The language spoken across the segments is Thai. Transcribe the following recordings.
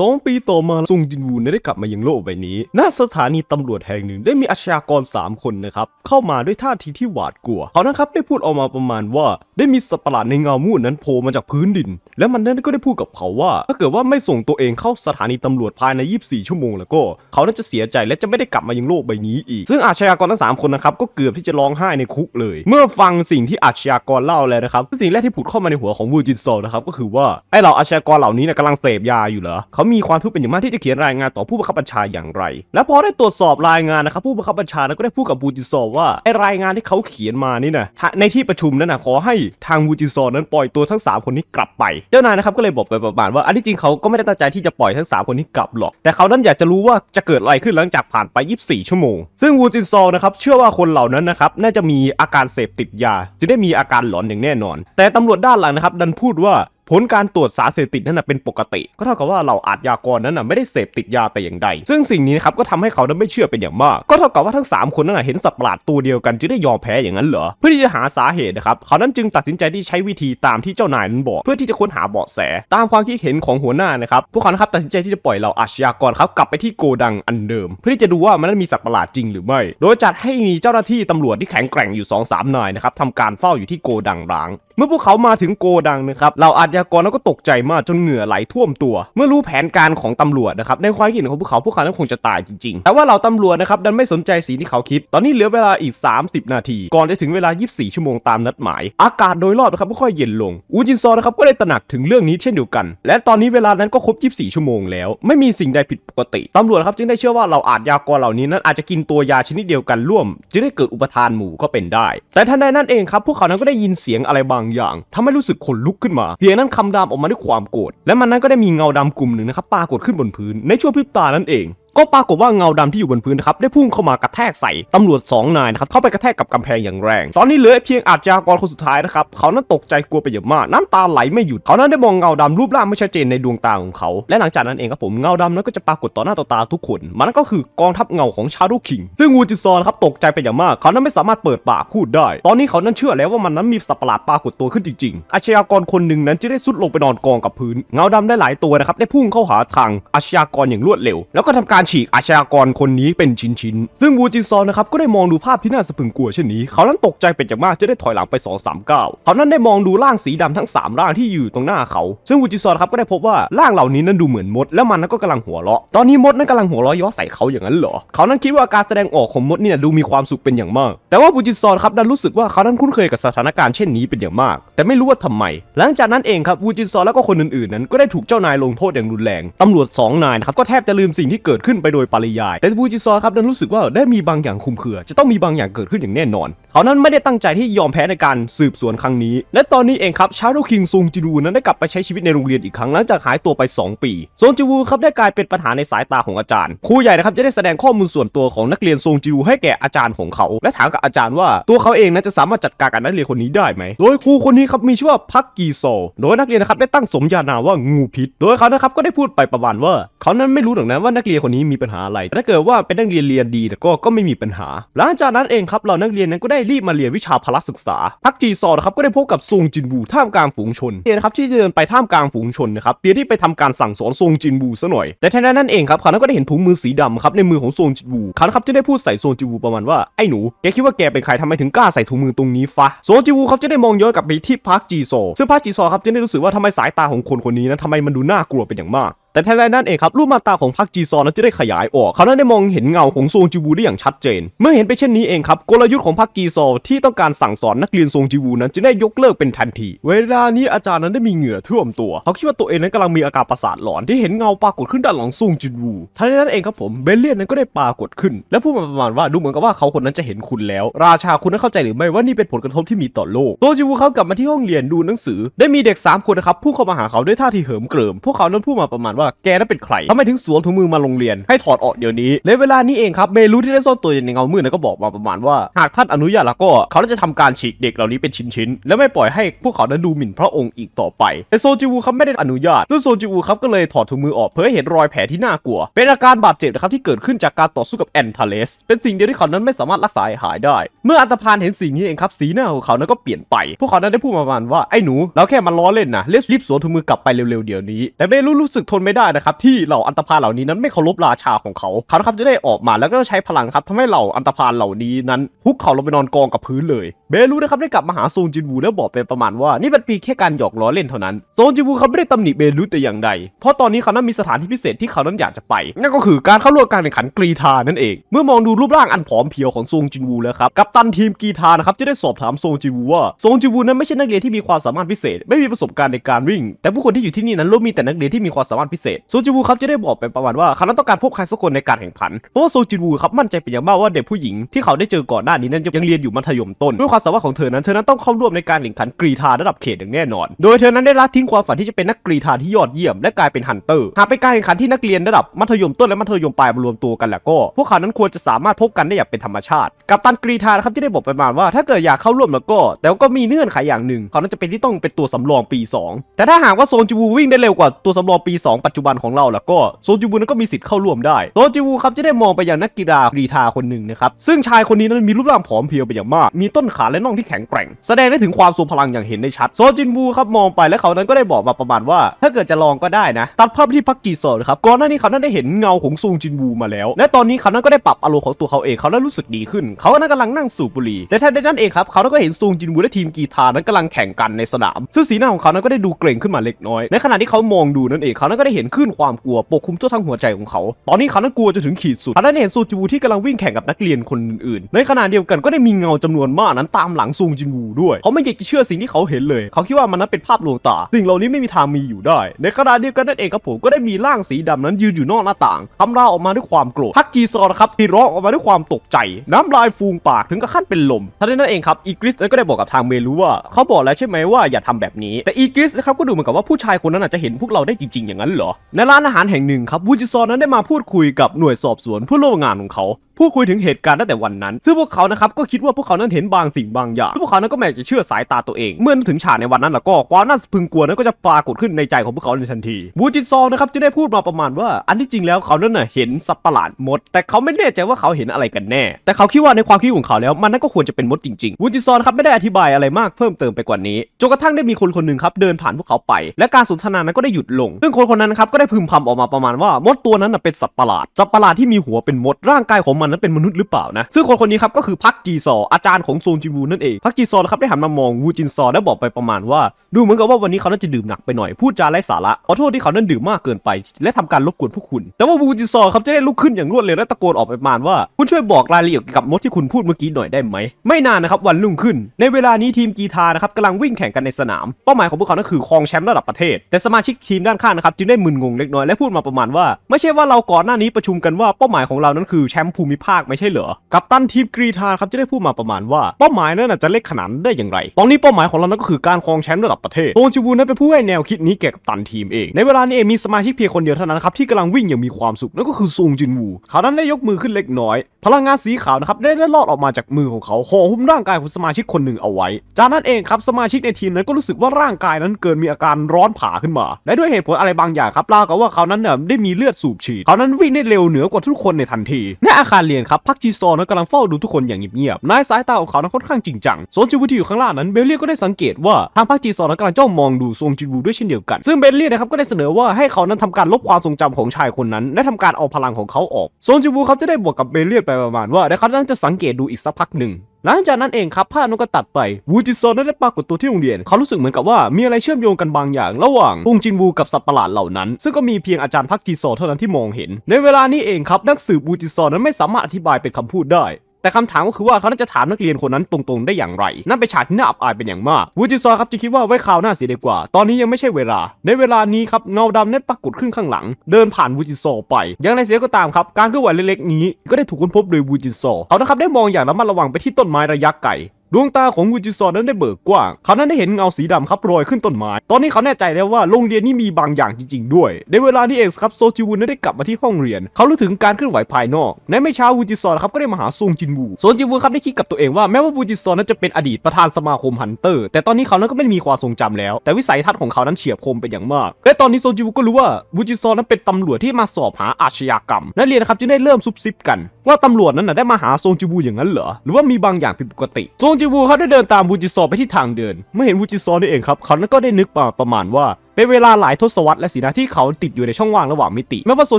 สองปี ต่อมาซุงจินวูได้กลับมายังโลกใบนี้ณสถานีตำรวจแห่งหนึ่งได้มีอาชญากร 3 คนนะครับเข้ามาด้วยท่าทีที่หวาดกลัว เขานะครับได้พูดออกมาประมาณว่าได้มีสัตว์ประหลาดในเงามืดนั้นโผล่มาจากพื้นดิน และมันนั้นก็ได้พูดกับเขาว่า ถ้าเกิดว่าไม่ส่งตัวเองเข้าสถานีตำรวจภายใน 24 ชั่วโมงแล้วก็ เขาน่าจะเสียใจและจะไม่ได้กลับมายังโลกใบนี้อีกซึ่งอาชญากรทั้ง3คนนะครับก็เกือบที่จะร้องไห้ในคุกเลย เมื่อฟังสิ่งที่อาชญากรเล่าแล้วนะครับสิ่งแรกที่ผุดเข้ามาในหัวของวูจินโซนะครับก็คือว่าไอเหล่าอาชญากรเหล่านี้นะกำลังเสพยาอยู่เหรอเขามีความทุกข์เป็นอย่างมากที่จะเขียนรายงานต่อผู้บังคับบัญชาอย่างไร และพอได้ตรวจสอบรายงานนะครับผู้บังคับบัญชาก็ได้พูดกับบูจิซอว่าไอรายงานที่เขาเขียนมานี่นะในที่ประชุมนั้นนะขอให้ทางบูจิซอนั้นปล่อยตัวทั้ง 3 คนนี้กลับไป เจ้านายนะครับก็เลยบอกไปประมาณว่าอันที่จริงเขาก็ไม่ได้ตั้งใจที่จะปล่อยทั้ง3คนนี้กลับหรอก แต่เขานั้นอยากจะรู้ว่าจะเกิดอะไรขึ้นหลังจากผ่านไป 24 ชั่วโมง ซึ่งวูจินซอนะครับเชื่อว่าคนเหล่านั้นนะครับน่าจะมีอาการเสพติดยาจะได้มีอาการหลอนอย่างแน่นอน แต่ตำรวจด้านหลังนะครับดันพูดว่าผลการตรวจสารเสพติดนั้นเป็นปกติ ก็เท่ากับว่าเหล่าอาชญากรนั้นไม่ได้เสพติดยาแต่อย่างใดซึ่งสิ่งนี้นะครับก็ทำให้เขานั้นไม่เชื่อเป็นอย่างมาก ก็เท่ากับว่าทั้ง 3 คนนั้นเห็นสัตว์ประหลาดตัวเดียวกันจึงได้ยอมแพ้อย่างนั้นเหรอเพื่อที่จะหาสาเหตุนะครับเขานั้นจึงตัดสินใจที่ใช้วิธีตามที่เจ้านายนั้นบอก เพื่อที่จะค้นหาเบาะแส ตามความคิดเห็นของหัวหน้านะครับพวกเขาครับตัดสินใจที่จะปล่อยเหล่าอาชญากรครับกลับไปที่โกดังอันเดิม เพื่อที่จะดูว่ามันมีสัตว์ประหลาดจริงหรือไม่ โดยจัดให้มีเจ้าหน้าที่ตำรวจที่แข็งแกร่งอยู่2มนายนะครับทำการเฝ้าอยู่ที่โกดังร้างมื่อพวกเขามาถึงโกดังนะครับเราอาจยากรก็ตกใจมากจนเหงื่อไหลท่วมตัว เมื่อรู้แผนการของตำรวจนะครับ ในความคิดของพวกเขาพวกเขาคงจะตายจริงๆ แต่ว่าเราตำรวจนะครับดันไม่สนใจสิ่งที่เขาคิด ตอนนี้เหลือเวลาอีก 30 นาที ก่อนจะถึงเวลา 24 ชั่วโมงตามนัดหมาย อากาศโดยรอบนะครับค่อยเย็นลงอูจินซอนะครับก็ได้ตระหนักถึงเรื่องนี้เช่นเดียวกัน และตอนนี้เวลานั้นก็ครบ 24 ชั่วโมงแล้ว ไม่มีสิ่งใดผิดปกติตำรวจครับจึงได้เชื่อว่าเราอาจยากรเหล่านี้นั้นอาจจะกินตัวยาชนิดเดียวกันร่วมจึงได้เกิดอุปทานหมู่ก็เป็นได้ แต่ทันใดนั้นเองครับ พวกเขานั้นก็ได้ยินเสียงอะไรบางางอย่างทำให้รู้สึกขนลุกขึ้นมา เสียงนั้นคำดามออกมาด้วยความโกรธ และมันนั้นก็ได้มีเงาดำกลุ่มหนึ่งนะครับปรากฏขึ้นบนพื้นในช่วงพริบตานั่นเองก็ปรากฏว่าเงาดำที่อยู่บนพื้นนะครับได้พุ่งเข้ามากระแทกใส่ตำรวจ 2 นายนะครับเข้าไปกระแทกกับกำแพงอย่างแรง ตอนนี้เหลือเพียงอาชญากรคนสุดท้ายนะครับเขานั้นตกใจกลัวไปอย่างมากน้ำตาไหลไม่หยุด เขานั้นได้มองเงาดำรูปร่างไม่ชัดเจนในดวงตาของเขาและหลังจากนั้นเองครับผมเงาดำนั้นก็จะปรากฏต่อหน้าต่อตาทุกคน มันก็คือกองทัพเงาของชาลูคิง ซึ่งวูจิซอนครับตกใจไปอย่างมาก เขานั้นไม่สามารถเปิดปากพูดได้ ตอนนี้เขานั้นเชื่อแล้วว่ามันนั้นมีสัตว์ประหลาดปรากฏตัวขึ้นจริงๆอาชญากรคนหนึ่งนั้นจะได้สุดลงไปนอนกองกับพื้น เงาดำได้หลายตัวนะครับได้พุ่งเข้าหาทางอาชญากรอย่างรวดเร็ว แล้วก็ทำการฉีกอาชญากรคนนี้เป็นชิ้นๆ ซึ่งวูจินซอนนะครับก็ได้มองดูภาพที่น่าสะพึงกลัวเช่นนี้ เขานั้นตกใจเป็นอย่างมากจะได้ถอยหลังไป 2 3 9เขานั้นได้มองดูร่างสีดำทั้ง 3 ร่างที่อยู่ตรงหน้าเขา ซึ่งวูจินซอนครับก็ได้พบว่าร่างเหล่านี้นั้นดูเหมือนมด แล้วมันนั้นก็กำลังหัวเราะ ตอนนี้มดนั้นกำลังหัวเราะย้อใส่เขาอย่างนั้นเหรอ เขานั้นคิดว่าการแสดงออกของมดนี่ะดูมีความสุขเป็นอย่างมาก แต่ว่าวูจินซอนครับนั้นรู้สึกว่าเขานั้นคุ้นเคยกับสถานการณ์เช่นนี้เป็นอย่างมาก แต่ไม่รู้ว่าทำไมหลังจากนั้นเองครับวูจินซอนแล้วก็คนอื่นๆนั้น ก็ได้ถูกเจ้านายลงโทษอย่างรุนแรงตำรวจ2นายนะครับก็แทบจะลืมสิ่งที่เกิดขึ้นขึ้นไปโดยปริยาย แต่ฟูจิซอครับนั้นรู้สึกว่าได้มีบางอย่างคุมเครือ จะต้องมีบางอย่างเกิดขึ้นอย่างแน่นอน เขานั้นไม่ได้ตั้งใจที่ยอมแพ้ในการสืบสวนครั้งนี้ และตอนนี้เองครับชาโดคิงซงจิวูนั้นได้กลับไปใช้ชีวิตในโรงเรียนอีกครั้งหลังจากหายตัวไป 2 ปี ซงจิวูครับได้กลายเป็นปัญหาในสายตาของอาจารย์ ครูใหญ่นะครับจะได้แสดงข้อมูลส่วนตัวของนักเรียนซงจิวูให้แก่อาจารย์ของเขา และถามกับอาจารย์ว่าตัวเขาเองนั้นจะสามารถจัดการกับนักเรียนคนนี้ได้ไหม โดยครูคนนี้ครับมีชื่อว่าพักกีโซโดยนักเรียนนะครับได้ตั้งสมญานาว่างูพิษโดยเขานะครับก็ได้พูดไปประมาณว่า เขานั้นไม่รู้หรอกนะว่านักเรียนคนนี้ี้มีปัญหาอะไรแต่ถ้าเกิดว่าเป็นนักเรียน เรียนดีก็ก็ไม่มีปัญหา หลังจากนั้นเองครับ เรานักเรียนนั้นก็ได้รีบมาเรียนวิชาพละศึกษา พักจีซอนะครับก็ได้พบกับซงจินบูท่ามกลางฝูงชนเนียนะครับ ที่เดินไปท่ามกลางฝูงชนนะครับ เตียที่ไปทำการสั่งสอนซงจินบูซะหน่อย แต่ทนนั้นเองครับ เขาก็ได้เห็นถุงมือสีดำครับในมือของซงจินบูเขาครับจะได้พูดใส่ซงจินบูประมาณว่า ไอ้หนู แกคิดว่าแกเป็นใครทำไมถึงกล้าใส่ถุงมือตรงนี้ฟะซงจิบูเขาจะได้มองย้อนกลับไปที่พักจีซอซึ่งพักจีซอครับจะได้รู้สึกว่าทำไมสายตาของคนคนนี้นั้นทำไมมันดูน่ากลัวเป็นอย่างมากแต่ทันใดนั้นเองครับ รูปมาตาของพรรคจีซอนนั้นจะได้ขยายออกเขานั้นได้มองเห็นเงาของซงจิวูได้อย่างชัดเจน เมื่อเห็นไปเช่นนี้เองครับ กลยุทธ์ของพรรคจีซอที่ต้องการสั่งสอนนักเรียนซงจิวูนั้นจะได้ยกเลิกเป็นทันที เวลานี้อาจารย์นั้นได้มีเหงื่อท่วมตัว เขาคิดว่าตัวเองนั้นกำลังมีอาการประสาทหลอนที่เห็นเงาปรากฏขึ้นด้านหลังซงจิวูทันใดนั้นเองครับผมเบลเลียนนั้นก็ได้ปรากฏขึ้น และพูดมาประมาณว่าดูเหมือนกับว่าเขาคนนั้นจะเห็นคุณแล้ว ราชาคุณนั้นเข้าใจหรือไม่ว่านี่เป็นผลกระทบที่มีต่อโลกโตจิวูเขากลับมาที่ห้องเรียนดูหนังสือได้มีเด็ก3คนนะครับพูดเข้ามาหาเขาด้วยท่าทีเหิมเกริมพวกเขานั้นพูดมาประมาณว่าแกนั้นเป็นใครทำไมถึงสวมถุงมือมาโรงเรียนให้ถอดออกเดี๋ยวนี้ และเวลานี้เองครับเมลูที่ได้ซ่อนตัวอยู่ในเงามืดก็บอกมาประมาณว่าหากท่านอนุญาตแล้วก็เขาจะทำการฉีกเด็กเหล่านี้เป็นชิ้นๆ แล้วไม่ปล่อยให้พวกเขานั้นดูหมิ่นพระองค์อีกต่อไปแต่โซจิวูครับไม่ได้อนุญาตซึ่งโซจิวูครับก็เลยถอดถุงมือออกเพื่อให้เห็นรอยแผลที่น่ากลัวเป็นอาการบาดเจ็บนะครับที่เกิดขึ้นจากการต่อสู้กับแอนทาเลสเป็นสิ่งเดียวที่เขานั้นไม่สามารถรักษาหายได้เมื่ออัตพานเห็นสิ่งนี้เองครับ สีหน้าของเขานั้นก็เปลี่ยนไป พวกเขานั้นได้พูดประมาณว่าไอ้หนูเราแค่มาล้อเล่นนะเรีบสวมถุงมือกลับไปเร็วๆเดี๋ยวนี้ แต่เมลูรู้สึกทนไไม่ได้นะครับที่เหล่าอันตพาเหล่านี้นั้นไม่เคารพราชาของเขาเขาครับจะได้ออกมาแล้วก็ใช้พลังครับทำให้เหล่าอันตพาเหล่านี้นั้นพุกเขาลงไปนอนกองกับพื้นเลยเบรูนะครับได้กลับมาหาโซนจินวูแล้วบอกไปประมาณว่านี่เป็นปีแค่การหยอกล้อเล่นเท่านั้นโซนจินวูเขาไม่ได้ตำหนิเบรูแต่อย่างใดเพราะตอนนี้เขานั้นมีสถานที่พิเศษที่เขานั้นอยากจะไปนั่นก็คือการเข้าร่วมการแข่งขันกรีธานั่นเอง เมื่อมองดูรูปร่างอันผอมเพียวของโซนจินวูแล้วครับกัปตันทีมกรีธานะครับจะได้สอบถามโซนจินวูว่าโซนจินวูนั้นไม่ใช่นักเรียนที่มีความสามารถพิเศษ ไม่มีประสบการณ์ในการวิ่ง แต่ผู้คนที่อยู่ที่นี่นั้นล้วนมีแต่นักเรียนที่มีความสามารถพิเศษโซจินวูครับจะได้บอกเป็นประมาณว่าเขาต้องการพบใครสักคนในการแข่งขันเพราะว่าโซจินวูครับมั่นใจเป็นอย่างมากว่าเด็กผู้หญิงที่เขาได้เจอก่อนหน้านี้นั้นยังเรียนอยู่มัธยมต้นด้วยความสามารถของเธอนั้นเธอนั้นต้องเข้าร่วมในการแข่งขันกรีธาระดับเขตอย่างแน่นอนโดยเธอนั้นได้ละทิ้งความฝันที่จะเป็นนักกรีธาที่ยอดเยี่ยมและกลายเป็นฮันเตอร์หากเป็นการแข่งขันที่นักเรียนระดับมัธยมต้นและมัธยมปลายมารวมตัวกันแล้วก็ พวกเขานั้นควรจะสามารถพบกันได้อย่างเป็นธรรมชาติ กับตันกรีธาครับที่ได้บอกประมาณว่าถ้าเกิดอยากเข้าร่วมแล้วก็ แต่ก็มีเงื่อนไขอย่างหนึ่ง เขานั้นจะเป็นที่ต้องเป็นตัวสำรองปี 2 แต่ถ้าหากว่าโซนจูวิ่งได้เร็วกว่าตัวสำรองปี2ปัจจุบันของเราแล้วก็โซจิบุนั้นก็มีสิทธิ์เข้าร่วมได้โซจิบุครับจะได้มองไปยังนักกีฬากรีธาคนหนึ่งนะครับ ซึ่งชายคนนี้นั้นมีรูปร่างผอมเพรียวไปอย่างมาก มีต้นขาและน่องที่แข็งแกร่ง แสดงได้ถึงความทรงพลังอย่างเห็นได้ชัดโซจิวบูครับ มองไปและเขานั้นก็ได้บอกมาประมาณว่า ถ้าเกิดจะลองก็ได้นะตัดภาพที่พักกีโซนะครับก่อนหน้านี้เขานั้นได้เห็นเงาของซงจินบูมาแล้วและตอนนี้เขานั้นก็ได้ปรับอารมณ์ของตัวเขาเองเขานั้นรู้สึกดีขึ้นเขานั้นกำลังนั่งสูบบุหรี่และทันใดนั้นเองครับเขาก็เห็นซงจินบูและทีมกีตาร์นั้นกำลังแข่งกันในสนามซึ่งสีหน้าของเขานั้นก็ได้ดูเกรงขึ้นมาเล็กน้อย ในขณะที่เขามองดูนั่นเองเขานั้นก็ได้เห็นห็นขึ้นความกลัวปกคุมทั่วทั้งหัวใจของเขา ตอนนี้เขานั้นกลัวจนถึงขีดสุดและได้เห็นซูจิวูที่กำลังวิ่งแข่งกับนักเรียนคนอื่นๆ ในขณะเดียวกันก็ได้มีเงาจำนวนมากนั้นตามหลังซูจินวูด้วย เขาไม่อยากจะเชื่อสิ่งที่เขาเห็นเลย เขาคิดว่ามันนั้นเป็นภาพลวงตา สิ่งเหล่านี้ไม่มีทางมีอยู่ได้ ในขณะเดียวกันนั่นเองครับผมก็ได้มีร่างสีดำนั้นยืนอยู่นอกหน้าต่างทำร่าออกมาด้วยความโกรธฮักจีซอนะครับที่ร้องออกมาด้วยความตกใจ น้ำลายฟูงปากถึงกับขั้นเป็นลมท่านนั่นเองครับ อีกริสก็ได้บอกกับทางเมรูว่าเขาบอกแล้วใช่ไหมว่าอย่าทำแบบนี้ แต่อีกริสนะครับก็ดูเหมือนกับว่าผู้ชายคนนั้นอาจจะเห็นพวกเราได้จริงๆ อย่างนั้นเหรออในร้านอาหารแห่งหนึ่งครับวูจิซอนั้นได้มาพูดคุยกับหน่วยสอบสวนเพื่อร่วมงานของเขา พูดคุยถึงเหตุการณ์ตั้งแต่วันนั้นซึ่งพวกเขานะครับก็คิดว่าพวกเขานั้นเห็นบางสิ่งบางอย่าง พวกเขานั้นก็แม้จะเชื่อสายตาตัวเองเมื่อถึงฉากในวันนั้นแล้วก็ ความน่าสะพึงกลัวนั้นก็จะปรากฏขึ้นในใจของพวกเขาในทันทีบูจิซองนะครับจึงได้พูดมาประมาณว่าอันที่จริงแล้วเขานั้นเห็นสัตว์ประหลาดมด แต่เขาไม่แน่ใจว่าเขาเห็นอะไรกันแน่แต่เขาคิดว่าในความคิดของเขาแล้วมันนั้นก็ควรจะเป็นมดจริงๆบูจิซองครับไม่ได้อธิบายอะไรมากเพิ่มเติมไปกว่านี้จนกระทั่งได้มีคนคนหนึ่งครับเดินผ่านพวกเขาไป และการสนทนานั้นก็ได้หยุดลงซึ่งคนคนนั้นครับก็ได้พึมพำออกมาประมาณว่ามดตัวนั้นเป็นสัตว์ประหลาดสัตว์ประหลาดที่มีหัวเป็นมดร่างกายของมันนั้นเป็นมนุษย์หรือเปล่านะซึ่งคนคนนี้ครับก็คือพักจีซออาจารย์ของโซนจิบูนั่นเองพักจีซอครับได้หันมามองวูจินซอและบอกไปประมาณว่า ดูเหมือนกับว่าวันนี้เขาน่าจะดื่มหนักไปหน่อยพูดจาไร้สาระขอโทษที่เขานั้นดื่มมากเกินไป และทำการรบกวนพวกคุณ แต่ว่าวูจินซอครับจะได้ลุกขึ้นอย่างรวดเร็วและตะโกนออกไปประมาณว่าคุณช่วยบอกรายละเอียดกับมดที่คุณพูดเมื่อกี้หน่อยได้ไหมไม่นานนะครับวันรุ่งขึ้น ในเวลานี้ทีมกีทานะครับกำลังวิ่งแข่งกันในสนามเป้าหมายของพวกเขาคือครองแชมป์ระดับประเทศ แต่สมาชิกทีมด้านข้างนะครับจึงไมึนงงเล็กน้อย และพูดมาประมาณว่า ไม่ใช่ว่าเราก่อนหน้านี้ประชุมกันว่าเป้าหมายของเรานั้นคือแชมป์ภูมิภาคไม่ใช่เหรอกัปตันทีมกรีธาครับจะได้พูดมาประมาณว่าเป้าหมายนั้นจะเล็กขนาดได้อย่างไรตอนนี้เป้าหมายของเรานั้นก็คือการครองแชมป์ระดับประเทศโงนชิบูนั้นเป็นผู้ให้แนวคิดนี้แก่กัปตันทีมเองในเวลานี้เองมีสมาชิกเพียงคนเดียวเท่านั้นครับที่กำลังวิ่งอย่างมีความสุขนั่นก็คือซงจินวูเขานั้นได้ยกมือขึ้นเล็กน้อย พลังงานสีขาวนะครับได้ไลอดออกมาจากมือของเขาห่อหุ้มร่างกายของสมาชิกคนหนึ่งเอาไว้ จากนั้นเองครับสมาชิกในทีมนั้นก็รู้สึกว่าร่างกายนั้นเกินมีอาการร้อนผาขึ้นมาและด้วยเหตุผลอะไรบางอย่างครับปลากัว่าเขานั้นเนี่ยได้มีเลือดสูบฉีดเขานั้นวิ่งได้เร็วเหนือกว่าทุกคนในทันที ในอาคารเรียนครับพักจีซอนกำลังเฝ้าดูทุกคนอย่างเงียบๆนายสายตาของเขานั้นค่อนข้างจริงจังโซนจิวูที่อยู่ข้างล่างนั้นเบลเลียก็ได้สังเกตว่าทางพักจีซอนกำลังจ้องมองดูโซนจิวูด้วยเช่นเดียวกัน ซึ่งเบลเลียนะครับก็ได้เสนอว่าให้เขานั้นทำการลบความทรงจำของชายคนนั้นและทำการเอาพลังของเขาออกโซนจิวูเขาจะได้บอกกับเบลเลียไปประมาณว่า๋ยวเขานั้นจะสังเกตดูอีกสักพักหนึ่งหลังจากนั้นเองครับภาพนั้นก็ตัดไป วูจิโซนั้นได้ปรากฏตัวที่โรงเรียน เขารู้สึกเหมือนกับว่ามีอะไรเชื่อมโยงกันบางอย่าง ระหว่างองจินวูกับสัตว์ประหลาดเหล่านั้นซึ่งก็มีเพียงอาจารย์พักจีซอเท่านั้นที่มองเห็น ในเวลานี้เองครับนักสืบวูจิโซนั้นไม่สามารถอธิบายเป็นคำพูดได้แต่คำถามก็คือว่าเขาน่าจะถามนักเรียนคนนั้นตรงๆได้อย่างไร นั่นเป็นฉากที่น่าอับอายเป็นอย่างมากวูจิซอครับจะคิดว่าไว้คราวหน้าเสียดีกว่า ตอนนี้ยังไม่ใช่เวลา ในเวลานี้ครับเงาดำได้ปรากฏขึ้นข้างหลัง เดินผ่านวูจิซอไป อย่างไรเสียก็ตามครับ การเคลื่อนไหวเล็กๆ นี้ ก็ได้ถูกค้นพบโดยวูจิซอเขานะครับได้มองอย่างระมัดระวังไปที่ต้นไม้ระยะไกลดวงตาของวูจิซอนนั้นได้เบิกกว้าง เขานั้นได้เห็นเงาสีดำครับลอยขึ้นต้นไม้ ตอนนี้เขาแน่ใจแล้วว่าโรงเรียนนี้มีบางอย่างจริงๆด้วย ในเวลาที่เองครับโซจิวุนนั้นได้กลับมาที่ห้องเรียน เขารู้ถึงการเคลื่อนไหวภายนอก ในไม่ช้าวูจิซอนครับก็ได้มาหาซงจินวูซงจินวูครับได้คิดกับตัวเองว่า แม้ว่าวูจิซอนนั้นจะเป็นอดีตประธานสมาคมฮันเตอร์ แต่ตอนนี้เขานั้นก็ไม่มีความทรงจำแล้ว แต่วิสัยทัศน์ของเขานั้นเฉียบคมเป็นอย่างมากและตอนนี้โซจินวูก็รู้ว่าวูจิซอนนั้นเป็นตำรวจที่มาสอบหาอาชญากรรมนักเรียนครับจึงได้เริ่มซุบซิบกัน ว่าตำรวจนั้นได้มาหาซงจิวูอย่างนั้นเหรอหรือว่ามีบางอย่างผิดปกติซงจิวูเขาได้เดินตามบูจิซอไปที่ทางเดิน เมื่อเห็นบูจิซอนี่เองครับ เขานั้นก็ได้นึกประมาณว่าเป็นเวลาหลายทศวรรษและสินะที่เขาติดอยู่ในช่องว่างระหว่างมิติแม้ว่าโซ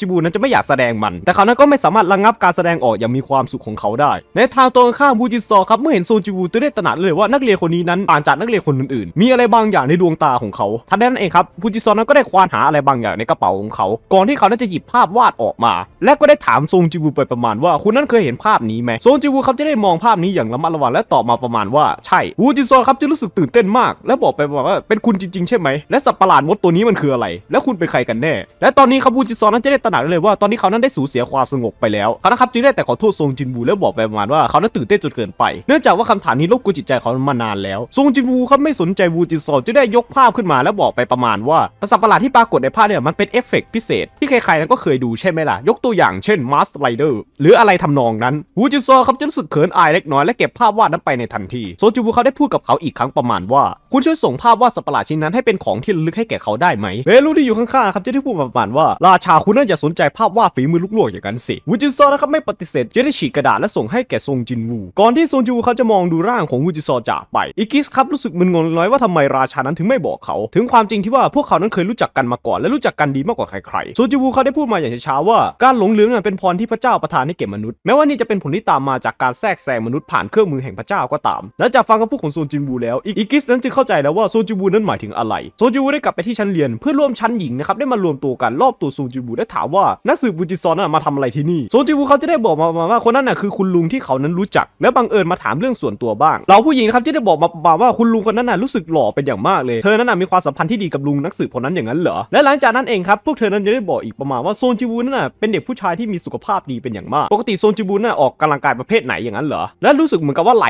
จิบูนั้นจะไม่อยากแสดงมันแต่เขานั้นก็ไม่สามารถระงับการแสดงออกอย่างมีความสุขของเขาได้ในทางตรงข้ามบูจิซอครับเมื่อเห็นโซจิบูตื่นได้ตระหนักเลยว่านักเรียนคนนี้นั้นต่างจากนักเรียนคนอื่นๆ มีอะไรบางอย่างในดวงตาของเขาทันใดนั้นเองครับบูจิซอนั้นก็ได้ควานหาอะไรบางอย่างในกระเป๋าของเขา ก่อนที่เขานั้นจะหยิบภาพวาดออกมา และก็ได้ถามโซจิบูไปประมาณว่าคุณนั้นเคยเห็นภาพนี้ไหมโซจิบูครับจะได้มองภาพนี้อย่างระมัดระวังและตอบมาประมาณว่าใช่บูจิซอครับจะรู้สึกตื่นเต้นมาก และบอกไปว่าเป็นคุณจริงๆ ใช่ไหมและสับปะหลาานมดตัวนี้มันคืออะไร และคุณเป็นใครกันแน่ และตอนนี้คาบูจิซอนนั้นจะได้ตระหนักเลยว่าตอนนี้เขานั้นได้สูญเสียความสงบไปแล้วเขานะครับจึงได้แต่ขอโทษทรงจินบูและบอกไปประมาณว่าเขานั้นตื่นเต้นจนเกินไป เนื่องจากว่าคำถามนี้ลบกุจิตใจเขามานานแล้วทรงจินบูเขาไม่สนใจบูจิซอนจึงได้ยกภาพขึ้นมาแล้วบอกไปประมาณว่าภาษาประหลาดที่ปรากฏในภาพเนี่ยมันเป็นเอฟเฟกพิเศษ ที่ใครๆนั้นก็เคยดูใช่ไหมล่ะ ยกตัวอย่างเช่นมาสไรเดอร์หรืออะไรทำนองนั้นบูจิซอนครับจึงสึกเขินอายเล็กน้อยและเก็บภาพวาดนั้นไปในทันที ซงจิบูเขาได้พูดกับเขาอีกครั้งประมาณว่า คุณช่วยส่งภาพวาดสัตว์ประหลาดชิ้นนั้นให้เป็นของที่ลึกให้แก่เขาได้ไหม เวลูที่อยู่ข้างๆ ครับจะได้พูดประมาณว่าราชาคุณน่าจะสนใจภาพวาดฝีมือลูกลวกอย่างนั้นสิ วูจินซอนะครับไม่ปฏิเสธจะได้ฉีกกระดาษและส่งให้แก่ซงจินวู ก่อนที่ซงจินวูเขาจะมองดูร่าง ของวูจินซอจากไป อิกิสครับรู้สึกมึนงงน้อยว่าทำไมราชานั้นถึงไม่บอกเขา ถึงความจริงที่ว่าพวกเขานั้นเคยรู้จักกันมาก่อนและรู้จักกันดีมากกว่าใคร ๆซงจินวูเขาได้พูดมาอย่างช้าๆว่าการหลงลืมนั้นเป็นพรที่พระเจ้าประทานให้แก่มนุษย์แม้ว่านี่จะเป็นผลที่ตามมาจากการแทรกแซงมนุษย์ผ่านเครื่องมือแห่งพระเจ้าก็ตามและจากฟังคำพูดของซงจินวูแล้วอิกิสนั้นจึงเข้าใจแล้วว่าซงจินวูนั้นหมายถึงอะไรซงจินวูได้กลับไปที่ชั้นเรียนเพื่อร่วมชั้นหญิงนะครับได้มารวมตัวกันรอบตัวซูจิบูได้ถามว่านักสืบบูจิซอนมาทำอะไรที่นี่ซูจิบูเขาจะได้บอกมาว่าคนนั้นน่ะคือคุณลุงที่เขานั้นรู้จัก และบังเอิญมาถามเรื่องส่วนตัวบ้างเราผู้หญิงครับที่ได้บอกมาประมาณว่าคุณลุงคนนั้นน่ะรู้สึกหล่อเป็นอย่างมากเลยเธอนั้นน่ะมีความสัมพันธ์ที่ดีกับลุงนักสืบคนนั้นอย่างนั้นเหรอและหลังจากนั้นเองครับพวกเธอนั้นจะได้บอกอีกประมาณว่าโซนจิบูน่ะเป็นเด็กผู้ชายที่มีสุขภาพดีเป็นอย่างมากปกติโซนจิบูน่ะออกกำลังกายประเภทไหนอย่างนั้นเหรอและรู้สึกเหมือนกับว่าไ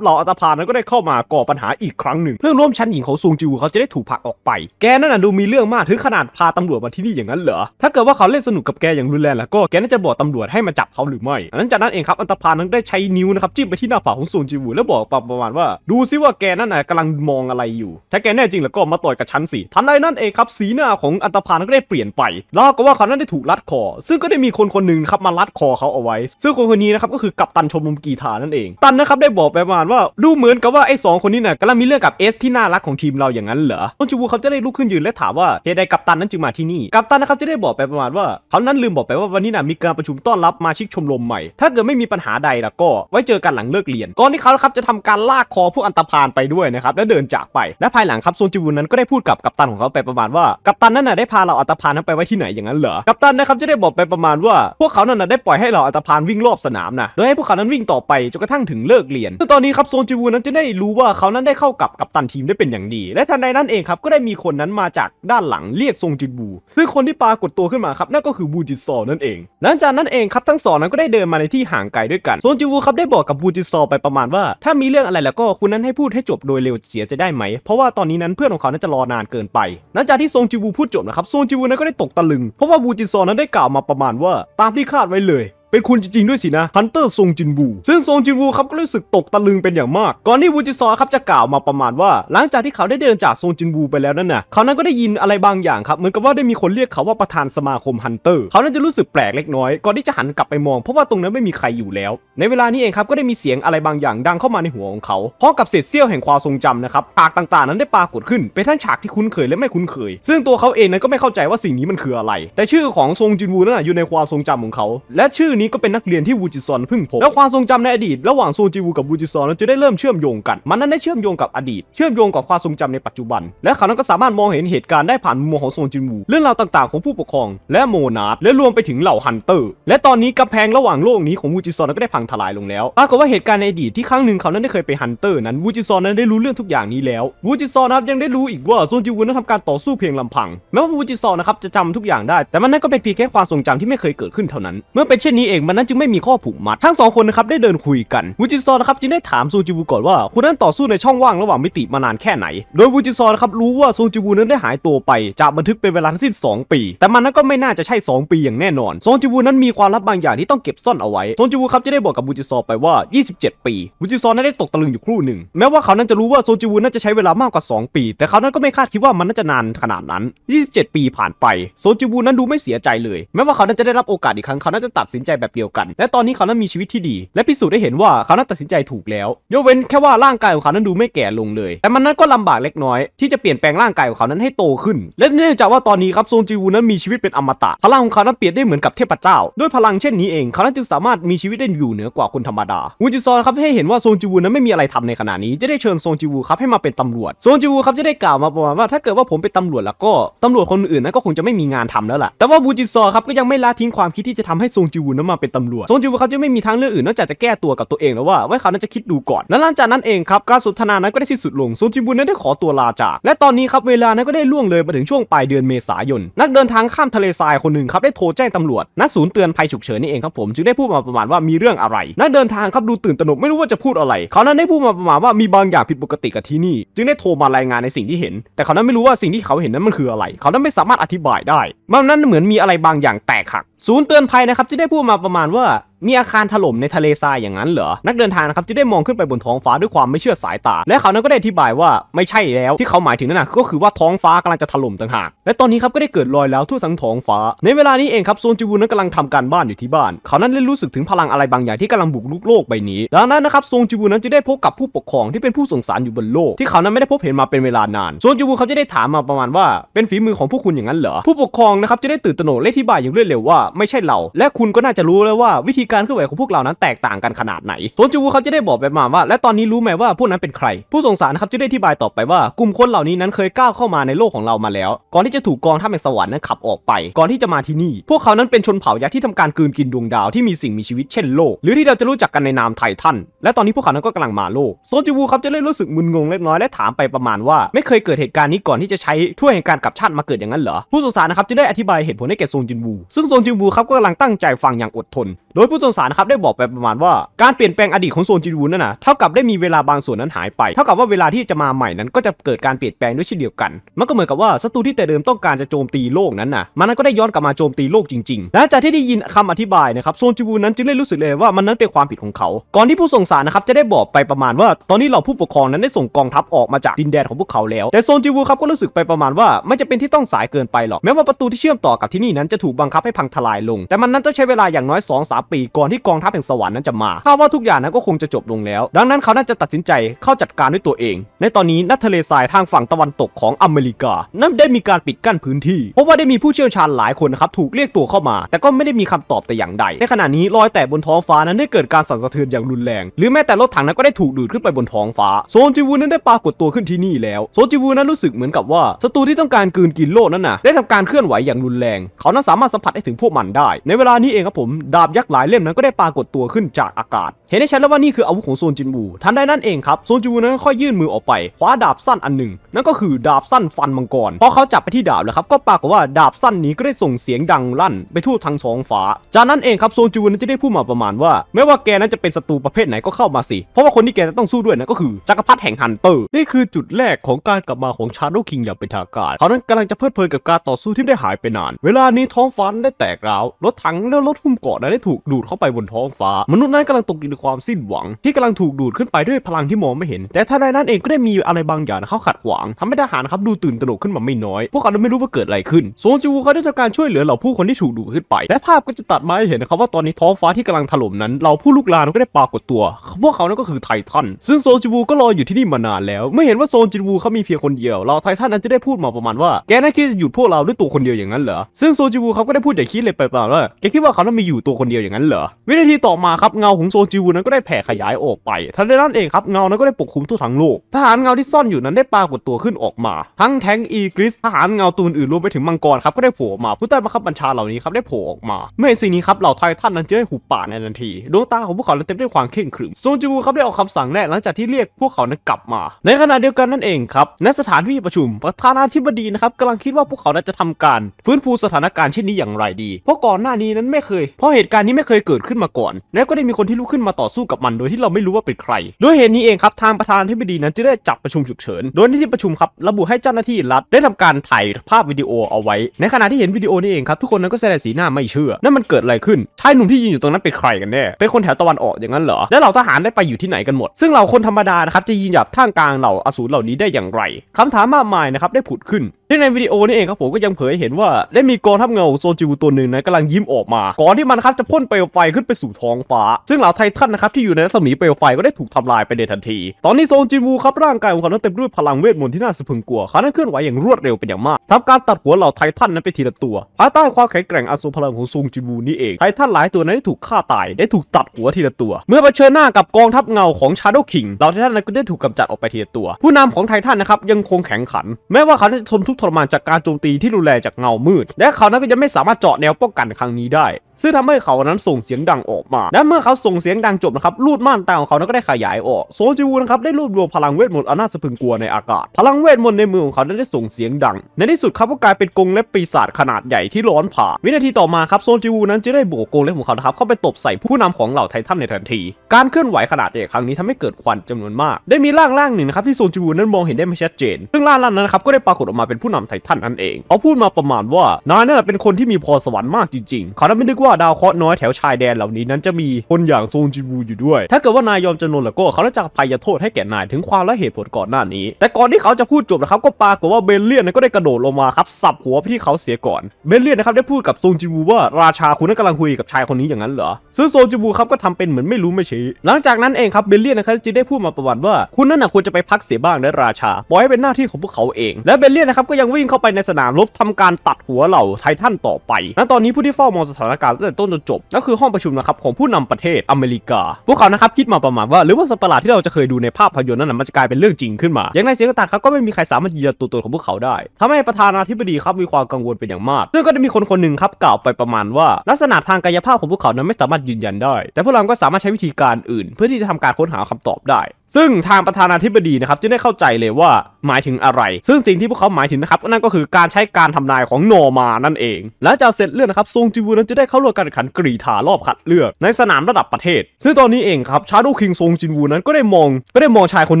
หลล่าอัตภานั้นก็ได้เข้ามาก่อปัญหาอีกครั้งหนึ่งเพื่อนร่วมชั้นหญิงของซงจิวเขาจะได้ถูกผลักออกไป แกนั่นน่ะดูมีเรื่องมากถึงขนาดพาตำรวจมาที่นี่อย่างนั้นเหรอถ้าเกิดว่าเขาเล่นสนุกกับแกอย่างรุนแรงแล้วก็แกน่าจะบอกตำรวจให้มาจับเขาหรือไม่ หลังจากนั้นเองครับอัตภานั้นได้ใช้นิ้วนะครับจิ้มไปที่หน้าผากของซงจิวแล้วบอกประมาณว่า ดูซิว่าแกนั่นน่ะกำลังมองอะไรอยู่ถ้าแกแน่จริงแล้วก็มาต่อยกับฉันสิทันใดนั่นเองครับสีหน้าของอัตภานก็ได้เปลี่ยนไปแล้วก็ว่าเขานั้นได้ถูกลัดคอ ซึ่งก็ได้มีคนคนหนึ่งครับมาลัดคอเขาเอาไว้ซึ่งคนคนนี้นะครับก็คือกัปตันชมุมกีฬานั่นเองตันนะครับได้บอกประมาณว่าดูเหมือนกับว่าไอ้สองคนนี้น่ะกำลังมีเรื่องกับเอสที่น่ารักของทีมเราอย่างนั้นเหรอต้นจูบูเขาจะได้ลุกขึ้นยืนและถามว่าเหตุใดกัปตันนั้นจึงมาที่นี่กัปตันนะครับจะได้บอกไปประมาณว่าเขานั้นลืมบอกไปว่าวันนี้น่ะมีการประชุมต้อนรับมาชิกชมรมใหม่ถ้าเกิดไม่มีปัญหาใดละก็ไว้เจอกันหลังเลิกเรียน ก่อนที่เขาครับจะทำการลากคอผู้อันตรพานไปด้วยนะครับและเดินจากไปและภายหลังครับโซนจูบูนั้นก็ได้พูดกับกัปตันของเขาไปประมาณว่า กัปตันนั้นน่ะได้พาเราอันตรพานนั้นไปไว้ที่ไหนอย่างนั้นเหรอกัปตันนะครับจะได้บอกไปประมาณว่า พวกเขานั้นน่ะได้ปล่อยให้เราอันตรพานวิ่งรอบสนามนะโดยให้พวกเขานั้นวิ่งต่อไปจนกระทั่งถึงเลิกเรียนซึ่งตอนนี้ครับโซนจิวูนั้นจะได้รู้ว่าเขานั้นได้เข้ากับกับตันทีมได้เป็นอย่างดี และทันใดนั้นเองครับก็ได้มีคนนั้นมาจากด้านหลังเรียกโซงจิบูซึ่งคนที่ปรากฏตัวขึ้นมาครับนั่นก็คือบูจิซอนั่นเอง หลังจากนั้นเองครับทั้งสองนั้นก็ได้เดินมาในที่ห่างไกลด้วยกันโซนจิวูครับได้บอกกับบูจิซอไปประมาณว่า ถ้ามีเรื่องอะไรแล้วก็คุณนั้นให้พูดให้จบโดยเร็วเสียจะได้ไหม เพราะว่าตอนนี้นั้นเพื่อนของเขานั้นจะรอนานเกินไปหลังจากที่โซงจิวูพูดจบนะครับโซจีวูนั้นก็ได้ตกตะลึงเพราะว่าบูจิซอ นั้นได้กล่าวมาประมาณว่า ตามที่คาดไว้เลยเป็นคุณจริง ๆ ด้วยสินะฮันเตอร์ซงจินวูซึ่งซงจินวูครับ ก็รู้สึกตกตะลึงเป็นอย่างมาก ก่อนที่วูจิซอครับจะกล่าวมาประมาณว่า หลังจากที่เขาได้เดินจากซงจินวูไปแล้วนั่นน่ะเขานั้นก็ได้ยินอะไรบางอย่างครับ เหมือนกับว่าได้มีคนเรียกเขาว่า ประธานสมาคมฮันเตอร์เขานั้นจะรู้สึกแปลกเล็กน้อย ก่อนที่จะหันกลับไปมอง เพราะว่าตรงนั้นไม่มีใครอยู่แล้ว ในเวลานี้เองครับก็ได้มีเสียงอะไรบางอย่างดังเข้ามาในหัวของเขาพร้อมกับเศษเสี้ยวแห่งความทรงจำนะครับฉากต่างๆ นั้นได้ปรากฏขึ้นไปทั้งฉากที่คุ้นเคยและไม่คุ้นเคย ซึ่งตัวเขาเองนั้นก็ไม่เข้าใจว่าสิ่งนี้มันคืออะไร แต่ชื่อของซงจินวูนั้นอยู่ในความทรงจำของเขา และชื่อนี้ก็เป็นนักเรียนที่วูจิซอนพึ่งพบ และความทรงจำในอดีต ระหว่างซูจิวูกับวูจิซอนจะได้เริ่มเชื่อมโยงกัน มันนั้นได้เชื่อมโยงกับอดีต เชื่อมโยงกับความทรงจำในปัจจุบัน และเขานั้นก็สามารถมองเห็น เหตุการณ์ได้ผ่านมุมมองของซูจิวูเรื่องราวต่าง ๆของผู้ปกครอง และโมนาดและรวมไปถึงเหล่าฮันเตอร์และตอนนี้กำแพงระหว่างโลกนี้ของวูจิซอนก็ได้พังทลายลงแล้วปรากฏว่าเหตุการณ์ในอดีตที่ครั้งหนึ่งเขานั้นได้เคยไปฮันเตอร์นั้นวูจิซอนนั้นได้รู้เรื่องทุกอย่างนี้แล้ววูจิซอนนะครับยังได้รู้อีกว่าซูจิวูนั้นทำการต่อสู้เพียงลำพังแม้ว่าวูจิซอนนะครับจะจำทุกอย่างได้ แต่มันนั่นก็เป็นเพียงแค่ความทรงจำที่ไม่เคยเกิดขึ้นเท่านั้น เมื่อเป็นเช่นนีเองมันนั้นจึงไม่มีข้อผูกมัด ทั้งสองคนนะครับได้เดินคุยกัน วูจินซอนะครับจึงได้ถามซูจิบูก่อนว่า คุณนั้นต่อสู้ในช่องว่างระหว่างมิติมานานแค่ไหน โดยวูจินซอนะครับรู้ว่าซูจิบูนั้นได้หายตัวไปจากบันทึกเป็นเวลาทั้งสิ้น 2 ปี แต่มันนั้นก็ไม่น่าจะใช่ 2 ปีอย่างแน่นอนซูจิบูนั้นมีความลับบางอย่างที่ต้องเก็บซ่อนเอาไว้ซูจิบูครับจะได้บอกกับวูจินซอไปว่า 27 ปี วูจินซอนั้นได้ตกตะลึงอยู่ครู่หนึ่ง แม้ว่าเขานั้นจะรู้ว่าซูจิบูนั้นจะใช้เวลามากกว่า 2 ปี แต่เขานั้นก็ไม่คาดคิดว่ามันน่าจะนานขนาดนั้น 27 ปีผ่านไปซูจิบูนั้นดูไม่เสียใจเลย แม้ว่าเขานั้นจะได้รับโอกาสอีกครั้งเขานั้นจะตัดสินใจแบบเดียวกันและ ตอนนี้เขานั้นมีชีวิตที่ดี และพิสูจน์ได้เห็นว่าเขานั้นตัดสินใจถูกแล้วยกเว้นแค่ว่าร่างกายของเขานั้นดูไม่แก่ลงเลยแต่มันนั้นก็ลำบากเล็กน้อย ที่จะเปลี่ยนแปลงร่างกายของเขานั้นให้โตขึ้น และเนื่องจากว่าตอนนี้ครับโซนจิวูนั้นมีชีวิตเป็นอมตะ พลังของเขานั้นเปลี่ยนได้เหมือนกับเทพเจ้าด้วยพลังเช่นนี้เองเขานั้นจึงสามารถมีชีวิตได้อยู่เหนือกว่าคนธรรมดา วูจิซอนครับให้เห็นว่าโซนจิวูนั้นไม่มีอะไรทำในขณะนี้จะได้เชิญโซนจิวูครับให้มาเป็นตำรวจโซนจิวูครับจะได้กล่าวมาประมาณว่า ถ้าเกิดว่าผมเป็นตำรวจแล้วก็ตำรวจคนอื่นนั้นก็คงจะไม่มีงานทำแล้วล่ะแต่ว่าวูจิซอครับก็ยังไม่ละทิ้งความคิดที่จะทำให้โซนจีวูนั้นมาเป็นตำรวจซงจิวเขาจะไม่มีทางเลือกอื่นนอกจากจะแก้ตัวกับตัวเองแล้วว่าไว้เขานั้นจะคิดดูก่อน และหลังจากนั้นเองครับการสนทนานั้นก็ได้สิ้นสุดลงซงจิวนั้นได้ขอตัวลาจาก และตอนนี้ครับเวลานั้นก็ได้ล่วงเลย มาถึงช่วง ปลายเดือนเมษายน นักเดินทางข้ามทะเลทรายคนหนึ่งครับได้โทรแจ้งตำรวจณศูนย์เตือนภัยฉุกเฉินนี่เองครับผมจึงได้พูดมาประมาณว่ามีเรื่องอะไรนักเดินทางครับดูตื่นตระหนกไม่รู้ว่าจะพูดอะไร เขานั้นได้พูดมาประมาณว่ามีบางอย่างผิดปกติกับที่นี่จึงได้โทรมารายงานในสิ่งที่เห็น แต่เขานั้นไม่รู้ว่าสิ่งที่เขาเห็นนั้นมันคืออะไร เขานั้นไม่สามารถอธิบายได้มันนั้นเหมือนมีอะไรบางอย่างแตกหักศูนย์เตือนภัยนะครับที่ได้พูดมาประมาณว่ามีอาคารถล่มในทะเลทรายอย่างนั้นเหรอ นักเดินทางนะครับจะได้มองขึ้นไปบนท้องฟ้าด้วยความไม่เชื่อสายตา และเขานั้นก็ได้อธิบายว่าไม่ใช่แล้วที่เขาหมายถึงนั่นนะก็คือว่าท้องฟ้ากำลังจะถล่มต่างหากและตอนนี้ครับก็ได้เกิดรอยแล้วทั่วทั้งท้องฟ้า ในเวลานี้เองครับโซนจิวูนั้นกำลังทำการบ้านอยู่ที่บ้าน เขานั้นได้รู้สึกถึงพลังอะไรบางอย่างที่กำลังบุกลุกโลกใบนี้ ดังนั้นนะครับโซนจิวูนั้นจะได้พบกับผู้ปกครองที่เป็นผู้ส่งสารอยู่บนโลกที่เขานั้นไม่ได้พบเห็นมาเป็นเวลานานโซนจิวูเขาจะได้ถามมาประมาณว่าเป็นฝีมือของผู้คุณอย่างนั้นเหรอผู้ปกครองนะครับจะได้ตื่นตระหนกและอธิบายอย่างรวดเร็วว่าไม่ใช่เราและคุณก็น่าจะรู้แล้วว่าวิธีการเคลื่อนไหวของพวกเหล่านั้นแตกต่างกันขนาดไหนโซนจูเขาจะได้บอกไปมาว่า และตอนนี้รู้ไหมว่าผู้นั้นเป็นใคร ผู้สงสารนะครับจะได้อธิบายต่อไปว่ากลุ่มคนเหล่านี้นั้นเคยก้าวเข้ามาในโลกของเรามาแล้ว ก่อนที่จะถูกกองทัพแห่งสวรรค์นั้นขับออกไป ก่อนที่จะมาที่นี่ พวกเขานั้นเป็นชนเผ่ายักษ์ที่ทำการกืนกินดวงดาวที่มีสิ่งมีชีวิตเช่นโลก หรือที่เราจะรู้จักกันในนามไททันและตอนนี้พวกเขานั้นก็กำลังมาโลกโซนจูวูครับจะได้รู้สึกมึนงงเล็กน้อยและถามไปประมาณว่า ไม่เคยเกิดเหตุการณ์นี้ก่อนที่จะใช้ถ้วยแห่งการกลับชาติมาเกิดอย่างนั้นเหรอผู้สงสารนะครับจะได้อธิบายเหตุผลให้แก่โซนจูวูซึ่งโซนจูวูครับก็กำลังตั้งใจฟังอย่างอดทนโดยผผู้สงสารครับได้บอกไปประมาณว่าการเปลี่ยนแปลงอดีตของโซนจินวูนนั่นนะเท่ากับได้มีเวลาบางส่วนนั้นหายไป เท่ากับว่าเวลาที่จะมาใหม่นั้น ก็จะเกิดการเปลี่ยนแปลงด้วยเช่นเดียวกันมันก็เหมือนกับว่าศัตรูที่แต่เดิมต้องการจะโจมตีโลกนั้นนะมันนั้นก็ได้ย้อนกลับมาโจมตีโลกจริงๆหลังจากที่ได้ยินคำอธิบายนะครับโซนจินวูนนั้นจึงได้รู้สึกเลยว่ามันนั้นเป็นความผิดของเขา ก่อนที่ผู้สงสารนะครับจะได้บอกไปประมาณว่า ตอนนี้เราผู้ปกครองนั้นได้ส่งกองทัพออกมาจากดินแดนของพวกเขาแล้ว แต่โซนจิวูครับก็รู้สึกไปประมาณว่าไม่จะเป็นที่ต้องสายเกินไปหรอกแม้ว่าประตูที่เชื่อมต่อกับที่นี่นั้นจะถูกบังคับให้พังทลายลง แต่มันนั้นต้องใช้เวลาอย่างน้อย2-3ปีก่อนที่กองทัพแห่งสวรรค์นั้นจะมาคาดว่าทุกอย่างนั้นก็คงจะจบลงแล้ว ดังนั้นเขาน่าจะตัดสินใจเข้าจัดการด้วยตัวเอง ในตอนนี้นัทะเลทรายทางฝั่งตะวันตกของอเมริกา นั้นได้มีการปิดกั้นพื้นที่ เพราะว่าได้มีผู้เชี่ยวชาญหลายคนนะครับ ถูกเรียกตัวเข้ามา แต่ก็ไม่ได้มีคำตอบแต่อย่างใด ในขณะนี้รอยแต่บนท้องฟ้านั้นได้เกิดการสั่นสะเทือนอย่างรุนแรง หรือแม้แต่รถถังนั้นก็ได้ถูกดูดขึ้นไปบนท้องฟ้า โซนจิวูนั้นได้ปรากฏตัวขึ้นที่นี่แล้ว โซนจิวูนั้นรู้สึกเหมือนกับว่าศัตรูที่ต้องการกืนกินโลกนั้นน่ะได้ทำการเคลื่อนไหวอย่างรุนแรง เขานั้นสามารถสัมผัสได้ถึงพวกมันได้ในเวลานี้เองครับผมดาบยักษ์หลายเลมนั้นก็ได้ปรากฏตัวขึ้นจากอากาศ เห็นได้ชัดแล้วว่านี่คืออาวุธของโซนจินบูทันใดนั่นเองครับโซนจินบูนั้นค่อยยื่นมือออกไปคว้าดาบสั้นอันหนึ่ง นั่นก็คือดาบสั้นฟันมังกร พอเขาจับไปที่ดาบแล้วครับก็ปรากฏว่าดาบสั้นนี้ก็ได้ส่งเสียงดังลั่นไปทั่วทั้งสองฝาจากนั้นเองครับโซนจินบูนั้นจะได้พูดมาประมาณว่าไม่ว่าแกนั้นจะเป็นศัตรูประเภทไหนก็เข้ามาสิ เพราะว่าคนที่แกจะต้องสู้ด้วยนั่นก็คือจักรพรรดิแห่งฮันเตอร์นี่คือจุดแรกของการกลับมาของชาร์โคิงอย่างเป็นทางการเขานั้นกำลังจะเพลิดเพลินกับการต่อสู้ที่ได้หายไปนาน เวลานี้ท้องฟ้าได้แตกร้าวรถถังและรถหุ้มเกาะได้ถูกดูดเข้าไปบนท้องฟ้า มนุษย์นั้นกำลังตกอยู่ในความสิ้นหวัง ที่กำลังถูกดูดขึ้นไปด้วยพลังที่มองไม่เห็นแต่ท่านใดนั้นเองก็ได้มีอะไรบางอย่างเข้าขัดขวางทำให้ทหารครับดูตื่นตระหนกขึ้นมาไม่น้อยพวกเขาไม่รู้ว่าเกิดอะไรขึ้นโซนจูเขาได้ทำการช่วยเหลือเหล่าผู้คนที่ถูกดูดขึ้นไปและภาพก็จะตัดมาให้เห็นนะครับว่าตอนนี้ท้องฟ้าที่กำลังถล่มนั้นเหล่าผู้ลูกลานก็ได้ปรากฏตัว พวกเขานั้นก็คือไททันซึ่งโซนจูก็รออยู่ที่นี่มานานแล้วไม่เห็นว่าโซนจิวูเขามีเพียงคนเดียวเราไททันนั้นจะได้พูดมาประมาณว่าแกน่าคิดจะหยุดพวกเราด้วยตัวคนเดียวอย่างนั้นเหรอซึ่งโซนจูเขาก็ได้พูดอย่างคิดเลยไปเปล่าว่าแกคิดว่าเขาต้องมีอยู่ตัวคนเดียวอย่างนั้นเหรอวินาทีต่อมาครับเงาของโซจิวนั้นก็ได้แผ่ขยายออกไปทันใดนั้นเองครับเงานั้นก็ได้ปกคลุมทั่วทั้งโลกทหารเงาที่ซ่อนอยู่นั้นได้ปรากฏตัวขึ้นออกมา ทั้งแทงอีกริสทหารเงาตัวอื่นรวมไปถึงมังกรครับ ก็ได้โผล่มา ผู้ใต้บังคับบัญชาเหล่านี้ครับได้โผล่ออกมาเมื่อสิ่งนี้ครับเหล่าไททันนั้นเจอหุบป่าในทันทีดวงตาของพวกเขาเต็มด้วยความเข่งขรึมโซจิวครับได้ออกคำสั่งแรกหลังจากที่เรียกพวกเขานั้นกลับมาในขณะเดียวกันนั่นเองครับในสถานที่ประชุมประธานาธิบดีนะครับกำลังคิดว่าพวกเขาจะทำการ ฟื้นฟูสถานการณ์เช่นนี้อย่างไรดีเพราะก่อนหน้านี้นั้นไม่เคยเพราะเหตุการณ์นี้ไม่เคยเกิดขึ้นมาก่อน และก็ได้มีคนที่ลุกขึ้นมาต่อสู้กับมัน โดยที่เราไม่รู้ว่าเป็นใคร ด้วยเหตุนี้เองครับทางประธานที่ไม่ดีนั้นจึงได้จับประชุมฉุกเฉิน โดยในที่ประชุมครับ ระบุให้เจ้าหน้าที่รัฐได้ทำการถ่ายภาพวิดีโอเอาไว้ ในขณะที่เห็นวิดีโอนี้เองครับทุกคนนั้นก็แสดงสีหน้าไม่เชื่อ นั่นมันเกิดอะไรขึ้น ชายหนุ่มที่ยืนอยู่ตรงนั้นเป็นใครกันแน่ เป็นคนแถวตะวันออกอย่างนั้นเหรอ และเหล่าทหารได้ไปอยู่ที่ไหนกันหมด ซึ่งเหล่าคนธรรมดานะครับจะยืนหยับท่ามกลางเหล่าอสูรเหล่านี้ได้อย่างไร คำถามมากมายนะครับได้ผุดขึ้นซึ่งในวิดีโอนี่เองครับผมก็ยังเผยเห็นว่า ได้มีกองทัพเงาโซจิวตัวหนึ่งนะกำลังยิ้มออกมา ก่อนที่มันครับจะพ่นเปลวไฟขึ้นไปสู่ท้องฟ้า ซึ่งเหล่าไททันนะครับที่อยู่ในรัศมีเปลวไฟก็ได้ถูกทำลายไปในทันที ตอนนี้โซจิวูครับร่างกายของเขาเต็มด้วยพลังเวทมนต์ที่น่าสะพึงกลัวเขาได้เคลื่อนไหวอย่างรวดเร็วเป็นอย่างมากทำการตัดหัวเหล่าไททันนั้นไปทีละตัวภายใต้ความแข็งแกร่งอันทรงพลังของโซจิวูนี่เองไททันหลายตัวนั้นได้ถูกฆ่าตายได้ถูกตัดหัวทีละตัว เมื่อเผชิญหน้ากับกองทัพเงาของชาโดว์คิงเหล่าไททันนั้นก็ได้ถูกกำจัดออกไปทีละตัว ผู้นำของไททันนะครับยังคงแข็งขัน แม้ว่าเขาจะทนทุกทรมานจากการโจมตีที่รุนแรงจากเงามืด และเขานั้นก็ยังไม่สามารถเจาะแนวป้องกันครั้งนี้ได้ซึ่งทำให้เขานั้นส่งเสียงดังออกมา และเมื่อเขาส่งเสียงดังจบนะครับลูดม่านตาของเขานั้นก็ได้ขยายออกโซจิวูนะครับได้รวบรวมพลังเวทมนต์อนนาสะพึงกลัวในอากาศ พลังเวทมนต์ในมือของเขาได้ส่งเสียงดัง ในที่สุดเขาก็กลายเป็นกรงเล็บปีศาจขนาดใหญ่ที่ร้อนผ่า วินาทีต่อมาครับโซจิวูนั้นจะได้โบกกรงเล็บของเขานะครับเข้าไปตบใส่ผู้นำของเหล่าไททันในทันที การเคลื่อนไหวขนาดใหญ่ครั้งนี้ทำให้เกิดควันจำนวนมาก ได้มีร่างร่างหนึ่งนะครับที่โซจิวูนั้นมองเห็นได้ไม่ชัดเจน ซึ่งร่างนั้นครับก็ได้ปรากฏออกมาเป็นผู้นำไททันนั่นเองเขาพูดมาประมาณว่า นายนั่นเป็นคนที่มีพรสวรรค์มากจริง ๆ เขา้ไม่นึกว่าว่าดาวเคราะห์น้อยแถวชายแดนเหล่านี้นั้นจะมีคนอย่างซงจิบวูอยู่ด้วย ถ้าเกิดว่านายยอมจำนนแล้วก็เขาจะพายโทษให้แก่นายถึงความและเหตุผลก่อนหน้านี้ แต่ก่อนที่เขาจะพูดจบนะครับก็ปรากฏว่าเบลเลียนก็ได้กระโดดลงมาครับ สับหัวพี่เขาเสียก่อน เบลเลียนนะครับได้พูดกับซงจิบวูว่าราชาคุณนั้นกำลังคุยกับชายคนนี้อย่างนั้นเหรอซึ่งซงจิบวูครับก็ทำเป็นเหมือนไม่รู้ไม่ชี้ หลังจากนั้นเองครับเบลเลียนนะครับจึงได้พูดมาประวัติว่า คุณนั่นนะควรจะไปพักเสียบ้างนะราชาปล่อยให้เป็นหน้าที่ของพวกเขาเอง และเบลเลียนนะครับก็ยังวิ่งเข้าไปในสนามรบทำการตัดหัวเหล่าไททันต่อไปณตอนนี้ผู้ที่เฝ้ามองสถานการณ์ตั้งแต่ต้นจนจบก็คือห้องประชุมนะครับของผู้นำประเทศอเมริกา พวกเขานะครับคิดมาประมาณ ว่า หรือว่าสัตว์ประหลาดที่เราจะเคยดูในภาพพยนตร์นั้นมันจะกลายเป็นเรื่องจริงขึ้นมาอย่างไรเสียก็ตามครับก็ไม่มีใครสามารถยืนยันตัวตนของพวกเขาได้ ทำให้ประธานาธิบดีครับมีความกังวลเป็นอย่างมาก ซึ่งก็ได้มีคนคนหนึ่งครับกล่าวไปประมาณว่า ลักษณะทางกายภาพของพวกเขานั้นไม่สามารถยืนยันได้ แต่พวกเราก็สามารถใช้วิธีการอื่น เพื่อที่จะทำการค้นหาคำตอบได้ซึ่งทางประธานาธิบดีนะครับจึงได้เข้าใจเลยว่าหมายถึงอะไร ซึ่งสิ่งที่พวกเขาหมายถึงนะครับนั่นก็คือการใช้การทำนายของโนมานั่นเองหลังจากเสร็จเรื่องนะครับซงจิวูนั้นจะได้เข้าร่วมการแข่งขันกรีธารอบคัดเลือก ในสนามระดับประเทศ ซึ่งตอนนี้เองครับชาโดคิงซงจินวูนั้นก็ได้มองก็ได้มองชายคนห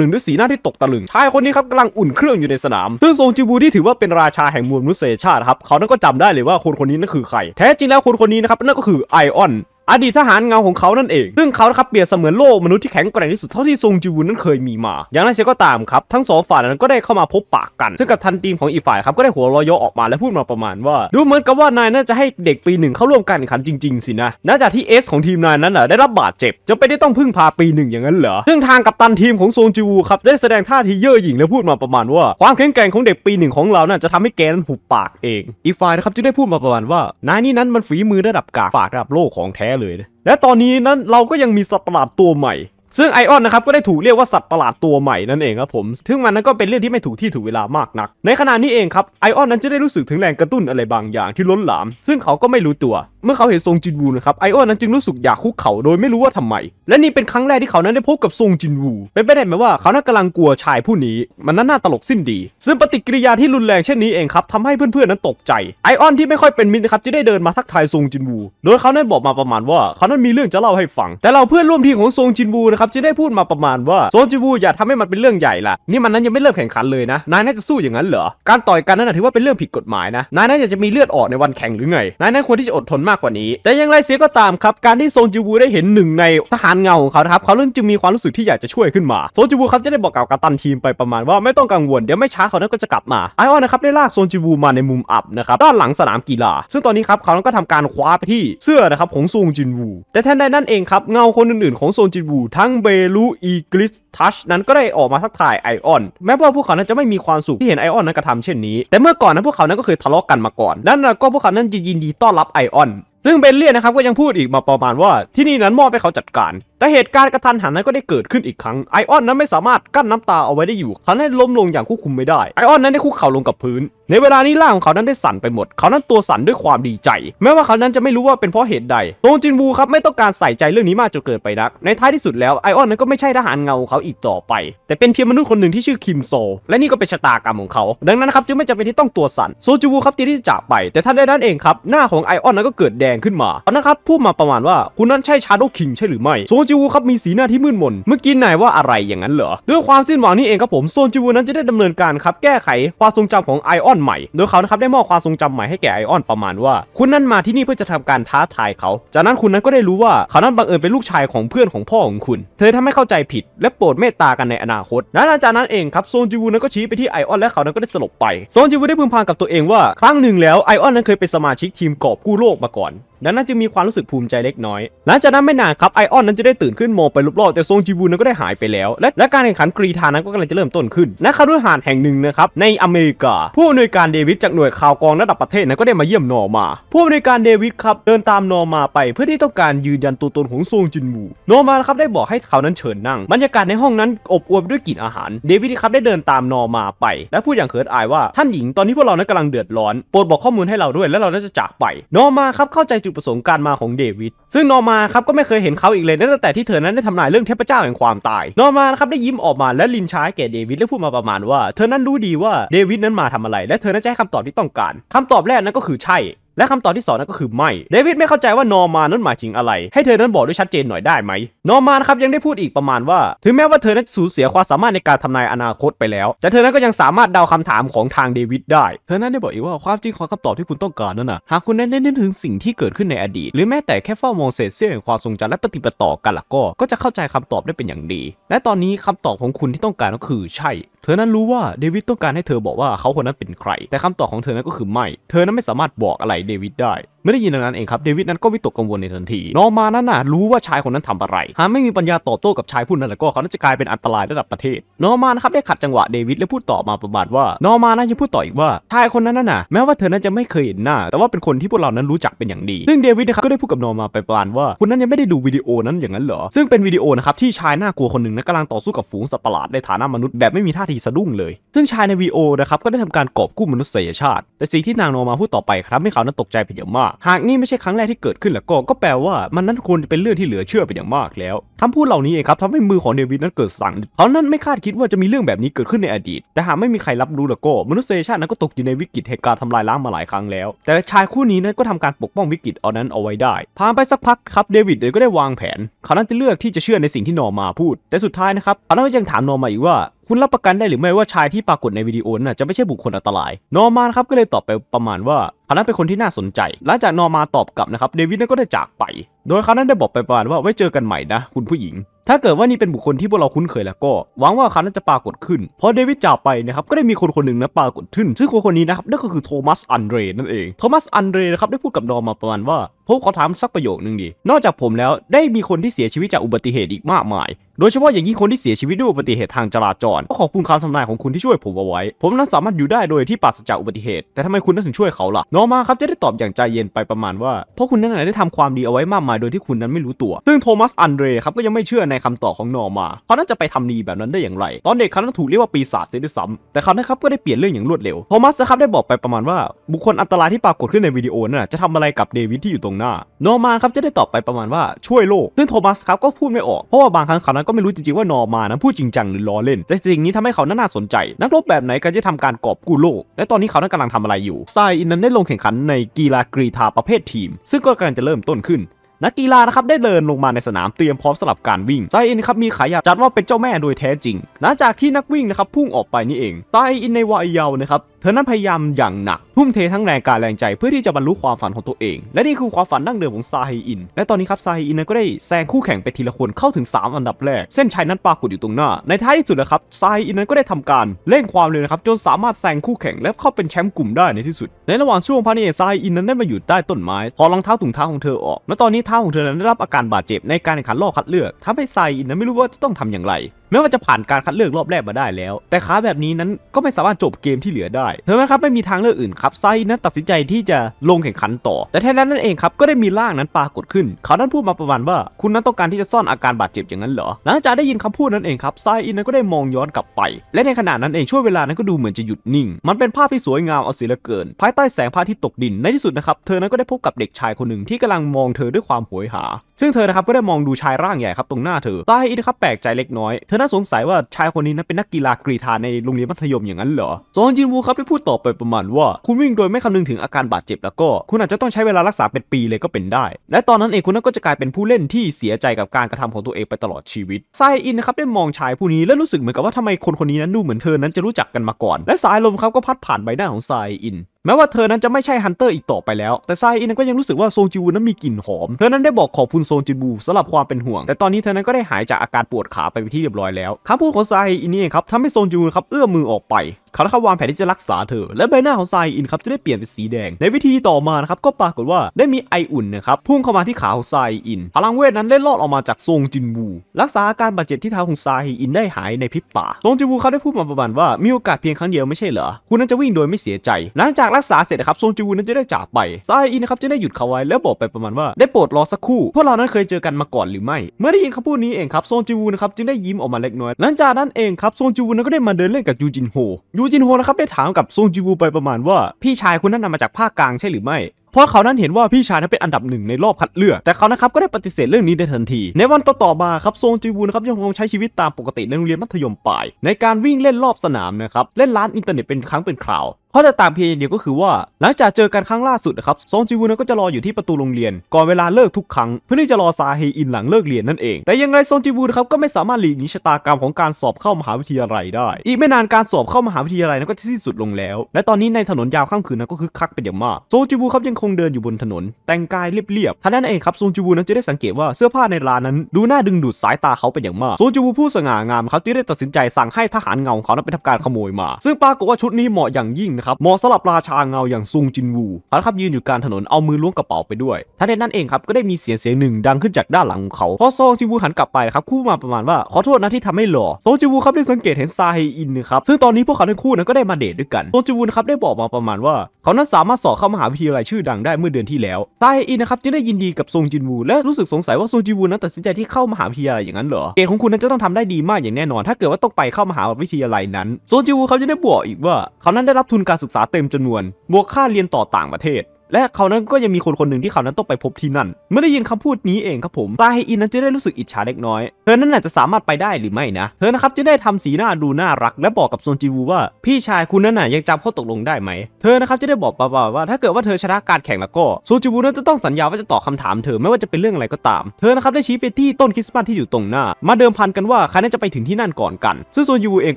นึ่งด้วยสีหน้าที่ตกตะลึง ชายคนนี้ครับกำลังอุ่นเครื่องอยู่ในสนาม ซึ่งซงจิวูที่ถือว่าเป็นราชาแห่งมวลมนุษยชาติครับเขานั้นก็จำได้เลยว่าคนคนนี้นั่นคือใคร แท้จริงแล้วคนคนนี้นะครับนั่นก็คือไอออนอดีตทหารเงาของเขานั่นเอง ซึ่งเขาครับเปรียบเสมือนโลกมนุษย์ที่แข็งแกร่งที่สุดเท่าที่ซงจิวุนนั้นเคยมีมา อย่างไรเสียก็ตามครับ ทั้งสองฝ่ายนั้นก็ได้เข้ามาพบปากกัน ซึ่งกับทันทีมของอีกฝ่ายครับ ก็ได้หัวรอยยออกมาและพูดมาประมาณว่า ดูเหมือนกับว่านายน่าจะให้เด็กปีหนึ่งเข้าร่วมการแข่งขันจริง ๆสินะ น่าจะที่เอสของทีมนายนั้นน่ะได้รับบาดเจ็บจะไปได้ต้องพึ่งพาปีหนึ่งอย่างนั้นเหรอซึ่งทางกับตันทีมของซงจิวูครับได้แสดงท่าทีเย่อหยิ่งและพูดมาประมาณว่า ความแข็งแกร่งของเด็กปีหนึ่งของเราน่ะจะทำให้แกนั้นหุบปากเองอีกฝ่ายนะครับจึงได้พูดมาประมาณว่านายนี่นั้นมันฝีมือระดับกากฝากระดับโลกของแท้เลยและตอนนี้นั้นเราก็ยังมีสัตว์ประหลาดตัวใหม่ ซึ่งไอออนนะครับก็ได้ถูกเรียกว่าสัตว์ประหลาดตัวใหม่นั่นเองครับผม ซึ่งมันนั้นก็เป็นเรื่องที่ไม่ถูกที่ถูกเวลามากนัก ในขณะนี้เองครับไอออนนั้นจะได้รู้สึกถึงแรงกระตุ้นอะไรบางอย่างที่ล้นหลาม ซึ่งเขาก็ไม่รู้ตัวเมื่อเขาเห็นซงจินวูนะครับไอออนนั้นจึงรู้สึกอยากคุกเข่าโดยไม่รู้ว่าทำไม และนี่เป็นครั้งแรก ที่เขานั้นได้พบกับซงจินวูเป็นไปได้ไหมว่าเขานั้นกำลังกลัวชายผู้นี้ มันนั้นน่าตลกสิ้นดี ซึ่งปฏิกิริยาที่รุนแรงเช่นนี้เองครับทำให้เพื่อนๆนั้นตกใจไอออนที่ไม่ค่อยเป็นมิตรนะครับจะได้เดินมาทักทายซงจินวูโดยเขานั้นบอกมาประมาณว่า เขานั้นมีเรื่องจะเล่าให้ฟัง แต่เราเพื่อนร่วมทีมของซงจินวูนะครับจะได้พูดมาประมาณว่าซงจินวูอย่าทำให้มันเป็นเรื่องใหญ่ล่ะนี่มันนั้นยังไม่เริ่มแข่งขันเลยนะนายน่าจะสู้อย่างนั้นเหรอการต่อยกันนั้นถือว่าเป็นเรื่องผิดกฎหมายนะนายน่าจะมีเลือดออกในวันแข่งหรือไงนายนั้นควรที่จะอดทนมากกว่านี้แต่อย่างไรเสียก็ตามครับการที่โซนจิวูได้เห็นหนึ่งในทหารเงาของเขาครับเขาเริ่มจึงมีความรู้สึกที่อยากจะช่วยขึ้นมาโซนจิวูครับจะได้บอกกับกัปตันทีมไปประมาณว่าไม่ต้องกังวลเดี๋ยวไม่ช้าเขานนั้ก็จะกลับมาไอออนนะครับได้ลากโซนจิวูมาในมุมอับนะครับด้านหลังสนามกีฬา ซึ่งตอนนี้ครับเขา้ก็ทำการคว้าไปที่เสื้อนะครับของโซนจินวูแต่แทนใดนั่นเองครับเงาคนอื่นๆ ของโซนจินวูทั้งเบลูอีกริสทัชนั้นก็ได้ออกมาทักทายไอออน แม้ว่าพวกเขานั้นจะไม่มีความสุขที่เห็นไอออนนั้นกระทำเช่นนี้ แต่เมื่อก่อนนั้นพวกเขานั้นก็เคยทะเลาะกันมาก่อนนั่นก็พวกเขานั้นจะยินดีต้อนรับไอออนซึ่งเบนเลียนะครับก็ยังพูดอีกมาประมาณว่าที่นี่นั้นมอบให้เขาจัดการ แต่เหตุการณ์กระทันหันนั้นก็ได้เกิดขึ้นอีกครั้งไอออนนั้นไม่สามารถกั้นน้ำตาเอาไว้ได้อยู่เขาได้ล้มลงอย่างควบคุมไม่ได้ไอออนนั้นได้คุกเข่าลงกับพื้นในเวลานี้ร่างของเขานั้นได้สั่นไปหมด เขานั้นตัวสั่นด้วยความดีใจ แม้ว่าเขานั้นจะไม่รู้ว่าเป็นเพราะเหตุใดโตงจินวูครับไม่ต้องการใส่ใจเรื่องนี้มากจนเกินไปนัก ในท้ายที่สุดแล้วไอออนนั้นก็ไม่ใช่ทหารเงาของเขาอีกต่อไป แต่เป็นเพียงมนุษย์คนหนึ่งที่ชื่อคิมโซและนี่ก็เป็นชะตากรรมของเขา ดังนั้นครับจึงไม่จำเป็นที่ต้องตัวสั่นโซจูวูครับที่จะจากไปแต่ท่านได้นั่นเองครับหน้าของไอออนนั้นก็เกิดแดงขึ้นมาเอานะครับพูดมาประมาณว่าคุณนั้นใช่ชาโดคิงใช่หรือไม่โซจูวูครับมีสีหน้าที่มืดมนเมื่อกี้ไหนว่าอะไรอย่างนั้นเหรอด้วยความสิ้นหวังนี่เองครับผมโซจูวูนั้นจะได้ดำเนินการครับแก้ไขความทรงจำของไอออนอนใหม่โดยเขานะครับได้มอบความทรงจำใหม่ให้แก่ไอออนประมาณว่าคุณนั่นมาที่นี่เพื่อจะทำการท้าทายเขา จากนั้นคุณนั้นก็ได้รู้ว่า เขานั้นบังเอิญเป็นลูกชายของเพื่อนของพ่อของคุณ เธอทำให้เข้าใจผิดและโปรดเมตตากันในอนาคตและหลังจากนั้นเองครับโซนจิวูนั้นก็ชี้ไปที่ไอออนและเขานั้นก็ได้สลบไปโซนจิวูได้พึมพำกับตัวเองว่า ครั้งหนึ่งแล้วไอออนนั้นเคยเป็นสมาชิกทีมกอบกู้โลกมาก่อนดังนั้นจึงมีความรู้สึกภูมิใจเล็กน้อย หลังจากนั้นไม่นานครับไอออนนั้นจะได้ตื่นขึ้นมองไปรอบๆแต่ทรงจีบูนั้นก็ได้หายไปแล้ว และและการแข่งขันกรีธานั้นก็กำลังจะเริ่มต้นขึ้นณคุหานแห่งหนึ่งนะครับในอเมริกา ผู้อำนวยการเดวิดจากหน่วยข่าวกองระดับประเทศนั้นก็ได้มาเยี่ยมนอมา ผู้อำนวยการเดวิดครับเดินตามนอมาไป เพื่อที่ต้องการยืนยันตัวตนของทรงจินบูนอมาครับได้บอกให้เขานั้นเชิญนั่ง บรรยากาศในห้องนั้นอบอวลด้วยกลิ่นอาหาร เดวิดครับได้เดินตามนอมาไป และพูดอย่างเขินอายว่าท่านหญิงตอนนี้พวกเรานั้นกำลังเดือดร้อนโปรดบอกข้อมูลให้เราด้วยแลวเรานจะจากไปนอมาครับเข้าใจุดประสงค์การมาของเดวิดซึ่งนอมาครับก็ไม่เคยเห็นเขาอีกเลยตั้งแต่ที่เธอนั้นได้ทำนายเรื่องเทพเจ้าแห่งความตาย นอมานะครับได้ยิ้มออกมาและลินช้าแก่เดวิดและพูดมาประมาณว่า เธอนั้นรู้ดีว่าเดวิดนั้นมาทำอะไร และเธอนั้นจะให้คำตอบที่ต้องการ คำตอบแรกนั้นก็คือใช่และคำตอบที่ 2 นั้นก็คือไม่เดวิดไม่เข้าใจว่านอร์มานนั้นหมายถึงอะไร ให้เธอนั้นบอกด้วยชัดเจนหน่อยได้ไหมนอร์มานครับยังได้พูดอีกประมาณว่า ถึงแม้ว่าเธอนั้นสูญเสียความสามารถในการทำนายอนาคตไปแล้ว แต่เธอนั้นก็ยังสามารถเดาคำถามของทางเดวิดได้ เธอนั้นได้บอกอีกว่าความจริงของคำตอบที่คุณต้องการนั้นนะหากคุณนั้นเน้นถึงสิ่งที่เกิดขึ้นในอดีตหรือแม้แต่แค่เฝ้ามองเศษเสี้ยวแห่งความทรงจำและปฏิปต่อกันล่ะก็ก็จะเข้าใจคำตอบได้เป็นอย่างดี และตอนนี้คำตอบของคุณที่ต้องการก็คือใช่ เธอนั้นรู้ว่าเดวิดต้องการให้เธอบอกว่าเขาคนนั้นเป็นใครแต่คำตอบของเธอนั้นก็คือไม่ เธอนั้นไม่สามารถบอกอะไร We died. ไม่ได้ยินดังนั้นเองครับเดวิดนั้นก็วิตกกังวลในทันที นอมานั้นน่ะรู้ว่าชายคนนั้นทำอะไร หากไม่มีปัญญาตอบโต้กับชายผู้นั้นแล้วก็เขาน่าจะกลายเป็นอันตรายระดับประเทศ นอมานะครับได้ขัดจังหวะเดวิดและพูดต่อมาประมาณว่านอมานั้นยังพูดต่ออีกว่าชายคนนั้นน่ะแม้ว่าเธอนั้นจะไม่เคยเห็นหน้า แต่ว่าเป็นคนที่พวกเรานั้นรู้จักเป็นอย่างดี ซึ่งเดวิดนะครับก็ได้พูดกับนอมาไปประมาณว่าคุณนั้นยังไม่ได้ดูวิดีโอนั้นอย่างนั้นเหรอ ซึ่งเป็นวิดีโอนะครับที่ชายหน้ากลัวคนหนึ่งนั้นกำลังต่อสู้กับฝูงสัตว์ประหลาดในฐานะมนุษย์แบบไม่มีท่าทีสะดุ้งเลย ซึ่งชายในวิดีโอนะครับก็ได้ทำการกอบกู้มนุษยชาติแต่สิ่งที่นางนอมาพูดต่อไปครับ ให้เขานั้นตกใจเป็นอย่างมากหากนี่ไม่ใช่ครั้งแรกที่เกิดขึ้นแล้วก็ ก็แปลว่ามันนั้นควรจะเป็นเรื่องที่เหลือเชื่อเป็นอย่างมากแล้วคำพูดเหล่านี้เองครับทำให้มือของเดวิดนั้นเกิดสั่นเขานั้นไม่คาดคิดว่าจะมีเรื่องแบบนี้เกิดขึ้นในอดีต แต่หากไม่มีใครรับรู้แล้วก็มนุษยชาตินั้น ก็ตกอยู่ในวิกฤตเหตุการณ์ทำลายล้างมาหลายครั้งแล้ว แต่ชายคู่นี้นั้นก็ทำการปกป้องวิกฤตเอานั้นเอาไว้ได้ผ่านไปสักพักครับเดวิดเองก็ได้วางแผนเขานั้นจะเลือกที่จะเชื่อในสิ่งที่นอมาพูด แต่สุดท้ายนะครับเขานั้นยังถามนอมาอีกว่าคุณรับประกันได้หรือไม่ว่าชายที่ปรากฏในวิดีโอน่ะ จะไม่ใช่บุคคลอันตราย นอร์มานครับ ก็เลยตอบไปประมาณว่าเขานั้นเป็นคนที่น่าสนใจ หลังจากนอร์มาตอบกลับนะครับเดวิดนั้นก็ได้จากไป โดยเขานั้นได้บอกไปประมาณว่า ไว้เจอกันใหม่นะ คุณผู้หญิงถ้าเกิดว่านี่เป็นบุคคลที่พวกเราคุ้นเคยแล้วก็ หวังว่าเขานั้นจะปรากฏขึ้นเพราะเดวิดจากไปนะครับ ก็ได้มีคนคนหนึ่งนะปรากฏขึ้น ซึ่งคนคนนี้นะครับ นั่นก็คือโทมัสอันเดรนั่นเองโทมัสอันเดรนะครับ ได้พูดกับนอมมาประมาณว่าผมขอถามสักประโยคนึงดีนอกจากผมแล้วได้มีคนที่เสียชีวิตจากอุบัติเหตุอีกมากมาย โดยเฉพาะอย่างยิ่งคนที่เสียชีวิตด้วยอุบัติเหตุทางจราจรก็ขอบคุณคำทำนายของคุณที่ช่วยผมเอาไว้ ผมนั้นสามารถอยู่ได้โดยที่ปราศจากอุบัติเหตุ แต่ทำไมคุณนั้นถึงช่วยเขาล่ะนอมาครับจะได้ตอบอย่างใจเย็นไปประมาณว่าเพราะคุณนั้นได้ทำความดีเอาไว้มากมายโดยที่คุณนั้นไม่รู้ตัว ซึ่งโทมัสอันเดรครับก็ยังไม่เชื่อในคำตอบของนอมาเขาน้นจะไปทำนีแบบนั้นได้อย่างไร ตอนเด็กเขาน้นถูกเรียกว่าปีศาจเสียด้วยซ้ำแต่เขานนครับก็ได้เปลี่ยนเรื่องอย่างรวดเร็วโทมัสนะครับได้บอกไปประมาณว่าบุคคลอันตรายที่ปรากฏขึ้นในวิดีโอนั่นจะทำอะไรกับเดวิดที่อยู่ตรงหน้านอมานครับจะได้ตอบไปประมาณว่าช่วยโลก ซึ่งโทมัสครับก็พูดไม่ออก เพราะว่าบางครั้งเขานั้นก็ไม่รู้จริงๆว่านอมานั้นพูดจริงจังหรือล้อเล่น แต่สิ่งนี้ทำให้เขาน่าสนใจ นักรบแบบไหนกันจะทำการกอบกู้โลก และตอนนี้เขานั้นกำลังทำอะไรอยู่ไซอินนั้นได้ลงแข่งขันในกีฬากรีธาประเภททีมซึ่งก็กำลังจะเริ่มต้นขึ้นนักกีฬานะครับได้เดินลงมาในสนามเตรียมพร้อมสำหรับการวิ่ง ไซอินครับ มีขายาจัดว่าเป็นเจ้าแม่โดยแท้จริงหลังจากที่นักวิ่งนะครับพุ่งออกไปนี่เอง ไซอินในวัยเยาว์นะครับเธอนั้นพยายามอย่างหนักทุ่มเททั้งแรงกายแรงใจเพื่อที่จะบรรลุความฝันของตัวเอง และนี่คือความฝันดั้งเดิมของซาฮีอิน และตอนนี้ครับซาฮีอินนั้นก็ได้แซงคู่แข่งไปทีละคนเข้าถึง 3 อันดับแรก เส้นชัยนั้นปรากฏอยู่ตรงหน้า ในท้ายที่สุดนะครับซาฮีอินนั้นก็ได้ทำการเร่งความเลยนะครับจนสามารถแซงคู่แข่งและเข้าเป็นแชมป์กลุ่มได้ในที่สุด ในระหว่างช่วงพานิเอซาฮีอินนั้นได้มาอยู่ใต้ต้นไม้ถอดรองเท้าถุงเท้าของเธอออกและตอนนี้เท้าของเธอนั้นได้รับอาการบาดเจ็บในการแข่งขันรอบคัดเลือก ทำให้ซาฮีอินนั้นไม่รู้ว่าจะต้องทำอย่างไรแม้ว่าจะผ่านการคัดเลือกรอบแรกมาได้แล้ว แต่ค้าแบบนี้นั้นก็ไม่สามารถจบเกมที่เหลือได้เธอนะครับไม่มีทางเลือกอื่นครับไซนั้นตัดสินใจที่จะลงแข่งขันต่อ แต่แท้นั้นนั่นเองครับก็ได้มีร่างนั้นปรากฏขึ้นเขานั้นพูดมาประมาณว่า คุณนั้นต้องการที่จะซ่อนอาการบาดเจ็บอย่างนั้นเหรอหลังจากได้ยินคำพูดนั้นเองครับไซอินนั้นก็ได้มองย้อนกลับไป และในขณะนั้นเองช่วงเวลานั้นก็ดูเหมือนจะหยุดนิ่งมันเป็นภาพที่สวยงามเอาเสียเหลือเกิน ภายใต้แสงพระที่ตกดินในที่สุดนะครับเธอนั้นก็ได้พบกับเด็กชายคนหนึ่งที่กำลังมองเธอด้วยความโหยหา ซึ่งเธอนะครับก็ได้มองดูชายร่างใหญ่ครับตรงหน้าเธอไซอินครับแปลกใจเล็กน้อยเอน่าสงสัยว่าชายคนนี้นั้นเป็นนักกีฬากรีฑาในโรงเรียนมัธยมอย่างนั้นเหรอ ซอนจินวูครับได้พูดตอบไปประมาณว่า คุณวิ่งโดยไม่คำนึงถึงอาการบาดเจ็บแล้วก็ คุณอาจจะต้องใช้เวลารักษาเป็นปีเลยก็เป็นได้ และตอนนั้นเองคุณนั้นก็จะกลายเป็นผู้เล่นที่เสียใจกับการกระทำของตัวเองไปตลอดชีวิตไซอินนะครับได้มองชายผู้นี้และรู้สึกเหมือนกับว่าทำไมคนคนนี้นั้นดูเหมือนเธอนั้นจะรู้จักกันมาก่อน และสายลมครับก็พัดผ่านใบหน้าของไซอินแม้ว่าเธอนั้นจะไม่ใช่ฮันเตอร์อีกต่อไปแล้ว แต่ไซอินก็ยังรู้สึกว่าโซจิวูนั้นมีกลิ่นหอม เธอนั้นได้บอกขอบคุณโซจิวูสำหรับความเป็นห่วง แต่ตอนนี้เธอนั้นก็ได้หายจากอาการปวดขาไปที่เรียบร้อยแล้ว คำพูดของไซอินนี่ครับทำให้โซจิวูครับ เอื้อมือออกไปเขาเข้วางแผนที่จะรักษาเธอและใบหน้าของไซอินครับจะได้เปลี่ยนเป็นสีแดง ในวิธีต่อมานะครับก็ปรากฏว่าได้มีไออุ่นนะครับ พุ่งเข้ามาที่ขาของไซอิน พลังเวทนั้นได้ลอดออกมาจากทรงจินวู รักษาอาการบาดเจ็บที่เท้าของไซอินได้หายในพริบตาทรงจินวูเขาได้พูดมาประมาณ ว่า มีโอกาสเพียงครั้งเดียวไม่ใช่เหรอคุณนั้นจะวิ่งโดยไม่เสียใจ หลังจากรักษาเสร็จนะครับทรงจินวูนั้นจะได้จากไปไซอินนะครับจะได้หยุดเขาไว้ แล้วบอกไปประมาณว่า ได้โปรดรอสักครู่พวกเรานั้นเคยเจอกันมาก่อนหรือไม่เมื่อได้ยินคำพูดนี้เองครับทรงจิวูนะครับจึงได้ยิ้มออกมาเล็กน้อย หลังจากนั้นเองครับทรงจิวูนั้นก็ได้มาเดินเล่นกับยูจินโฮยูจินโฮนะครับได้ถามกับซงจิวูไปประมาณว่าพี่ชายคุณนั้นนำมาจากภาคกลางใช่หรือไม่ เพราะเขานั้นเห็นว่าพี่ชายนั้นเป็นอันดับหนึ่งในรอบคัดเลือก แต่เขานะครับก็ได้ปฏิเสธเรื่องนี้ในทันที ในวันต่อๆมาครับโซงจีวูนะครับยังคงใช้ชีวิตตามปกติในโรงเรียนมัธยมปลาย ในการวิ่งเล่นรอบสนามนะครับเล่นร้านอินเทอร์เน็ตเป็นครั้งเป็นคราวเราะแต่ตามเพียงเดียวก็คือว่าหลังจากเจอกันครั้งล่าสุดนะครับซองจิวูนก็จะรออยู่ที่ประตูโรงเรียน ก่อนเวลาเลิกทุกครั้งเพื่อที่จะรอซาเฮอินหลังเลิกเรียนนั่นเอง แต่ยังไงซองจิวูนครับก็ไม่สามารถหลีกหนีชะตากรรมของการสอบเข้ามหาวิทยาลัยได้ อีกไม่นานการสอบเข้ามหาวิทยาลัยนั้นก็จะสิ้นสุดลงแล้วและตอนนี้ในถนนยาวข้ามคืนนั้นก็คึกคักเป็นอย่างมากซองจิวูนครับยังคงเดินอยู่บนถนน แต่งกายเรียบๆท่านนั้นเองครับซองจิวูนนั้นจะได้สังเกตว่าเสื้อผ้าในร้านนั้นดูน่าดึงดูดสายตาเขาเป็นอย่างมากซองจีวูผู้สง่างามครับที่ได้ตัดสินใจสั่งให้ทหารเงาเขานั้นไปทำการขโมยมา ซึ่งปรากฏว่าชุดนี้เหมาะอย่างยิ่งนะครับเหมาะสำหรับราชาเงาอย่างซุงจินวูเขาครับยืนอยู่กลางถนน เอามือล้วงกระเป๋าไปด้วย ทันใดนั้นเองครับ ก็ได้มีเสียงเสียงหนึ่งดังขึ้นจากด้านหลังของเขา พอซองจินวูหันกลับไปครับ คู่มาประมาณว่าขอโทษนะที่ทำให้หล่อซงจินวูครับได้สังเกตเห็นซาเฮอินนะครับ ซึ่งตอนนี้พวกเขาทั้งคู่ นั้นก็ได้มาเดทด้วยกัน ซงจินวูครับได้บอกมาประมาณว่า เขานั้นสามารถสอบเข้ามหาวิทยาลัยชื่อดังได้เมื่อเดือนที่แล้ว ซาเฮอินนะครับจึงได้ยินดีกับซงจินวู และรู้สึกสงสัยว่าซงจินวูนั้นตัดสินใจที่เข้ามหาวิทยาลัยอย่างนั้นเหรอเกรดของคุณนั้นจะต้องทำได้ดีมากอย่างแน่นอน ถ้าเกิดว่าต้องไปเข้ามหาวิทยาลัยนั้นโงจินวูเขาจะได้บอกอีกว่าเขานั้นได้รับทุนการศึกษาเต็มจำนวน บวกค่าเรียนต่อต่างประเทศและเขานั้นก็ยังมีคนคนหนึ่งที่เขานั้นต้องไปพบที่นั่น เมื่อได้ยินคำพูดนี้เองครับผมตาเฮอินนั้นจะได้รู้สึกอิจฉาเล็กน้อย เธอนั้นอาจจะสามารถไปได้หรือไม่นะ เธอนะครับจะได้ทำสีหน้าดูน่ารักและบอกกับโซนจิวูว่าพี่ชายคุณนั้นน่ะยังจำข้อตกลงได้ไหม เธอนะครับจะได้บอกปาปาว่า ถ้าเกิดว่าเธอชนะการแข่งแล้วก็โซนจิวูนั้นจะต้องสัญญาว่าจะตอบคาถามเธอไม่ว่าจะเป็นเรื่องอะไรก็ตาม เธอนะครับได้ชี้ไปที่ต้นคริสต์มาสที่อยู่ตรงหน้า มาเดิมพันกันว่าใครน่าจะไปถึงที่นั่นก่อนกัน ซึ่งซนจีวูเอง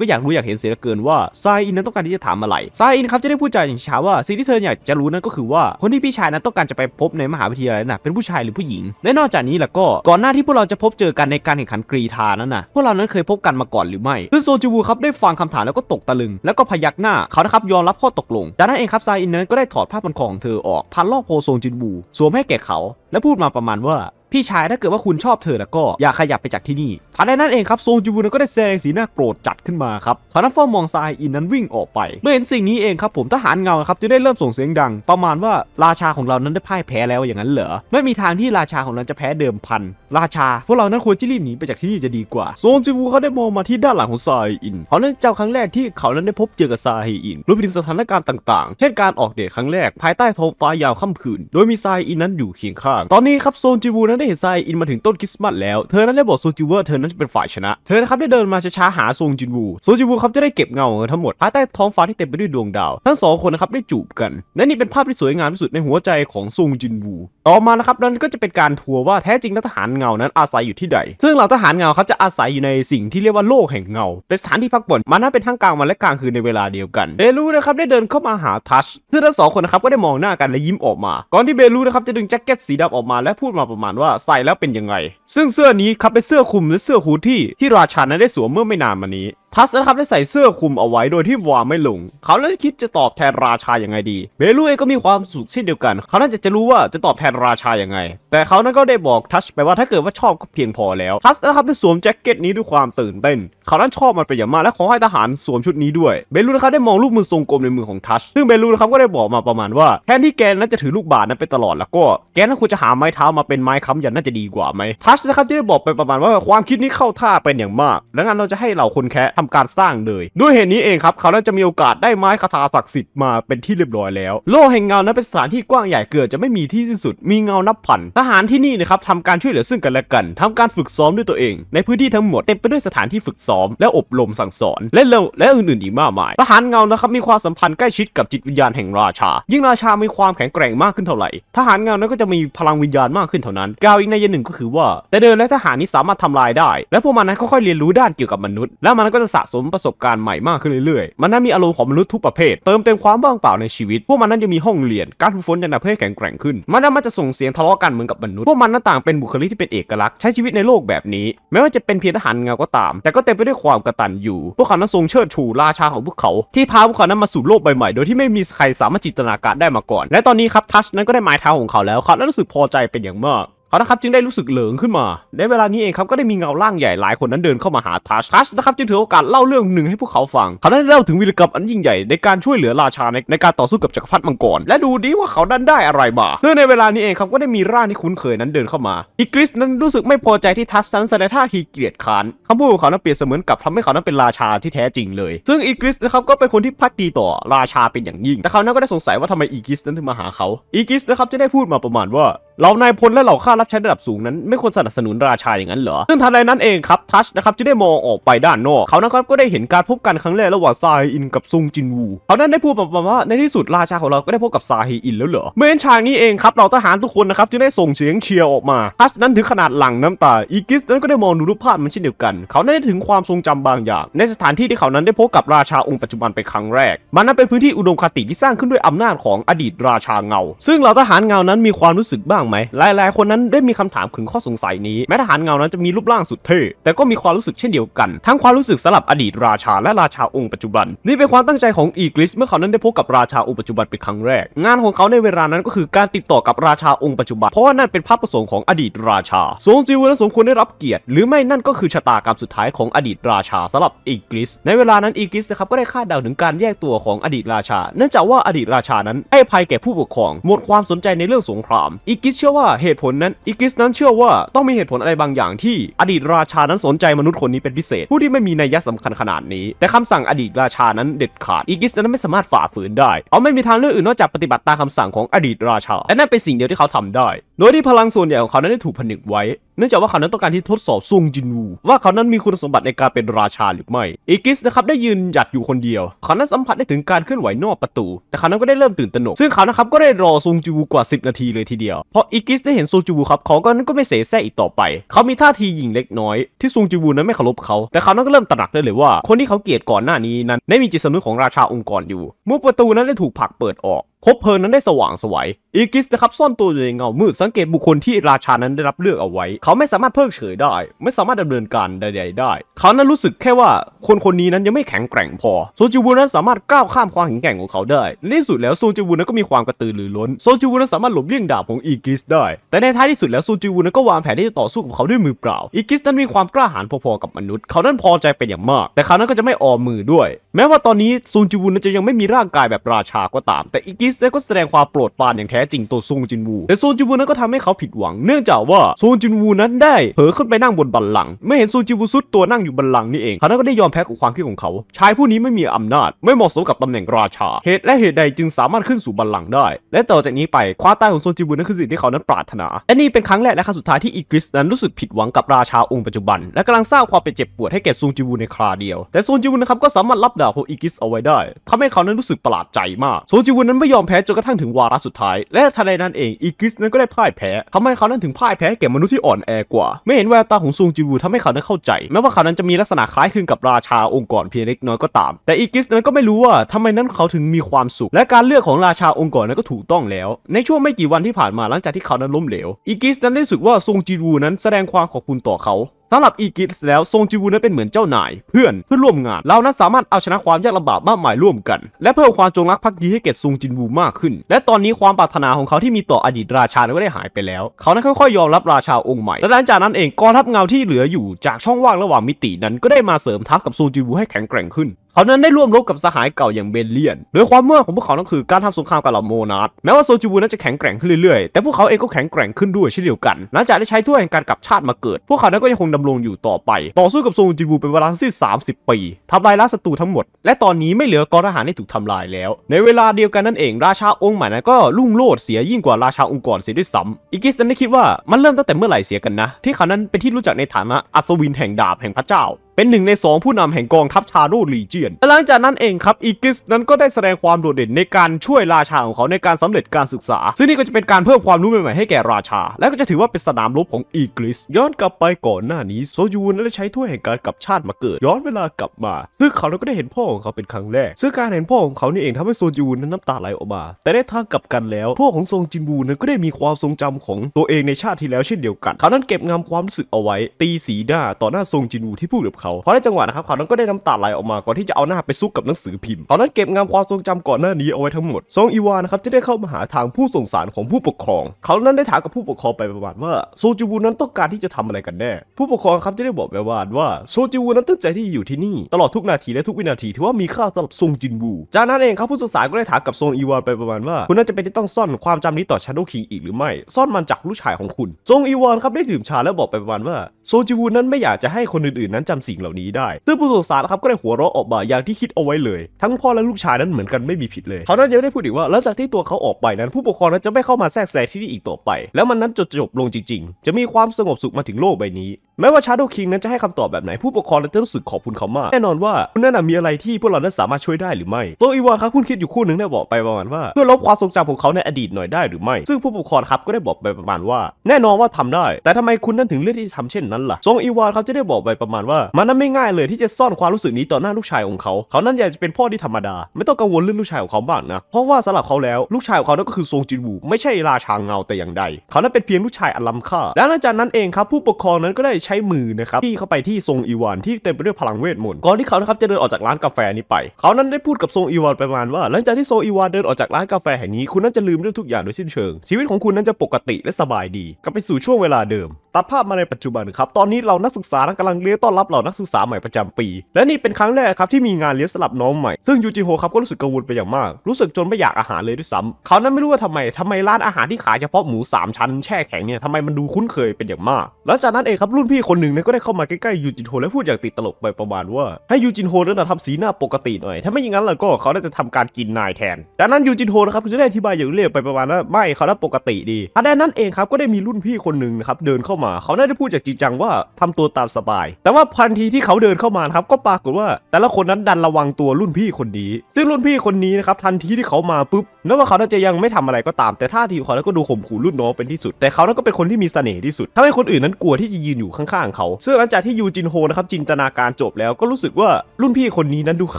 ก็อยากรู้อยากเห็นเสียเกินว่าไซอินนั้นต้องการที่จะถามอะไรไซอินครับจะได้พูดจาอย่างช้าว่าสิ่งที่เธออยากจะรู้ นั้นก็คือว่าคนที่พี่ชายนั้นต้องการจะไปพบในมหาวิทยาลัยน่ะเป็นผู้ชายหรือผู้หญิง และนอกจากนี้แล้วก็ก่อนหน้าที่พวกเราจะพบเจอกันในการแข่งขันกรีธานั้นน่ะพวกเรานั้นเคยพบกันมาก่อนหรือไม่ซึ่งโซจูวูครับได้ฟังคำถามแล้วก็ตกตะลึง แล้วก็พยักหน้าเขานะครับยอมรับข้อตกลง จากนั้นเองครับไซอินนั้นก็ได้ถอดผ้าพันคอของเธอออกพันลอกโพโซจินบู สวมให้แก่เขาและพูดมาประมาณว่าพี่ชายถ้าเกิดว่าคุณชอบเธอแล้วก็อย่าขยับไปจากที่นี่ทันใดนั้นเองครับโซงจูบูนก็ได้แสดงสีหน้าโกรธจัดขึ้นมาครับคานาฟอมอง ซายอินนั้นวิ่งออกไป เมื่อเห็นสิ่งนี้เองครับผมทหารเงาครับจะได้เริ่มส่งเสียงดังประมาณว่าราชาของเรานั้นได้พ่ายแพ้แล้วอย่างนั้นเหรอไม่มีทางที่ราชาของเราจะแพ้เดิมพันราชาพวกเรานั้นควรจะรีบหนีไปจากที่นี่จะดีกว่าโซงจูบูเขาได้มองมาที่ด้านหลังของซายอินเขานั้เจ้าครั้งแรกที่เขานั้นได้พบเจอกับซายอินรู้ไปถึงสถานการณ์ต่างๆเช่นการออกเดทครั้งแรกภายใต้ท้องฟ้ายาวค่ำคืน โดยมีซายอินนั้นอยู่เคียงข้างตอนนี้ครับโซจูบูนั้นได้เห็นไซอินมาถึงต้นคริสต์มาสแล้ว เธอนั้นได้บอกโซจเวอ่าเธอนั้นจะเป็นฝ่ายชนะ เธอนะครับได้เดินมาช้าๆ หาซงจินวูโซจูวูครับจะได้เก็บเงาทั้งหมดภายใต้ท้องฟ้าที่เต็มไปด้วยดวงดาวทั้งสองคนนะครับได้จูบกัน และนี่เป็นภาพที่สวยงามที่สุดในหัวใจของซงจินวูต่อมานะครับนั้นก็จะเป็นการทัวร์ว่าแท้จริงทหารเงานั้นอาศัยอยู่ที่ใด ซึ่งเหล่าทหารเงาเขาจะอาศัยอยู่ในสิ่งที่เรียกว่าโลกแห่งเงาเป็นสถานที่พักผ่อนมันน่าเป็นทั้งกลางวันและกลางคืนในเวลาเดียวกันเบลูนะครับได้เดินเข้ามาหาทัชซึ่งทั้งสองคนนะครับก็ได้มองหน้ากันและยิ้มออกมาก่อนที่เบลูนะครับจะดึงแจ็คเก็ตสีดำออกมาและพูดมาประมาณว่าใส่แล้วเป็นยังไง ซึ่งเสื้อนี้ครับเป็นเสื้อคลุมหรือเสื้อฮูดที่ ที่ราชานั้นได้สวมเมื่อไม่นานมานี้ทัสนะครับได้ใส่เสื้อคลุมเอาไว้โดยที่วางไม่ลง เขาแล้นคิดจะตอบแทนราชาอย่างไงดีเบลูเองก็มีความสุขเช่นเดียวกัน เขาน่าจะจะรู้ว่าจะตอบแทนราชาอย่างไงแต่เขานั้นก็ได้บอกทัสไปว่าถ้าเกิดว่าชอบก็เพียงพอแล้วทัสนะครับได้สวมแจ็คเก็ตนี้ด้วยความตื่นเต้น เขานั้นชอบมันเป็นอย่างมากและขอให้ทหารสวมชุดนี้ด้วยเบลูนะครับได้มองลูกมือทรงกลมในมือของทัสซึ่งเบลูนะครับก็ได้บอกมาประมาณว่าแทนที่แกนั้นจะถือลูกบาศนั้นไปตลอดแล้วก็แกนั้นควรจะหาไม้เท้ามาเป็นไม้ค้ำยันน่าจะดีกว่าไหมทัสนะครับจะได้บอกไปประมาณว่าความคิดนี้เข้าท่าเป็นอย่างมากแล้วงั้นเราจะให้เหล่าคนแคทำการสร้างเลย ด้วยเหตุนี้เองครับเขาน่าจะมีโอกาสได้ไม้คาถาศักดิ์สิทธิ์มาเป็นที่เรียบร้อยแล้ว โลกแห่งเงานั้นเป็นสถานที่กว้างใหญ่เกิดจะไม่มีที่สิ้นสุด มีเงานับพัน ทหารที่นี่นะครับทำการช่วยเหลือซึ่งกันและกัน ทำการฝึกซ้อมด้วยตัวเองในพื้นที่ทั้งหมดเต็มไปด้วยสถานที่ฝึกซ้อมและอบรมสั่งสอนและเลและอื่นๆอีกมากมาย ทหารเงานะครับมีความสัมพันธ์ใกล้ชิดกับจิตวิญญาณแห่งราชา ยิ่งราชา มีความแข็งแกร่งมากขึ้นเท่าไหร่ ทหารเงานั้นก็จะมีพลังวิญญาณมากขึ้นเท่านั้นกาวอีกในยันหนึ่งก็คือว่า แต่เดินและทหารนี้สามารถทำลายได้ และพวกมันนั้นค่อยๆเรียนรู้ด้านเกี่ยวกับมนุษย์และมันก็จะสะสมประสบการณ์ใหม่มากขึ้นเรื่อยๆ มันน่ามีอารมณ์ของมนุษย์ทุกประเภท เติมเต็มความว่างเปล่าในชีวิต พวกมันนั้นยังมีห้องเรียน การฝึกฝนยันเพให้แข็งแกร่งขึ้น มันน่ามันจะส่งเสียงทะเลาะกันเหมือนกับมนุษย์ พวกมันนั้นต่างเป็นบุคลิกที่เป็นเอกลักษณ์ใช้ชีวิตในโลกแบบนี้แม้ว่าจะเป็นเพียงทหารเงาก็ตาม แต่ก็เต็มไปด้วยความกตัญญูพวกเขานั้นทรงเชิดชูราชาของพวกเขาที่พาพวกเขานั้นมาสู่โลกใบใหม่ โดยที่ไม่มีใครสามารถจินตนาการได้มาก่อน และตอนนี้ครับทัชนั้นก็ได้หมายเท้าของเขาแล้วเขานั้นรู้สึกพอใจเป็นอย่างมากเขานะครับจึงได้รู้สึกเหลิงขึ้นมา ในเวลานี้เองครับก็ได้มีเงาร่างใหญ่หลายคนนั้นเดินเข้ามาหาทัชทัชนะครับจึงถือโอกาสเล่าเรื่องหนึ่งให้พวกเขาฟังเขาได้เล่าถึงวีรกรรมอันยิ่งใหญ่ในการช่วยเหลือราชาในในการต่อสู้กับจักรพรรดิมังกรและดูดีว่าเขาดันได้อะไรบ้างเมื่อในเวลานี้เองครับก็ได้มีร่างที่คุ้นเคยนั้นเดินเข้ามาอิกริสนั้นรู้สึกไม่พอใจที่ทัชนั้นแสดงท่าทีเกลียดขัานคำพูดของเขานั้นเปรียบเสมือนกับทำให้เขานั้นเป็นราชาที่แท้จริงเลย ซึ่งอิกริสนะครับก็เป็นคนที่พักดีต่อราชาเป็นอย่างยิ่งแต่เขานั้นก็ได้สงสัยว่าทาไมอิกริสนั้นถึงมาหาเขาอิกริสนะครับจะได้พูดมาประมาณว่าเหล่านายพลและเหล่าข้ารับใช้ระดับสูงนั้นไม่ควรสนับสนุนราชาอย่างนั้นเหรอซึ่งทันใดนั้นเองครับทัชนะครับจะได้มองออกไปด้านนอกเขานะครับก็ได้เห็นการพบกันครั้งแรกระหว่างซาฮีอินกับซุงจินวูเขานั้นได้พูดประมาณว่าในที่สุดราชาของเราก็ได้พบกับซาฮีอินแล้วเหรอเมื่อฉากนี้เองครับเหล่าทหารทุกคนนะครับจึงได้ส่งเสียงเชียร์ออกมาทัชนั้นถึงขนาดหลั่งน้ำตาอีกิสนั้นก็ได้มองดูรูปภาพมันเช่นเดียวกัน เขาได้ถึงความทรงจำบางอย่าง ในสถานที่ที่เขานั้นได้พบกับราชาองค์ปัจจุบันเป็นครั้งแรกมันนั้นเป็นพื้นที่อุดมคติที่สร้างขึ้นด้วยอำนาจของอดีตราชาเงา ซึ่งเหล่าทหารเงานั้นมีความรู้สึกบ้างไหมหลาย ๆคนนั้นได้มีคำถามถึงข้อสงสัยนี้ แม้ทหารเงานั้นจะมีรูปร่างสุดเท่ แต่ก็มีความรู้สึกเช่นเดียวกัน ทั้งความรู้สึกสลับอดีตราชาและราชาองค์ปัจจุบัน นี่เป็นความตั้งใจของอีกลิส เมื่อเขานั้นได้พบกับราชาองค์ปัจจุบันเป็นครั้งแรก งานของเขาในเวลานั้นก็คือการติดต่อกับราชาองค์ปัจจุบัน เพราะว่านั่นเป็นภาพประสงค์ของอดีตราชา สงจิวและสมควรได้รับเกียรติหรือไม่นั่นก็คือชะตากรรมสุดท้ายของอดีตราชาสำหรับอีกลิส ในเวลานั้นอีกลิสนะครับก็ได้คาดเดาถึงการแยกตัวของอดีตราชา เนื่องจากว่าอดีตราชานั้นให้ภัยแก่ผู้ปกครอง หมดความสนใจในเรื่องสงครามอีกลิิสเชื่อว่าเหตุผลนั้นอิกิสนั้นเชื่อว่าต้องมีเหตุผลอะไรบางอย่างที่อดีตราชานั้นสนใจมนุษย์คนนี้เป็นพิเศษ ผู้ที่ไม่มีนัยยะสำคัญขนาดนี้ แต่คำสั่งอดีตราชานั้นเด็ดขาดอิกิสนั้นไม่สามารถฝ่าฝืนได้เอาไม่มีทางเลือกอื่นนอกจากปฏิบัติตามคาสั่งของอดีตราชาและนั่นเป็นสิ่งเดียวที่เขาทำได้โดยที่พลังส่วนใหญ่ของเขานั้นได้ถูกผนึกไว้ เนื่องจากว่าเขานั้นต้องการที่ทดสอบซงจินวู ว่าเขานั้นมีคุณสมบัติในการเป็นราชาหรือไม่อีกิสนะครับ ได้ยืนหยัดอยู่คนเดียว เขานั้นสัมผัสได้ถึงการเคลื่อนไหวนอกประตู แต่เขานั้นก็ได้เริ่มตื่นตระหนก ซึ่งเขานะครับก็ได้รอซงจินวูกว่า 10 นาทีเลยทีเดียวเพราะอีกิสได้เห็นซงจินวูครับเขาก็นั้นก็ไม่เสแสร้งอีกต่อไป เขามีท่าทีหยิ่งเล็กน้อยที่ซงจินวูนั้นไม่เคารพเขา แต่เขานั้นก็เริ่มตระหนักได้เลยว่าคนที่เขาเกลียดก่อนหน้านี้นั้นได้มีจิตสำนึกของราชาองค์กรอยู่เมื่อประตูนั้นได้ถูกผลักเปิดออกคบเพลินนั้นได้สว่างสวยอีกิสนะครับซ่อนตัวอยู่ในเงามืดสังเกตบุคคลที่ราชานั้นได้รับเลือกเอาไว้ เขาไม่สามารถเพิกเฉยได้ ไม่สามารถดำเนินการใดๆได้ เขานั้นรู้สึกแค่ว่า คนคนนี้นั้นยังไม่แข็งแกร่งพอโซจิวูนั้นสามารถก้าวข้ามความแข็งแกร่งของเขาได้ ในที่สุดแล้วโซจิวูนั้นก็มีความกระตือรือร้นโซจิวูนั้นสามารถหลบเลี่ยงดาบของอีกิสได้ แต่ในท้ายที่สุดแล้วโซจิวูนั้นก็วางแผนที่จะต่อสู้กับเขาด้วยมือเปล่าอีกิสนั้นมีความกล้าหาญพอๆกับมนุษย์ เขานั้นพอใจเป็นอย่างมาก แต่เขานั้นก็จะไม่ออมมือด้วย แม้ว่าตอนนี้ซจิวูนั้นจะยังไม่มีร่างกายแบบราชาก็ตาม แต่อีกิสก็แสดงความโปรดปรานอย่างแท้แท้จริงตัวซงจินวูแต่ซงจินวูนั้นก็ทำให้เขาผิดหวัง เนื่องจากว่าซงจินวูนั้นได้เผลอขึ้นไปนั่งบนบัลลังก์ไม่เห็นซงจินวูสุดตัวนั่งอยู่บัลลังก์นี่เอง เขาก็ได้ยอมแพ้กับความคิดของเขา ชายผู้นี้ไม่มีอำนาจ ไม่เหมาะสมกับตำแหน่งราชาเหตุและเหตุใดจึงสามารถขึ้นสู่บัลลังก์ได้และต่อจากนี้ไปความตายของซงจินวูนั้นคือสิ่งที่เขานั้นปรารถนาและนี่เป็นครั้งแรกและครั้งสุดท้ายที่อีกริสนั้นรู้สึกผิดหวังกับราชาองค์ปัจจุบัน และกำลังสร้างความเป็นเจ็บปวดให้แก่ซงจิวูในคราเดียวแต่ซงจิวูนะครับก็สามารถรับดาบของอีกเอาไว้ได้ ทำให้เขานั้นรู้สึกประหลาดใจมากซงจิวูนั้นไม่ยอมแพ้จนกระทั่งถึงวาระสุดท้ายและทันใดนั้นเองอีกิสนั้นก็ได้พ่ายแพ้ทาให้เขานั้นถึงพ่ายแพ้แก่มนุษย์ที่อ่อนแอกว่า ไม่เห็นแววตาของซงจิวูทำให้เขานั้นเข้าใจแม้ว่าเขานั้นจะมีลักษณะคล้ายคลึงกับราชาองค์กรเพียงเล็กน้อยก็ตาม แต่อีกิสนั้นก็ไม่รู้ว่าทำไมนั้นเขาถึงมีความสุขและการเลือกของราชาองค์กรนั้นก็ถูกต้องแล้ว ในช่วงไม่กี่วันที่ผ่านมาหลังจากที่เขานั้นล้มเหลวอีกิสนั้นได้สึกว่าซงจิวูนั้นแสดงความขอบคุณต่อเขาสำหรับอีกิสแล้วทรงจิวูนั้นเป็นเหมือนเจ้านายเพื่อนเพื่อร่วมงานเรานั้นสามารถเอาชนะความยากลำบากมากมายร่วมกัน และเพิ่มความจงรักภักดีให้เก่ซงจินวูมากขึ้น และตอนนี้ความปรารถนาของเขาที่มีต่ออดีตราชาก็ได้หายไปแล้วเขานั้นค่อยๆยอมรับราชาองค์ใหม่ และหลังจากนั้นเองกองทัพเงาที่เหลืออยู่ จากช่องว่างระหว่างมิตินั้นก็ได้มาเสริมทัพกับซงจินวูให้แข็งแกร่งขึ้นเขานั้นได้ร่วมรบกับสหายเก่าอย่างเบนเลียนโดยความเมื่อของพวกเขานั้นคือการทำสงครามกับเหล่าโมนารดแม้ว่าโซจิบูนั้นจะแข็งแกร่งขึ้นเรื่อยๆ แต่พวกเขาเองก็แข็งแกร่งขึ้นด้วยเช่นเดียวกัน หลังจากได้ใช้ถ้วยแห่งการกลับชาติมาเกิด พวกเขานั้นก็ยังคงดำรงอยู่ต่อไป ต่อสู้กับโซจิบูเป็นเวลาทิ้นสามสิบปีทำลายล้างศัตรูทั้งหมด และตอนนี้ไม่เหลือกองทหารที่ถูกทำลายแล้ว ในเวลาเดียวกันนั่นเอง ราชาองค์ใหม่นั้นก็รุ่งโรจน์เสียยิ่งกว่าราชาองค์ก่อนเสียด้วยซ้ำอิกิสนั้นได้คิดว่ามันเริ่มตั้งแต่เมื่อไหร่เสียกันนะ ที่เขานั้นเป็นที่รู้จักในฐานะอัศวินแห่งดาบแห่งพระเจ้าเป็นหนึ่งใน 2 ผู้นำแห่งกองทัพชาโนลีเจียน และหลังจากนั้นเองครับ อีกิสนั้นก็ได้แสดงความโดดเด่นในการช่วยราชาของเขาในการสำเร็จการศึกษา ซึ่งนี่ก็จะเป็นการเพิ่มความรู้ใหม่ๆให้แก่ราชา และก็จะถือว่าเป็นสนามรบของอีกิส ย้อนกลับไปก่อนหน้านี้โซยูนได้ใช้ถ้วยแห่งการกลับชาติมาเกิด ย้อนเวลากลับมาซึ่งเขาก็ได้เห็นพ่อของเขาเป็นครั้งแรกซึ่งการเห็นพ่อของเขานี่เองทำให้โซยูนนั้นน้ำตาไหลออกมาแต่ได้ทางกลับกันแล้วพ่อของซงจินบูนั้นก็ได้มีความทรงจำของตัวเองในชาติที่แล้วเช่นเดียวกันเขานั้นเก็บงำความรู้สึกเอาไว้ ตีสีหน้าต่อหน้าซงจินบูที่พูดกับเขาเขาพอได้จังหวะนะครับเขานั้นก็ได้น้ำตาไหลออกมาก่อนที่จะเอาหน้าไปซุกกับหนังสือพิมพ์เขานั้นเก็บงามความทรงจำก่อนหน้านี้เอาไว้ทั้งหมดซองอีวานะครับจะได้เข้ามาหาทางผู้ส่งสารของผู้ปกครอง เขานั้นได้ถามกับผู้ปกครองไปประมาณว่าโซจูบูนั้นต้องการที่จะทำอะไรกันแน่ผู้ปกครองครับจะได้บอกไปว่าว่าโซจูบูนั้นตั้งใจที่อยู่ที่นี่ตลอดทุกนาทีและทุกวินาทีถือว่ามีค่าสำหรับซงจินบูจากนั้นเองครับผู้สื่อสารก็ได้ถามกับซงอีวานไปประมาณว่าคุณน่าจะเป็นที่ต้องซ่อนความจำนี้ต่อชาโดคีอีกหรือไม่ ซ่อนมันจากลูกชายของคุณซงอีวานครับได้ดื่มชาแล้วบอกไปประมาณว่าโซจิวูนั้นไม่อยากจะให้คนอื่นๆนั้นจำสิ่งเหล่านี้ได้ซึ่งผู้สื่อสารครับก็ได้หัวเราะออกมาอย่างที่คิดเอาไว้เลย ทั้งพ่อและลูกชายนั้นเหมือนกันไม่มีผิดเลยเขานั้นยังได้พูดอีกว่าหลังจากที่ตัวเขาออกไปนั้น ผู้ปกครองนั้นจะไม่เข้ามาแทรกแซงที่นี่อีกต่อไป แล้วมันนั้นจะจบลงจริงๆ จะมีความสงบสุขมาถึงโลกใบนี้แม้ว่าชาโดคิงนั้นจะให้คำตอบแบบไหนผู้ปกครองนั้นจะรู้สึกขอบคุณเขามากแน่นอนว่าคุณนั่นมีอะไรที่พวกเรานั้นสามารถช่วยได้หรือไม่ตัอีวานครับคุณคิดอยู่คู่หนึ่งได้บอกไปประมาณว่าเพื่อลบความทรงจำของเขาในอดีตหน่อยได้หรือไม่ซึ่งผู้ปกครองครับก็ได้บอกไปประมาณว่า แน่นอนว่าทำได้ แต่ทำไมคุณนั้นถึงเลือกที่จะทำเช่นนั้นล่ะทรงอีวานเขาจะได้บอกไปประมาณว่า มันนั้นไม่ง่ายเลยที่จะซ่อนความรู้สึกนี้ต่อหน้าลูกชายของเขาเขานั้นอยากจะเป็นพ่อที่ธรรมดาไม่ต้องกังวลเรื่องลูกชายของเขาบ้างนะเพราะว่าสำหรับเขาแล้วลูกชายของเขานั่นก็คือทรงจินวูไม่ใช่ราชาเงาแต่อย่างใดเขานั้นเป็นเพียงลูกชายอลค่าและหลังจากนั้นเองครับ ผู้ปกครองนั้นก็ได้ใช้มือนะครับ ที่เข้าไปที่ทรงอีวานที่เต็มไปด้วยพลังเวทมนต์ ก่อนที่เขานะครับจะเดินออกจากร้านกาแฟนี้ไป เขานั้นได้พูดกับทรงอีวานประมาณว่า หลังจากที่ทรงอีวานเดินออกจากร้านกาแฟแห่งนี้ คุณนั้นจะลืมเรื่องทุกอย่างโดยสิ้นเชิง ชีวิตของคุณนั้นจะปกติและสบายดี กลับไปสู่ช่วงเวลาเดิมตัดภาพมาในปัจจุบันครับ ตอนนี้เรานักศึกษากำลังเลี้ยงต้อนรับเหล่านักศึกษาใหม่ประจำปี และนี่เป็นครั้งแรกครับ ที่มีงานเลี้ยงสลับน้องใหม่ซึ่งยูจิโฮครับ ก็รู้สึกกังวลไปอย่างมาก รู้สึกจนไม่อยากอาหารเลยด้วยซ้ำเขานั้นไม่รู้ว่าทำไมทำไมร้านอาหารที่ขายเฉพาะหมู3ชั้นแช่แข็งเนี่ยทำไมมันดูคุ้นเคยเป็นอย่างมากหลังจากนั้นเองครับรุ่นพี่คนหนึ่งเนี่ยก็ได้เข้ามาใกล้ๆยูจิโฮและพูดอย่างติดตลกไปประมาณว่า ให้ยูจิโฮนั้นทำสีหน้าปกติหน่อยถ้าไม่อย่างนั้นแล้วก็เขาได้จะทำการกินนายแทนจากนั้นยูจิโฮนะครับจะได้อธิบายอย่างเรียบไปประมาณว่าไม่เขา้ปกติดีนั้นเองครับก็ได้มีรุ่นพี่คนหนึ่งนะครับเดินเข้ามาเขาน่าจะพูดจากจริงจังว่าทำตัวตามสบาย แต่ว่าพันทีที่เขาเดินเข้ามาครับก็ปรากฏว่า แต่ละคนนั้นดันระวังตัวรุ่นพี่คนนี้ ซึ่งรุ่นพี่คนนี้นะครับ ทันทีที่เขามาปุ๊บนม้ว่าเขาน่าจะยังไม่ทำอะไรก็ตามแต่ท่าทีของเขาแล้วก็ดูข่มขู่รุ่นน้องเป็นที่สุด แต่เขานั้นก็เป็นคนที่มีเสน่ห์ที่สุดทำให้คนอื่นนั้นกลัวที่จะยืนอยู่ข้างๆเขา ซึ่งหลังจากที่ยูจินโฮนะครับจินตนาการจบแล้วก็รู้สึกว่ารุ่นพี่คนนี้นั้นดูค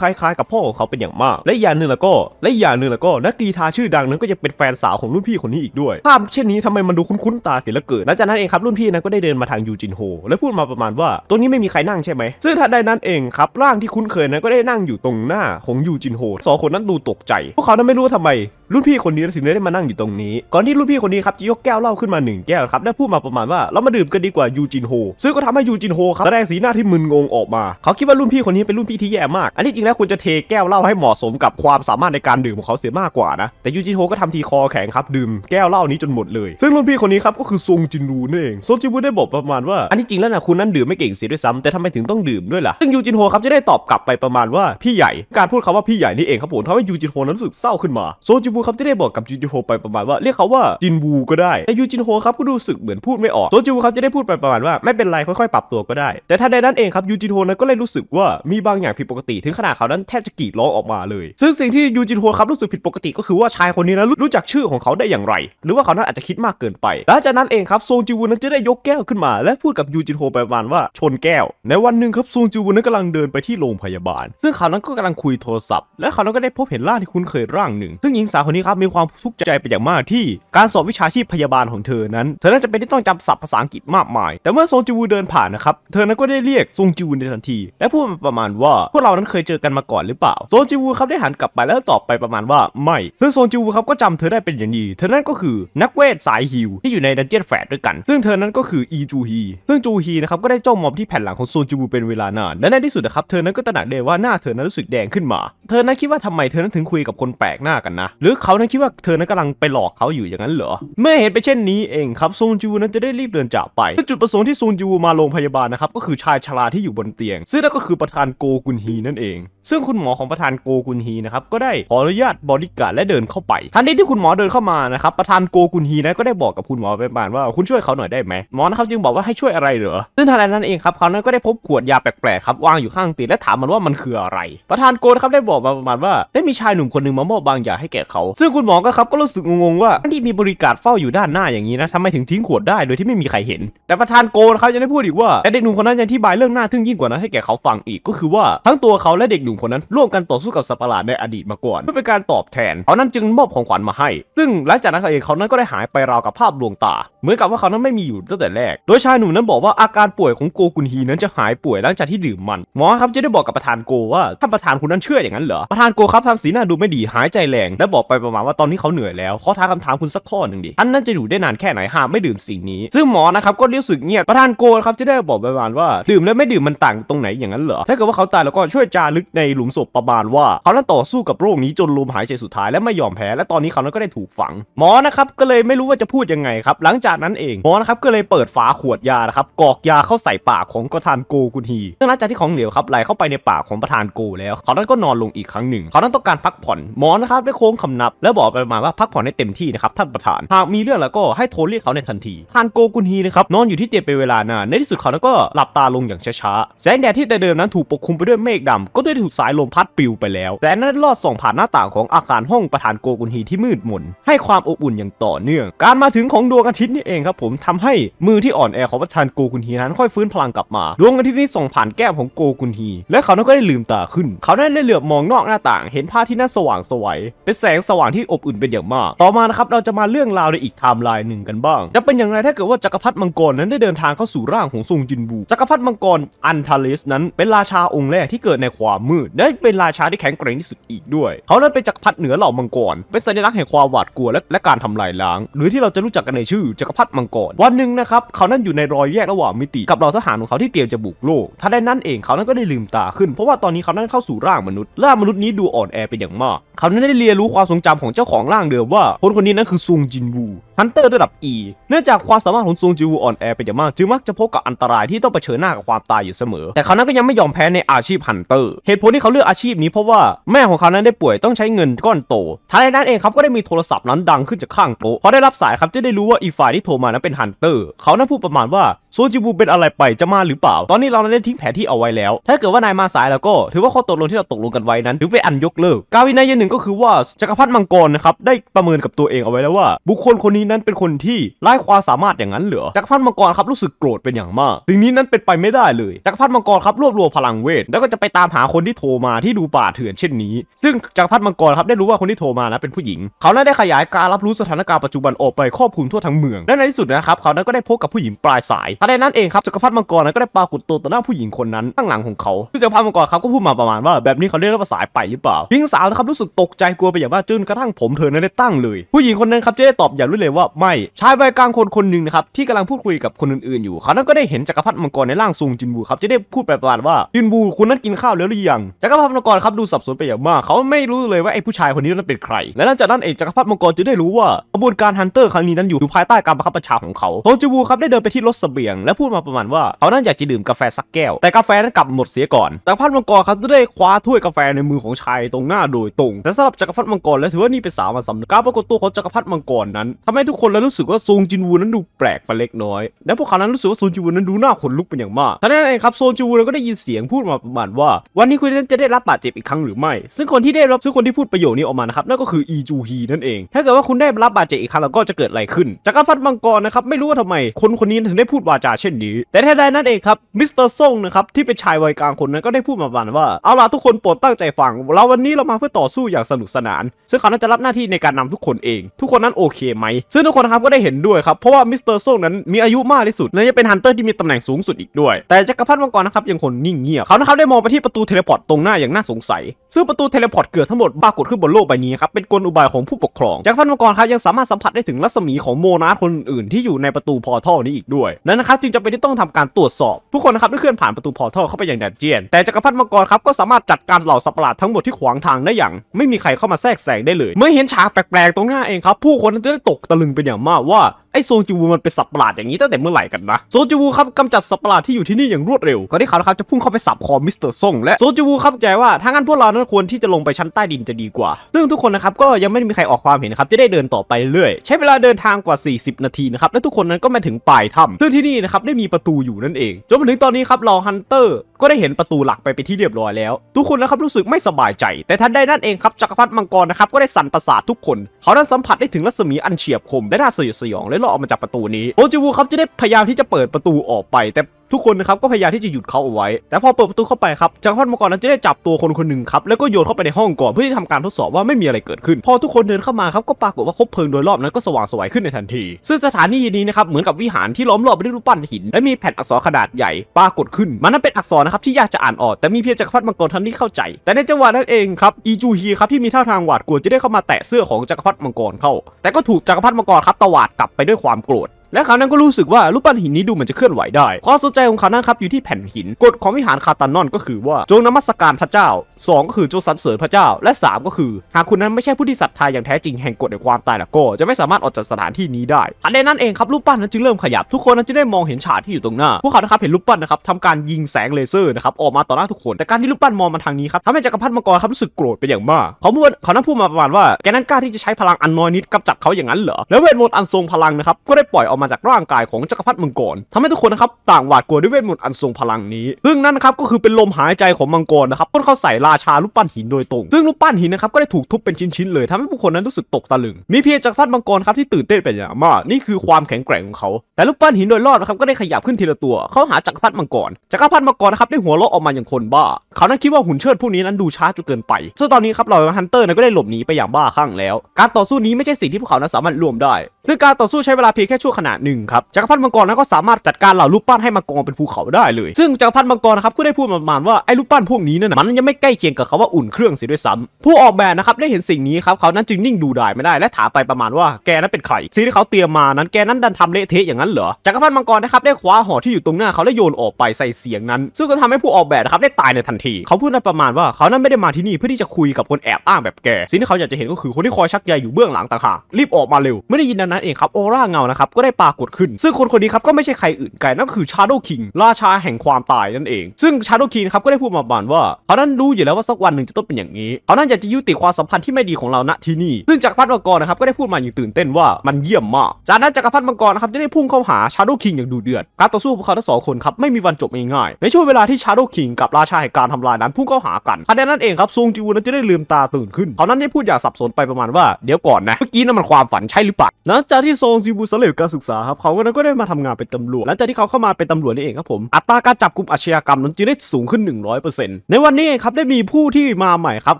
ล้าย ๆ กับพ่อของเขาเป็นอย่างมาก และอย่างหนึ่งแล้วก็และอย่างหนึ่งแล้วก็ นักกีตาชื่อดังนั้นก็จะเป็นแฟนสาวของรุ่นพี่คนนี้อีกด้วยภาพเช่นนี้ทำไมมันดูคุ้นๆตาเสียเหลือเกินหลังจากนั้นเองครับรุ่นพีนั้นก็ได้เดินมาทางยูจินโฮและพูดมาประมาณว่าตัวนี้ไม่มีใครนั่งใช่ไหมซึ่งถ้าได้นั่นเองครับ ร่างที่คุ้นเคยนั้นก็ได้นั่งอยู่ตรงหน้าของยูจินโฮสอง คนนั้นดูตกใจ พวกเขานั้นไม่รู้ทำไมรุ่นพี่คนนี้ถึงได้มานั่งอยู่ตรงนี้ ก่อนที่รุ่นพี่คนนี้ครับจะยกแก้วเหล้าขึ้นมาหนึ่งแก้วครับ ได้พูดมาประมาณว่าเรามาดื่มกันดีกว่ายูจินโฮซึ่งก็ทำให้ยูจินโฮครับแสดงสีหน้าที่มึนงงออกมา เขาคิดว่ารุ่นพี่คนนี้เป็นรุ่นพี่ที่แย่มาก อันนี้จริงแล้วควรจะเทแก้วเหล้าให้เหมาะสมกับความสามารถในการดื่มของเขาเสียมากกว่านะแต่ยูจินโฮก็ทำทีคอแข็งครับดื่มแก้วเหล้านี้จนหมดเลยซึ่งรุ่นพี่คนนี้ครับก็คือซงจินรูนั่นเองซงจินรูได้บอกประมาณว่าอันนี้จริงแล้วนะคุณนั้นดื่มไม่เก่งเสียด้วยซ้ำแต่ทำไมถึงต้องดื่มด้วยล่ะซึ่งยูจินโฮครับจะได้ตอบกลับไปประมาณว่าพี่ใหญ่การพูดคาว่าพี่ใหญ่นี่เองครับผมทำให้ยูจินโฮนั้นรู้สึกเศร้าขึ้นมาซงจิรูครับที่ได้บอกกับจินจิโฮไปประมาณว่าเรียกเขาว่าจินวูก็ได้แต่ยูจินโฮครับก็ดูสึกเหมือนพูดไม่ออกโซจิวครับจะได้พูดไปประมาณว่าไม่เป็นไร ค่อยๆปรับตัวก็ได้ แต่ถ้าในนั้นเองครับยูจินโฮนั้นก็เลยรู้สึกว่ามีบางอย่างผิดปกติ ถึงขนาดเขานั้นแทบจะกรีดร้องออกมาเลย ซึ่งสิ่งที่ยูจินโฮครับรู้สึกผิดปกติก็คือว่าชายคนนี้นะรู้จักชื่อของเขาได้อย่างไรหรือว่าเขานั้นอาจจะคิดมากเกินไปหลังจากนั้นเองครับโซจิวูนั้นจะได้ยกแก้วขึ้นมาและพูดกับยูจินโฮไปประมาณว่า ชนแก้ว ในวันหนึ่งครับโซจิวูนั้นกำลังเดินไปที่โรงพยาบาลซึ่งเขานั้นก็กำลังคุยโทรศัพท์และเขานั้นก็ได้พบเห็นร่างที่คุ้นเคยร่างหนึ่งซึ่งหญิงสาาวคนนี้ครับมีความทุกข์ใจเป็นอย่างมากที่การสอบวิชาชีพพยาบาลของเธอนั้น เธอน่าจะเป็นที่ต้องจำศัพท์ภาษาอังกฤษมากมาย แต่เมื่อซงจิวูเดินผ่านนะครับ เธอนั้นก็ได้เรียกซงจิวูในทันที และพูดประมาณว่า พวกเรานั้นเคยเจอกันมาก่อนหรือเปล่าซงจิวูครับได้หันกลับไปแล้วตอบไปประมาณว่า ไม่ ซึ่งซงจิวูครับก็จำเธอได้เป็นอย่างดีเธอนั้นก็คือนักเวทสายฮิว ที่อยู่ในดันเจียนแฝดด้วยกัน ซึ่งเธอนั้นก็คืออีจูฮีซึ่งจูฮีนะครับก็ได้จ้องมองที่แผ่นหลังของซงจิวูเป็นเวลานานและในที่สุดนะครับ เธอนั้นก็ตระหนักได้ว่าหน้าเธอนั้นรู้สึกแดงขึ้นมาเธอนั้นคิดว่าทำไมเธอนั้นถึงคุยกับคนแปลกหน้ากันนะหรืือเขานั้นคิดว่าเธอนั้นกำลังไปหลอกเขาอยู่อย่างนั้นเหรอ เมื่อเห็นไปเช่นนี้เองครับซงจูนั้นจะได้รีบเดินจากไปจุดประสงค์ที่ซงจูมาโรงพยาบาลนะครับก็คือชายชราที่อยู่บนเตียง ซึ่งนั่นก็คือประธานโกกุนฮีนั่นเอง ซึ่งคุณหมอของประธานโกกุนฮีนะครับก็ได้ขออนุญาตบริการและเดินเข้าไป ทันทีที่คุณหมอเดินเข้ามานะครับประธานโกกุนฮีนั้นก็ได้บอกกับคุณหมอไปบานว่าคุณช่วยเขาหน่อยได้ไหมหมอนะครับจึงบอกว่าให้ช่วยอะไรเหรอซึ่งทันใดนั้นเองครับเขานั้นก็ได้พบขวดยาแปลกๆครับวางอยู่ข้างเตียงและถามมันว่ามันคืออะไร ประธานโกนะครับได้บอกมาประมาณว่าได้มีชายหนุ่มคนหนึ่งมามอบบางอย่างให้แก่เขาซึ่งคุณหมอก็ครับก็รู้สึกงงว่าที่มีบริการเฝ้าอยู่ด้านหน้าอย่างนี้นะทำไมถึงทิ้งขวดได้โดยที่ไม่มีใครเห็น แต่ประธานโกนะครับยังได้พูดอีกว่าเด็กหนุ่มคนนั้นยังที่บายเรื่องหน้าทึ่งยิ่งกว่านั้นให้แก่เขาฟังอีกก็คือว่าทั้งตัวเขาและเด็กหนุ่มคนนั้นร่วมกันต่อสู้กับสัตว์ประหลาดในอดีตมาก่อน เพื่อเป็นการตอบแทนเขานั้นจึงมอบของขวัญมาให้ ซึ่งหลังจากนั้นเองเขานั้นก็ได้หายไปราวกับภาพลวงตา เหมือนกับว่าเขานั้นไม่มีอยู่ตั้งแต่แรกโดยชายหนุ่มนั้นบอกว่าอาการป่วยของโกกุนฮีนั้นจะหายป่วยหลังจากที่ดื่มมัน หมอครับจะได้บอกกับประธานโกว่าท่านประธานคุณนั้นเชื่ออย่างนั้นเหรอประธานโกครับทำสีหน้าดูไม่ดีหายใจแรงและบอกไปประมาณว่าตอนนี้เขาเหนื่อยแล้วเขาท้าคำถามคุณสักข้อหนึ่งดิท่านนั้นจะอยู่ได้นานแค่ไหนหากไม่ดื่มสิ่งนี้ ซึ่งหมอนะครับก็รู้สึกเงียบประธานโกนครับจะได้บอกประมาณว่าดื่มแล้วไม่ดื่มมันต่างตรงไหนอย่างนั้นเหรอถ้าเกิดว่าเขาตายแล้วก็ช่วยจารึกในหลุมศพประมาณว่าเขาตั้งต่อสู้กับโรคนี้จนลมหายใจสุดท้ายและไม่ยอมแพ้และตอนนี้เขานั้นก็ได้ถูกฝัง หมอนะครับก็เลยไม่รู้ว่าจะพูดยังไงครับหลังจากนั้นเองหมอนะครับก็เลยเปิดฝาขวดยานะครับกอกยาเข้าใส่ปากของประธานโกกุนฮีซื่องจากที่ของเหลวครับไหลเข้าไปในปากของประธานโก แล้ว เขานั้นก็นอนลงอีกครั้งหนึ่ง เขานั้นต้องการพักผ่อนหมอนะครับได้โค้งคำนับ แล้วบอกไปมาว่าพักผ่อนให้เต็มที่นะครับท่านประธานหากมีเรื่องแล้วก็ให้โทรเรียกเขาในทันทีทานโกกุนฮีนะครับนอนอยู่ที่เตียงเป็นเวลานานในที่สุดเขานก็หลับตาลงอย่างช้าๆแสงแดดที่แต่เดิมนั้นถูกปกคลุมไปด้วยเมฆดำก็ได้ถูกสายลมพัดปลิวไปแล้วแต่นั้นลอดส่องผ่านหน้าต่างของอาคารห้องประธานโกกุนฮีที่มืดมนให้ความอบอุ่นอย่างต่อเนื่อง การมาถึงของดวงอาทิตย์นี่เองครับ ผมทำให้มือที่อ่อนแอของประธานโกกุนฮีนั้นค่อยฟื้นพลังกลับมาดวงอาทิตย์นี้ส่องผ่านแก้มของโกกุนฮีและเขานั้นก็ได้ลืมตาขึ้น เขาได้เหลือบมองนอกหน้าต่าง เห็นภาพที่น่าสว่างสวยเป็นแสงสว่างที่อบอุ่นเป็นอย่างมาก ต่อมานะครับเราจะมาเรื่องราวในอีกไทม์ไลน์หนึ่งกันบ้างจะเป็นอย่างไร ถ้าเกิดว่าจักรพรรดิมังกรนั้นได้เดินทางเข้าสู่ร่างของทรงจินบู จักรพรรดิมังกรอันทาเลสนั้นเป็นราชาองค์แรกที่เกิดในความมืดและเป็นราชาที่แข็งแกร่งที่สุดอีกด้วย เขานั้นเป็นจักรพรรดิเหนือเหล่ามังกร เป็นสัญลักษณ์แห่งความหวาดกลัว และและการทำลายล้าง หรือที่เราจะรู้จักกันในชื่อจักรพรรดิมังกร วันหนึ่งนะครับเขานั้นอยู่ในรอยแยกระหว่างมิติกับเหล่าทหารของเขาที่เตรียมจะบุกโลกถ้าได้นั่นเองเขานั้นก็ได้ลืมตา ขึ้นเพราะว่าตอนนี้เขานั้นเข้าสู่ร่างมนุษย์ร่างมนุษย์นี้ดูอ่อนแอเป็นอย่างมาก เขานั้นได้เรียนรู้ความทรงจำของเจ้าของร่างเดิมว่า คนคนนี้นั้นคือซูงจินวูฮันเตอร์ระดับ E เนื่องจากความสามารถของซูงจินวูอ่อนแอเป็นอย่างมาก จึงมักจะพบกับอันตรายที่ต้องเผชิญหน้ากับความตายอยู่เสมอ แต่เขานั้นก็ยังไม่ยอมแพ้ในอาชีพฮันเตอร์เหตุผลที่เขาเลือกอาชีพนี้เพราะว่าแม่ของเขานั้นได้ป่วยต้องใช้เงินก้อนโตท้ายนั้นเองครับก็ได้มีโทรศัพท์นั้นดังขึ้นจากข้างโต๊ะขาได้รับสายครับจะได้รู้ว่าอีกฝ่ายที่โทรมานั้นเป็นฮันเตอร์เขานั้นพูดประมาณว่าโซจิบูเป็นอะไรไปจะมาหรือเปล่า ตอนนี้เราได้ทิ้งแผนที่เอาไว้แล้ว ถ้าเกิดว่านายมาสายแล้วก็ถือว่าข้อตกลงที่เราตกลงกันไว้นั้นถือเป็นอันยกเลิกกาวินัยหนึ่งก็คือว่าจักรพรรดิมังกรนะครับได้ประเมินกับตัวเองเอาไว้แล้วว่า บุคคลคนนี้นั้นเป็นคนที่ไร้ความสามารถอย่างนั้นเหรอจักรพรรดิมังกรครับรู้สึกโกรธเป็นอย่างมากสิ่งนี้นั้นเป็นไปไม่ได้เลยจักรพรรดิมังกรครับรวบรวมพลังเวทแล้วก็จะไปตามหาคนที่โทรมาที่ดูป่าเถื่อนเช่นนี้ ซึ่งจักรพรรดิมังกรครับได้รู้ว่าคนที่โทรมานะเป็นผู้หญิง เขาได้ขยายการรับรู้สถานการณ์ปัจจุบันออกไปครอบคลุมทั่วทั้งเมืองและในที่สุดนะครับเขาก็ได้พบกับผู้หญิงปลายสายทันใดนั้นเองครับจักรพรรดิมังกรนนั้ก็ได้ปรากฏตัวต่อหน้าผู้หญิงคนนั้นข้างหลังของเขาจักรพรรดิมังกรครับก็พูดมาประมาณว่าแบบนี้เขาเรียกว่าสายไปหรือเปล่าหญิงสาวนะครับรู้สึกตกใจกลัวไปอย่างมากจนกระทั่งผมเธอนั้นได้ตั้งเลยผู้หญิงคนนั้นครับจะได้ตอบอย่างรวดเร็วว่าไม่ชายวัยกลางคนคนหนึ่งนะครับที่กำลังพูดคุยกับคนอื่นๆอยู่เขานั้นก็ได้เห็นจักรพรรดิมังกรในร่างทรงจินบูครับจะได้พูดไปประมาณว่า จินบูคุณนั้นกินข้าวแล้วหรือยังจักรพรรดิมังกรครับดูสับสนไปอย่างมาก เขาไม่รู้เลยว่าไอ้ผู้ชายคนนี้นั้นเป็นใครและหลังจากนั้นเองจักรพรรดิมังกรจะได้รู้ว่ากระบวนการฮันเตอร์ครั้งนี้นั้นอยู่ภายใต้การบังคับบัญชาของเขาทงจิบูครับได้เดินไปที่รถเสบียยงและพูดมาประมาณว่าเขานั่นอยากจะดื่มกาแฟสักแก้วแต่กาแฟนั้นกลับหมดเสียก่อนจักรพรรดิมังกรเขาได้คว้าถ้วยกาแฟในมือของชายตรงหน้าโดยตรงแต่สำหรับจักรพรรดิมังกรแล้วถือว่านี่เป็นสามาสำนึกการปรากฏตัวของจักรพรรดิมังกรนั้น ทำให้ทุกคนแล้วรู้สึกว่าซงจินวูนั้นดูแปลกไปเล็กน้อยและพวกเขานั้นรู้สึกว่าซงจินวูนั้นดูหน้าขนลุกเป็นอย่างมากท่านนั้นเองครับซงจินวูนก็ได้ยินเสียงพูดมาประมาณว่า วันนี้คุณจะได้รับบาดเจ็บอีกครั้งหรือไม่ซึ่งคนที่ได้รับซึ่งคนที่พูดประโยคนี้ออกมานะครับนั่นก็คืออีจูฮีนั่นเอง ถ้าเกิดว่าคุณได้รับบาดเจ็บอีกครั้งแล้วก็จะเกิดอะไรขึ้นจักรพรรดิมังกรนะครับไม่รู้ว่าทำไมคนคนนี้ถึงได้พูดวาจาเช่นนี้ แต่แท้ใดนั่นเองครับมิสเตอร์ซ่งนะครับที่เป็นชายวัยกลางคนนั้นก็ได้พูดมาบันว่า เอาล่ะทุกคนโปรดตั้งใจฟังเราวันนี้เรามาเพื่อต่อสู้อย่างสนุกสนาน ซึ่งเขาน้จะรับหน้าที่ในการนำทุกคนเอง ทุกคนนั้นโอเคไหม ซึ่งทุกคนครับก็ได้เห็นด้วยครับ เพราะว่ามิสเตอร์ซ่งนั้นมีอายุมากที่สุด และยังเป็นฮันเตอร์ที่มีตำแหน่งสูงสุดอีกด้วย แต่จักรพรรดิมังกรนะครับ ยังคนนิ่งเงียบเขานะครับ ได้มองไปที่ประตูเทเลพอร์ตตรงหน้าอย่างน่าสงสัยซึ่งประตูเทเลพอร์ตเกือบทั้งหมดปรากฏขึ้นบนโลกใบนี้ครับเป็นกลอุบายของผู้ปกครองจักรพรรดิมังกรครับยังสามารถสัมผัสได้ถึงรัศมีของโมนาคนอื่นที่อยู่ในประตูพอร์ทัลนี้อีกด้วยนั้นนะคครับจึงจะเป็นที่ต้องทำการตรวจสอบ ทุกคนนะครับได้เคลื่อนผ่านประตูพอร์ทัลเข้าไปอย่างแดดเจียน แต่จักรพรรดิมังกรครับก็สามารถจัดการเหล่าสัตว์ประหลาดทั้งหมดที่ขวางทางได้อย่าง ไม่มีใครเข้ามาแทรกแซงได้เลยเมื่อเห็นฉากแปลกๆ ตรงหน้าเองครับผู้คนนั้นได้ตกตะลึงเป็นอย่างมากว่าไอ้โซจูวูมันเป็นสัตว์ประหลาดอย่างนี้ตั้งแต่เมื่อไหร่กันนะโซจูวูครับกำจัดสัตว์ประหลาดที่อยู่ที่นี่อย่างรวดเร็วก่อนที่เขาครับจะพุ่งเข้าไปสับคอมิสเตอร์ซงและโซจูวูครับใจว่าถ้างั้นพวกเรานั้นควรที่จะลงไปชั้นใต้ดินจะดีกว่าซึ่งทุกคนนะครับก็ยังไม่มีใครออกความเห็นนะครับจะได้เดินต่อไปเรื่อยใช้เวลาเดินทางกว่า 40 นาทีนะครับและทุกคนนั้นก็มาถึงปลายถ้ำซึ่งที่นี่นะครับได้มีประตูอยู่นั่นเองจนมาถึงตอนนี้ครับเราฮันเตอร์ก็ได้เห็นประตูหลักไปไปที่เรียบร้อยแล้ว ทุกคนนะครับรู้สึกไม่สบายใจ แต่ทันใดนั่นเองครับจักรพรรดิมังกรนะครับก็ได้สั่นประสาททุกคนเขาได้สัมผัสได้ถึงรัศมีอันเฉียบคมและน่าสยดสยองและรอดออกมาจากประตูนี้ โอจิวูครับ จะได้พยายามที่จะเปิดประตูออกไปแต่ทุกคนนะครับก็พยายามที่จะหยุดเขาเอาไว้แต่พอเปิดประตูเข้าไปครับจักรพรรดิมังกรนั้นจะได้จับตัวคนคนหนึ่งครับแล้วก็โยนเข้าไปในห้องก่อนเพื่อที่ทำการทดสอบว่าไม่มีอะไรเกิดขึ้น พอทุกคนเดินเข้ามาครับก็ปรากฏว่าคบเพลิงโดยรอบนั้นก็สว่างสวยขึ้นในทันที ซึ่งสถานีนี้นะครับเหมือนกับวิหารที่ล้อมรอบด้วยรูปปั้นหินและมีแผ่นอักษรขนาดใหญ่ปรากฏขึ้น มันนั้นเป็นอักษรนะครับที่ยากจะอ่านออกแต่มีเพียงจักรพรรดิมังกรท่านที่เข้าใจ แต่ในจังหวะนั้นเองครับอีจูฮีครับที่มีท่าทางหวาดกลัวจะได้เข้ามาแตะเสื้อของจักรพรรดิมังกรเข้าแต่ก็ถูกจักรพรรดิมังกรครับตวาดกลับไปด้วยความโกรธและเขานั้นก็รู้สึกว่า รูปปั้นหินนี้ดูเหมือนจะเคลื่อนไหวได้ ความสนใจของเขานั้นครับ อยู่ที่แผ่นหินกฎของวิหารคาตานอนก็คือว่าจงนมัสการพระเจ้า2ก็คือจงสรรเสริญพระเจ้าและ 3 ก็คือหากคุณนั้นไม่ใช่ผู้ที่ศรัทธาอย่างแท้จริงแห่งกฎแห่งความตายละก็ จะไม่สามารถออกจากสถานที่นี้ได้ทันใดนั้นเองครับรูปปั้นนั้นจึงเริ่มขยับทุกคนนั้นจึงได้มองเห็นฉากที่อยู่ตรงหน้าพวกเขานะครับเห็นรูปปั้นนะครับทำการยิงแสงเลเซอร์นะครับออกมาต่อหน้าทุกคน แต่การที่รูปปั้นมองมาทางนี้ครับทำให้จักรพรรดิมังกรครับรู้สึกโกรธเป็นอย่างมากเขาพูดเขานั้นพูดมาประมาณว่าแกนั้นกล้าที่จะใช้พลังอันน้อยนิดกำจัดเขาอย่างนั้นเหรอแล้วเวทมนต์อันทรงพลังนะครับก็ได้ปล่อยออกาจากร่างกายของจักรพรรดิมังกรทำให้ทุกคนนะครับต่างหวาดกลัวด้วยเวทมนต์อันทรงพลังนี้ ซึ่งนั่นครับก็คือเป็นลมหายใจของมังกรนะครับต่นเข้าใส่ราชารูปปั้นหินโดยตรงซึ่งรูปปั้นหินนะครับก็ได้ถูกทุบเป็นชิ้นๆเลยทำให้ผู้คนนั้นรู้สึกตกตะลึง มีเพียงจักรพรรดิมังกรครับที่ตื่นเต้นเป็นอย่างมากนี่คือความแข็งแกร่งของเขาแต่รูปปั้นหินโดยรอบนะครับก็ได้ขยับขึ้นทีละตัวเข้าหาจักรพรรดิมังกรจักรพรรดิมังกรนะครับได้หัวเราะออกมาอย่างคนบ้า เขานั้นคิดว่าหุ่นเชิดพวกนี้นั้นดูช้าจนเกินไปซึ่งตอนนี้ครับเหล่าฮันเตอร์นั้นก็ได้หลบหนีไปอย่างบ้าคลั่งแล้วการต่อสู้นี้ไม่ใช่สิ่งที่พวกเขานั้นสามารถรวมได้ ซึ่งการต่อสู้ใช้เวลาเพียงแค่ชั่วขณะนาดหนึ่งครับ จักรพรรดิมังกรนั้นก็สามารถจัดการเหล่ารูปปั้นให้มังกรเป็นภูเขาได้เลย ซึ่งจักรพรรดิมังกรนะครับก็ได้พูดประมาณว่าไอ้รูปปั้นพวกนี้นั่นมันยังไม่ใกล้เคียงกับคาว่าอุ่นเครื่องเสียด้วยซ้ำ ผู้ออกแบบนะครับได้เห็นสิ่งนี้ครับเขานั้นจึงนิ่งดูดายไม่ได้และถามไปประมาณว่าแกนั้นเป็นใครสิ่งที่เขาเตรียมมานั้นแกนั้นดันทำเละเทะอย่างนั้นเหรอ จักรพรรดิมังกรนะครับได้คว้าห่อที่อยู่ตรงหน้าเขาและโยนออกไปใส่เสียงนั้นซึ่งก็ทำให้ผู้ออกแบบนะครับได้ตายในทันที เขาพูดในประมาณว่าเขานั้นไม่ได้มาที่นี่เพื่อที่จะคุยกับคนแอบอ้างแบบแกสิ่งที่เขาอยากจะเห็นก็คือคนที่คอยชักใยอยู่เบื้องหลังต่างหากรีบออกมาเร็วไม่ได้ยินดังนั้นเองครับออร่าเงานะครับก็ได้ปปรากฏขึ้น ซึ่งคนคนนี้ครับก็ไม่ใช่ใครอื่นไกลนั่นคือชาโดว์คิงราชาแห่งความตายนั่นเอง ซึ่งชาโดว์คิงครับก็ได้พูดมาบานว่าเขานั้นรู้อยู่แล้วว่าสักวันหนึ่งจะต้องเป็นอย่างนี้เขานั้นอยากจะยุติความสัมพันธ์ที่ไม่ดีของเราณที่นี่ซึ่งจักรพรรดิมังกรนะครับก็ได้พูดมาอย่างตื่นเต้นว่ามันเยี่ยมมาก จากนั้นจักรพรรดิมังกรนะครับจะได้พุ่งเข้าหาชาโดว์คิงอย่างดุเดือดการต่อสู้ของเขาทั้งสองคนครับไม่มีวันจบง่ายๆในช่วงเวลาที่ชาโดว์คิงกับราชาแห่งการทำลายนั้นพุ่งเข้าหากันขณะนั้นเองครับซงจิวนั้นจะได้ลืมตาตื่นขึ้นเขานั้นได้พูดอย่างสับสนไปประมาณว่าเดี๋ยวก่อนนะเมื่อกี้นั้นมันความฝันใช่หรือเปล่าหลังจากที่ซงจิวสำเร็จการศึกษาครับเขาก็ได้มาทำงานเป็นตำรวจ หลังจากที่เขาเข้ามาเป็นตำรวจนี่เองครับผม อัตราการจับกลุ่มอาชญากรรมนั้นจึงได้สูงขึ้น 100%ในวันนี้ครับได้มีผู้ที่มาใหม่ครับ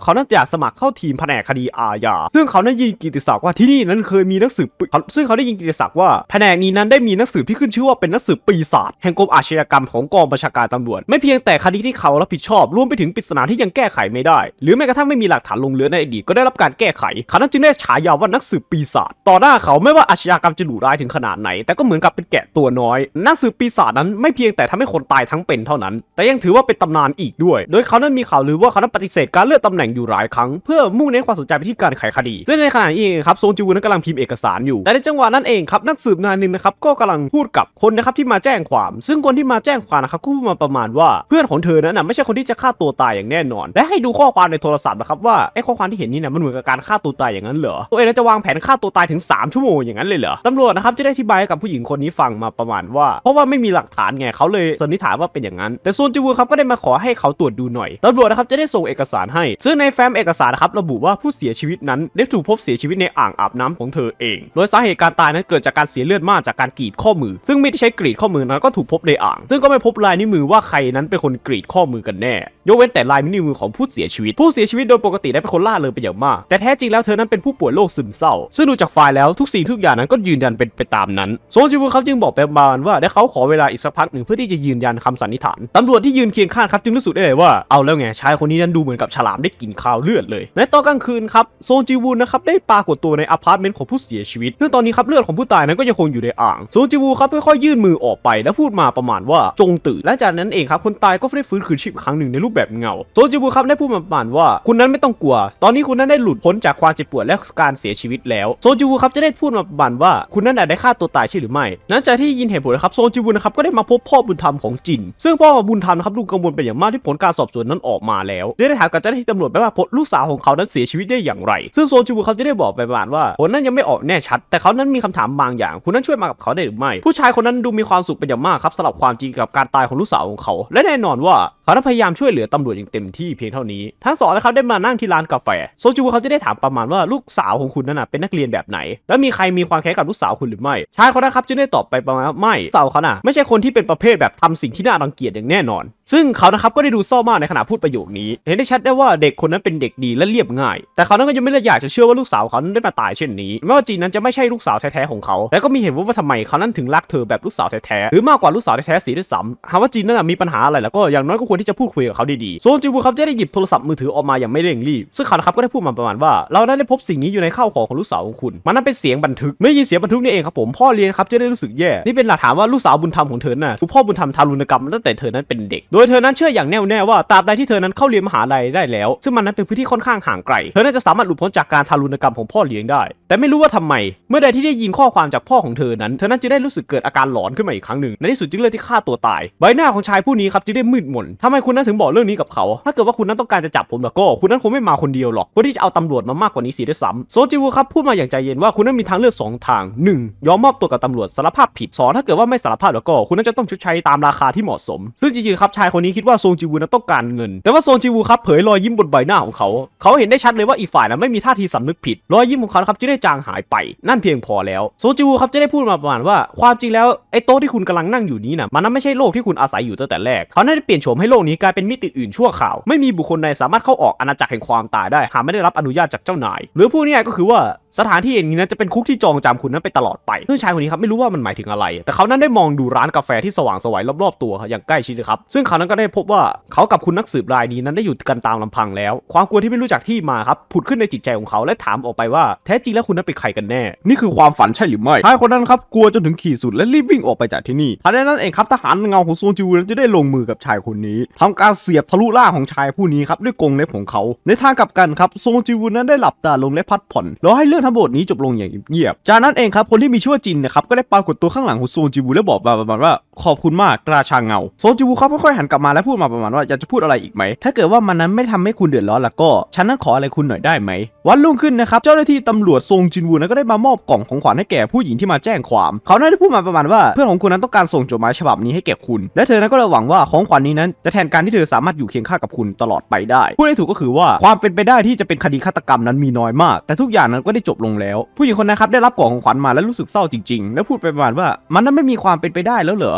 เขานั่าจะสมัครเข้าทีมแผนกคดีอาญา ซึ่งเขาได้ยินกิติศักดิ์ว่าที่นี่นั้นเคยมีนักสืบ ซึ่งเขาได้ยินกิติศักดิ์ว่าแผนกนี้นั้นได้มีนักสืบที่ขึ้นชื่อว่าเป็นนักสืบปีศาจแห่งกรมอาชญากรรมของกองบัญชาการตำรวจ ไม่เพียงแต่คดีที่เขารับผิดชอบ รวมไปถึงปริศนาที่ยังแก้ไขไม่ได้ หรือแม้กระทั่งไม่มีหลักฐานลงเรือในอดีตก็ได้รับการแก้ไข เขานั้นจึงได้ฉายาว่านักสืบปีศาจต่อหน้าเขาไม่ว่าอาชญากรรมจะดุร้ายถึงขนาดไหนแต่ก็เหมือนกับเป็นแกะตัวน้อยหนังสือปีศาจนั้นไม่เพียงแต่ทำให้คนตายทั้งเป็นเท่านั้น แต่ยังถือว่าเป็นตำนานอีกด้วย โดยเขานั้นมีข่าวลือว่าเขานั้นปฏิเสธการเลื่อนตำแหน่งอยู่หลายครั้งเพื่อมุ่งเน้นความสนใจไปที่การไขคดีซึ่งในขณะนี้ครับโซนจูนั้นกำลังพิมพ์เอกสารอยู่แต่ในจังหวะนั้นเองครับนักสืบนายหนึ่งนะครับก็กำลังพูดกับคนนะครับที่มาแจ้งความ ซึ่งคนที่มาแจ้งความนะครับก็พูดมาประมาณว่า เพื่อนของเธอนั้นนะไม่ใช่คนที่จะฆ่าตัวตายอย่างแน่นอน และให้ดูข้อความในโทรศัพท์นะครับว่าไอ้ข้อความที่เห็นนี่นะมันเหมือนกับการฆ่าตัวตายอย่างนั้นเหรอตัวเองจะวางแผนฆ่าตัวตายถึง3ชั่วโมงอย่างนั้นเลยเหรอตำรวจนะครับจะได้ทธิบายกับผู้หญิงคนนี้ฟังมาประมาณว่าเพราะว่าไม่มีหลักฐานไงเขาเลยสันนิษฐานว่าเป็นอย่างนั้น แต่โซนจิวูครับก็ได้มาขอให้เขาตรวจดูหน่อยตำรวจนะครับจะได้ส่งเอกสารให้ ซึ่งในแฟ้มเอกสารครับระบุว่าผู้เสียชีวิต นั้นได้ถูกพบเสียชีวิตในอ่างอาบน้ำของเธอเอง โดยสาเหตุการตายนั้นเกิดจากการเสียเลือดมากจากการกรีดข้อมือ ซึ่งไม่ได้ใช้กรีดข้อมือนั้นก็ถูกพบในอ่างซึ่งก็ไม่พบลายนิ้วมือว่าใครนั้นเป็นคนกรีดข้อมือกันแน่ยกเว้นแต่ลายนิ้วมือของผู้เสียชีวิต ผู้เสียชีวิตโดยปกติได้เป็นคนล่าเริงไปอย่างมากแต่แท้จริงแล้วเธอนั้นเป็นผู้ป่วยโรคซึมเศร้าซึ่งดูจากไฟล์แล้วทุกสิ่งทุกอย่างนั้นก็ยืนยันเป็นไปตามนั้นโซนจิวเขาจึงบอกแปมบานว่าได้เขาขอเวลาอีกสักพักหนึ่ง เพื่อที่จะยืนยันคำสันนิษฐานตำรวจที่ยืนเคียงข้างครับ จึงรู้สึกได้เลยว่าเอาแล้วไงชายคนนี้นั้นดูเหมือนกับฉลามได้กินข้าวเลือดเลย ในตอนกลางคืนครับโซนจิวนะครับ ได้ปากฏตัวในอพาร์ตเมนต์ของผู้เสียชีวิตเนื่องตอนนี้ครับเลือดของผู้ตายนั้นก็ยังคงอยู่ในอ่างโซนจิวูครับค่อยๆยื่นมือออกไปและพูดมาประมาณว่าจงตื่นและจากนั้นเองครับคนตายก็ได้ฟื้นคืนชีพครั้งหนึ่งในรูปแบบเงาโซนจิวูครับได้พูดมาประมาณว่าคุณนั้นไม่ต้องกลัวตอนนี้คุณนั้นได้หลุดพ้นจากความเจ็บปวดและการเสียชีวิตแล้วโซนจิวครับจะได้พูดมาประมาณว่าคุณนั้นได้ฆ่าัวตายใช่หรือไม่นั้นจากที่ยินเห็นผลนะครับโซนจิวุนนะครับก็ได้มาพบพ่อบุญธรรมของจินซึ่งพ่อบุญธรรมนะครับดูกังวลเป็นอย่างมากที่ผลการสอบสวนนั้นออกมาแล้วได้ถามกับเจ้าหน้าที่ตำรวจไปว่าผลลูกสาวของเขานั้นเสียชีวิตได้อย่างไรซึ่งโซนจิวุนเขาจะได้บอกไปประมาณว่าผลนั้นยังไม่ออกแน่ชัด แต่เขานั้นมีคำถามบางอย่างคุณนั้นช่วยมากับเขาได้หรือไม่ผู้ชายคนนั้นดูมีความสุขเป็นอย่างมากครับสำหรับความจริงกับการตายของลูกสาวของเขา และแน่นอนว่าเขาพยายามช่วยเหลือตำรวจอย่างเต็มที่เพียงเท่านี้ทั้งสองนะครับได้มานั่งที่ร้านกาแฟโซจูเขาจะได้ถามประมาณว่าลูกสาวของคุณนั่นเป็นนักเรียนแบบไหน แล้วมีใครมีความแค้นกับลูกสาวคุณหรือไม่ชายคนนั้นครับจึงได้ตอบไปประมาณไม่สาวเขาน่ะไม่ใช่คนที่เป็นประเภทแบบทำสิ่งที่น่ารังเกียจอย่างแน่นอน ซึ่งเขานะครับก็ได้ดูเศร้ามากในขณะพูดประโยคนี้เห็นได้ชัดได้ว่าเด็กคนนั้นเป็นเด็กดีและเรียบง่าย แต่เขานั้นก็ยังไม่ได้อยากจะเชื่อว่าลูกสาวเขานั้นได้มาตายเช่นนี้แม้ว่าจีนนั้นจะไม่ใช่ลูกสาวแท้ๆของเขา และก็มีเหตุว่าทำไมเขานั้นถึงรักเธอแบบลูกสาวแท้ๆหรือมากกว่าลูกสาวแท้ๆสีด้วยซ้ำหากว่าจีนนั้นมีปัญหาอะไรแล้วก็อย่างน้อยก็ควรที่จะพูดคุยกับเขาดีๆโซนจิวูครับได้หยิบโทรศัพท์มือถือออกมาอย่างไม่เร่งรีบซึ่งเขาครับก็ได้พูดมาประมาณว่าเราได้พบสิ่งนี้อยู่ในข้าวของของลูกสาวของคุณมันนั้นเป็นเสียงบันทึกไม่ยินเสียงบันทึกนี่เองครับผมพพ่อเลี้ยงครับจะได้รู้สึกแย่นี่เป็นหลักฐานว่าลูกสาวบุญธรรมของเธอน่ะถูกพ่อบุญธรรมทารุณกรรมตั้งแต่เธอนั้นเป็นเด็กโดยเธอนั้นเชื่ออย่างแน่วแน่ว่าตราบใดที่เธอนั้นเข้าเรียนมหาลัยได้แล้ว ซึ่งมันนั้นเป็นพื้นที่ค่อนข้างห่างไกล เธอน่าจะสามารถหลุดพ้นจากการทารุณกรรมของพ่อเลี้ยงได้ แต่ไม่รู้ว่าทำไม เมื่อใดที่ได้ยินข้อความจากพ่อของเธอนั้นเธอนั้นจะได้รู้สึกเกิดอาการหลอนขึ้นมาอีกครั้งหนึ่งในที่สุดจึงเลือกที่ฆ่าตัวตายใบหน้าของชายผู้นี้ครับจึงได้มืดมนทำไมคุณนั้นถึงบอกเรื่องนี้กับเขา ถ้าเกิดว่าคุณนั้นต้องการจะจับผมแล้วก็คุณนั้นคงไม่มาคนเดียวหรอกเพื่อที่จะเอาตำรวจมามากกว่านี้เสียด้วยซ้ำโซจิวครับพูดมาอย่างใจเย็นว่าคุณนั้นมีทางเลือก2ทาง 1. ยอมมอบอบตัวกับตำรวจสารภาพผิดสอนถ้าเกิดว่าไม่สารภาพแล้วก็คุณน่าจะต้องชดใช้ตามราคาที่เหมาะสม ซึ่งจริงๆครับชายคนนี้คิดว่าโซงจิวูนั้นต้องการเงินแต่ว่าโซงจิวูครับเผยรอยยิ้มบนใบหน้าของเขา เขาเห็นได้ชัดเลยว่าอีกฝ่ายนั้นไม่มีท่าทีสำนึกผิดรอยยิ้มของเขาครับจึงได้จางหายไปนั่นเพียงพอแล้วโซจิวูครับจะได้พูดมาประมาณว่าความจริงแล้ว ไอ้โต๊ะที่คุณกำลังนั่งอยู่นี้นะมันันไม่ใช่โลกที่คุณอาศัยอยู่ตั้งแต่แรกเขาได้เปลี่ยนโฉมให้โลกนี้กลายเป็นมิติอื่นชั่วข่าวไม่มีบุคคลใดสามารถเข้าออกอาณาจักรแห่งความตายได้ หากไม่ได้รับอนุญาตจากเจ้านาย หรือพูดง่ายก็คือว่าสถานที่อย่างนี้นะจะเป็นคุกที่จองจำคุณนั้นไปตลอดไป ซึ่งชายคนนี้ครับไม่รู้ว่ามันหมายถึงอะไร แต่เขานั้นได้มองดูร้านกาแฟที่สว่างสวยรอบๆ ตัวอย่างใกล้ชิดครับ ซึ่งเขานั้นก็ได้พบว่าเขากับคุณนักสืบรายนี้นั้นได้อยู่กันตามลำพังแล้ว ความกลัวที่ไม่รู้จักที่มาครับผุดขึ้นในจิตใจของเขาและถามออกไปว่าแท้จริงแล้วคุณนั้นเป็นใครกันแน่ นี่คือความฝันใช่หรือไม่ชายคนนั้นครับกลัวจนถึงขีดสุดและรีบวิ่งออกไปจากที่นี่ทันใดนั้นเองครับ ทหารเงาของโซจูนั้นจะได้ลงมือกับชายคนนี้ ทำการเสียบทะลุล่างของชายผู้นี้ครับด้วยกรงเล็บของเขา ในทางกลับกันครับโซจวนั้นได้หลับตาลงและพัดผ่อนแล้วให้เลืทาบทนี้จบลงอย่างเงียบ จากนั้นเองครับ คนที่มีชื่อว่าจินนะครับ ก็ได้ปรากฏตัวข้างหลังของโซนจิบูและบอกประมาณว่าขอบคุณมาก ราชาเงา โซจูเขาค่อยๆหันกลับมาและพูดมาประมาณว่าอยากจะพูดอะไรอีกไหม ถ้าเกิดว่ามันนั้นไม่ทำให้คุณเดือดร้อนแล้วก็ ฉันนั้นขออะไรคุณหน่อยได้ไหม วันรุ่งขึ้นนะครับ เจ้าหน้าที่ตำรวจทรงจินวูนั้นก็ได้มามอบกล่องของขวัญให้แก่ผู้หญิงที่มาแจ้งความ เขาได้พูดมาประมาณว่า เพื่อนของคุณนั้นต้องการส่งจดหมายฉบับนี้ให้แก่คุณ และเธอนั้นก็ระหวังว่าของขวัญนี้นั้นจะแทนการที่เธอสามารถอยู่เคียงข้างกับคุณตลอดไปได้พูดได้ถูกก็คือว่าความเป็นไปได้ที่จะเป็นคดีฆาตกรรมนั้นมีน้อยมาก แต่ทุกอย่างนั้นก็ได้จบลงแล้ว ผู้หญิงคนนั้นครับได้รับกล่องของขวัญมาและรู้สึกเศร้าจริงๆแลวพูดไปประมาณว่ามันนั้นไม่มีความเป็นไปได้แล้วเหรอ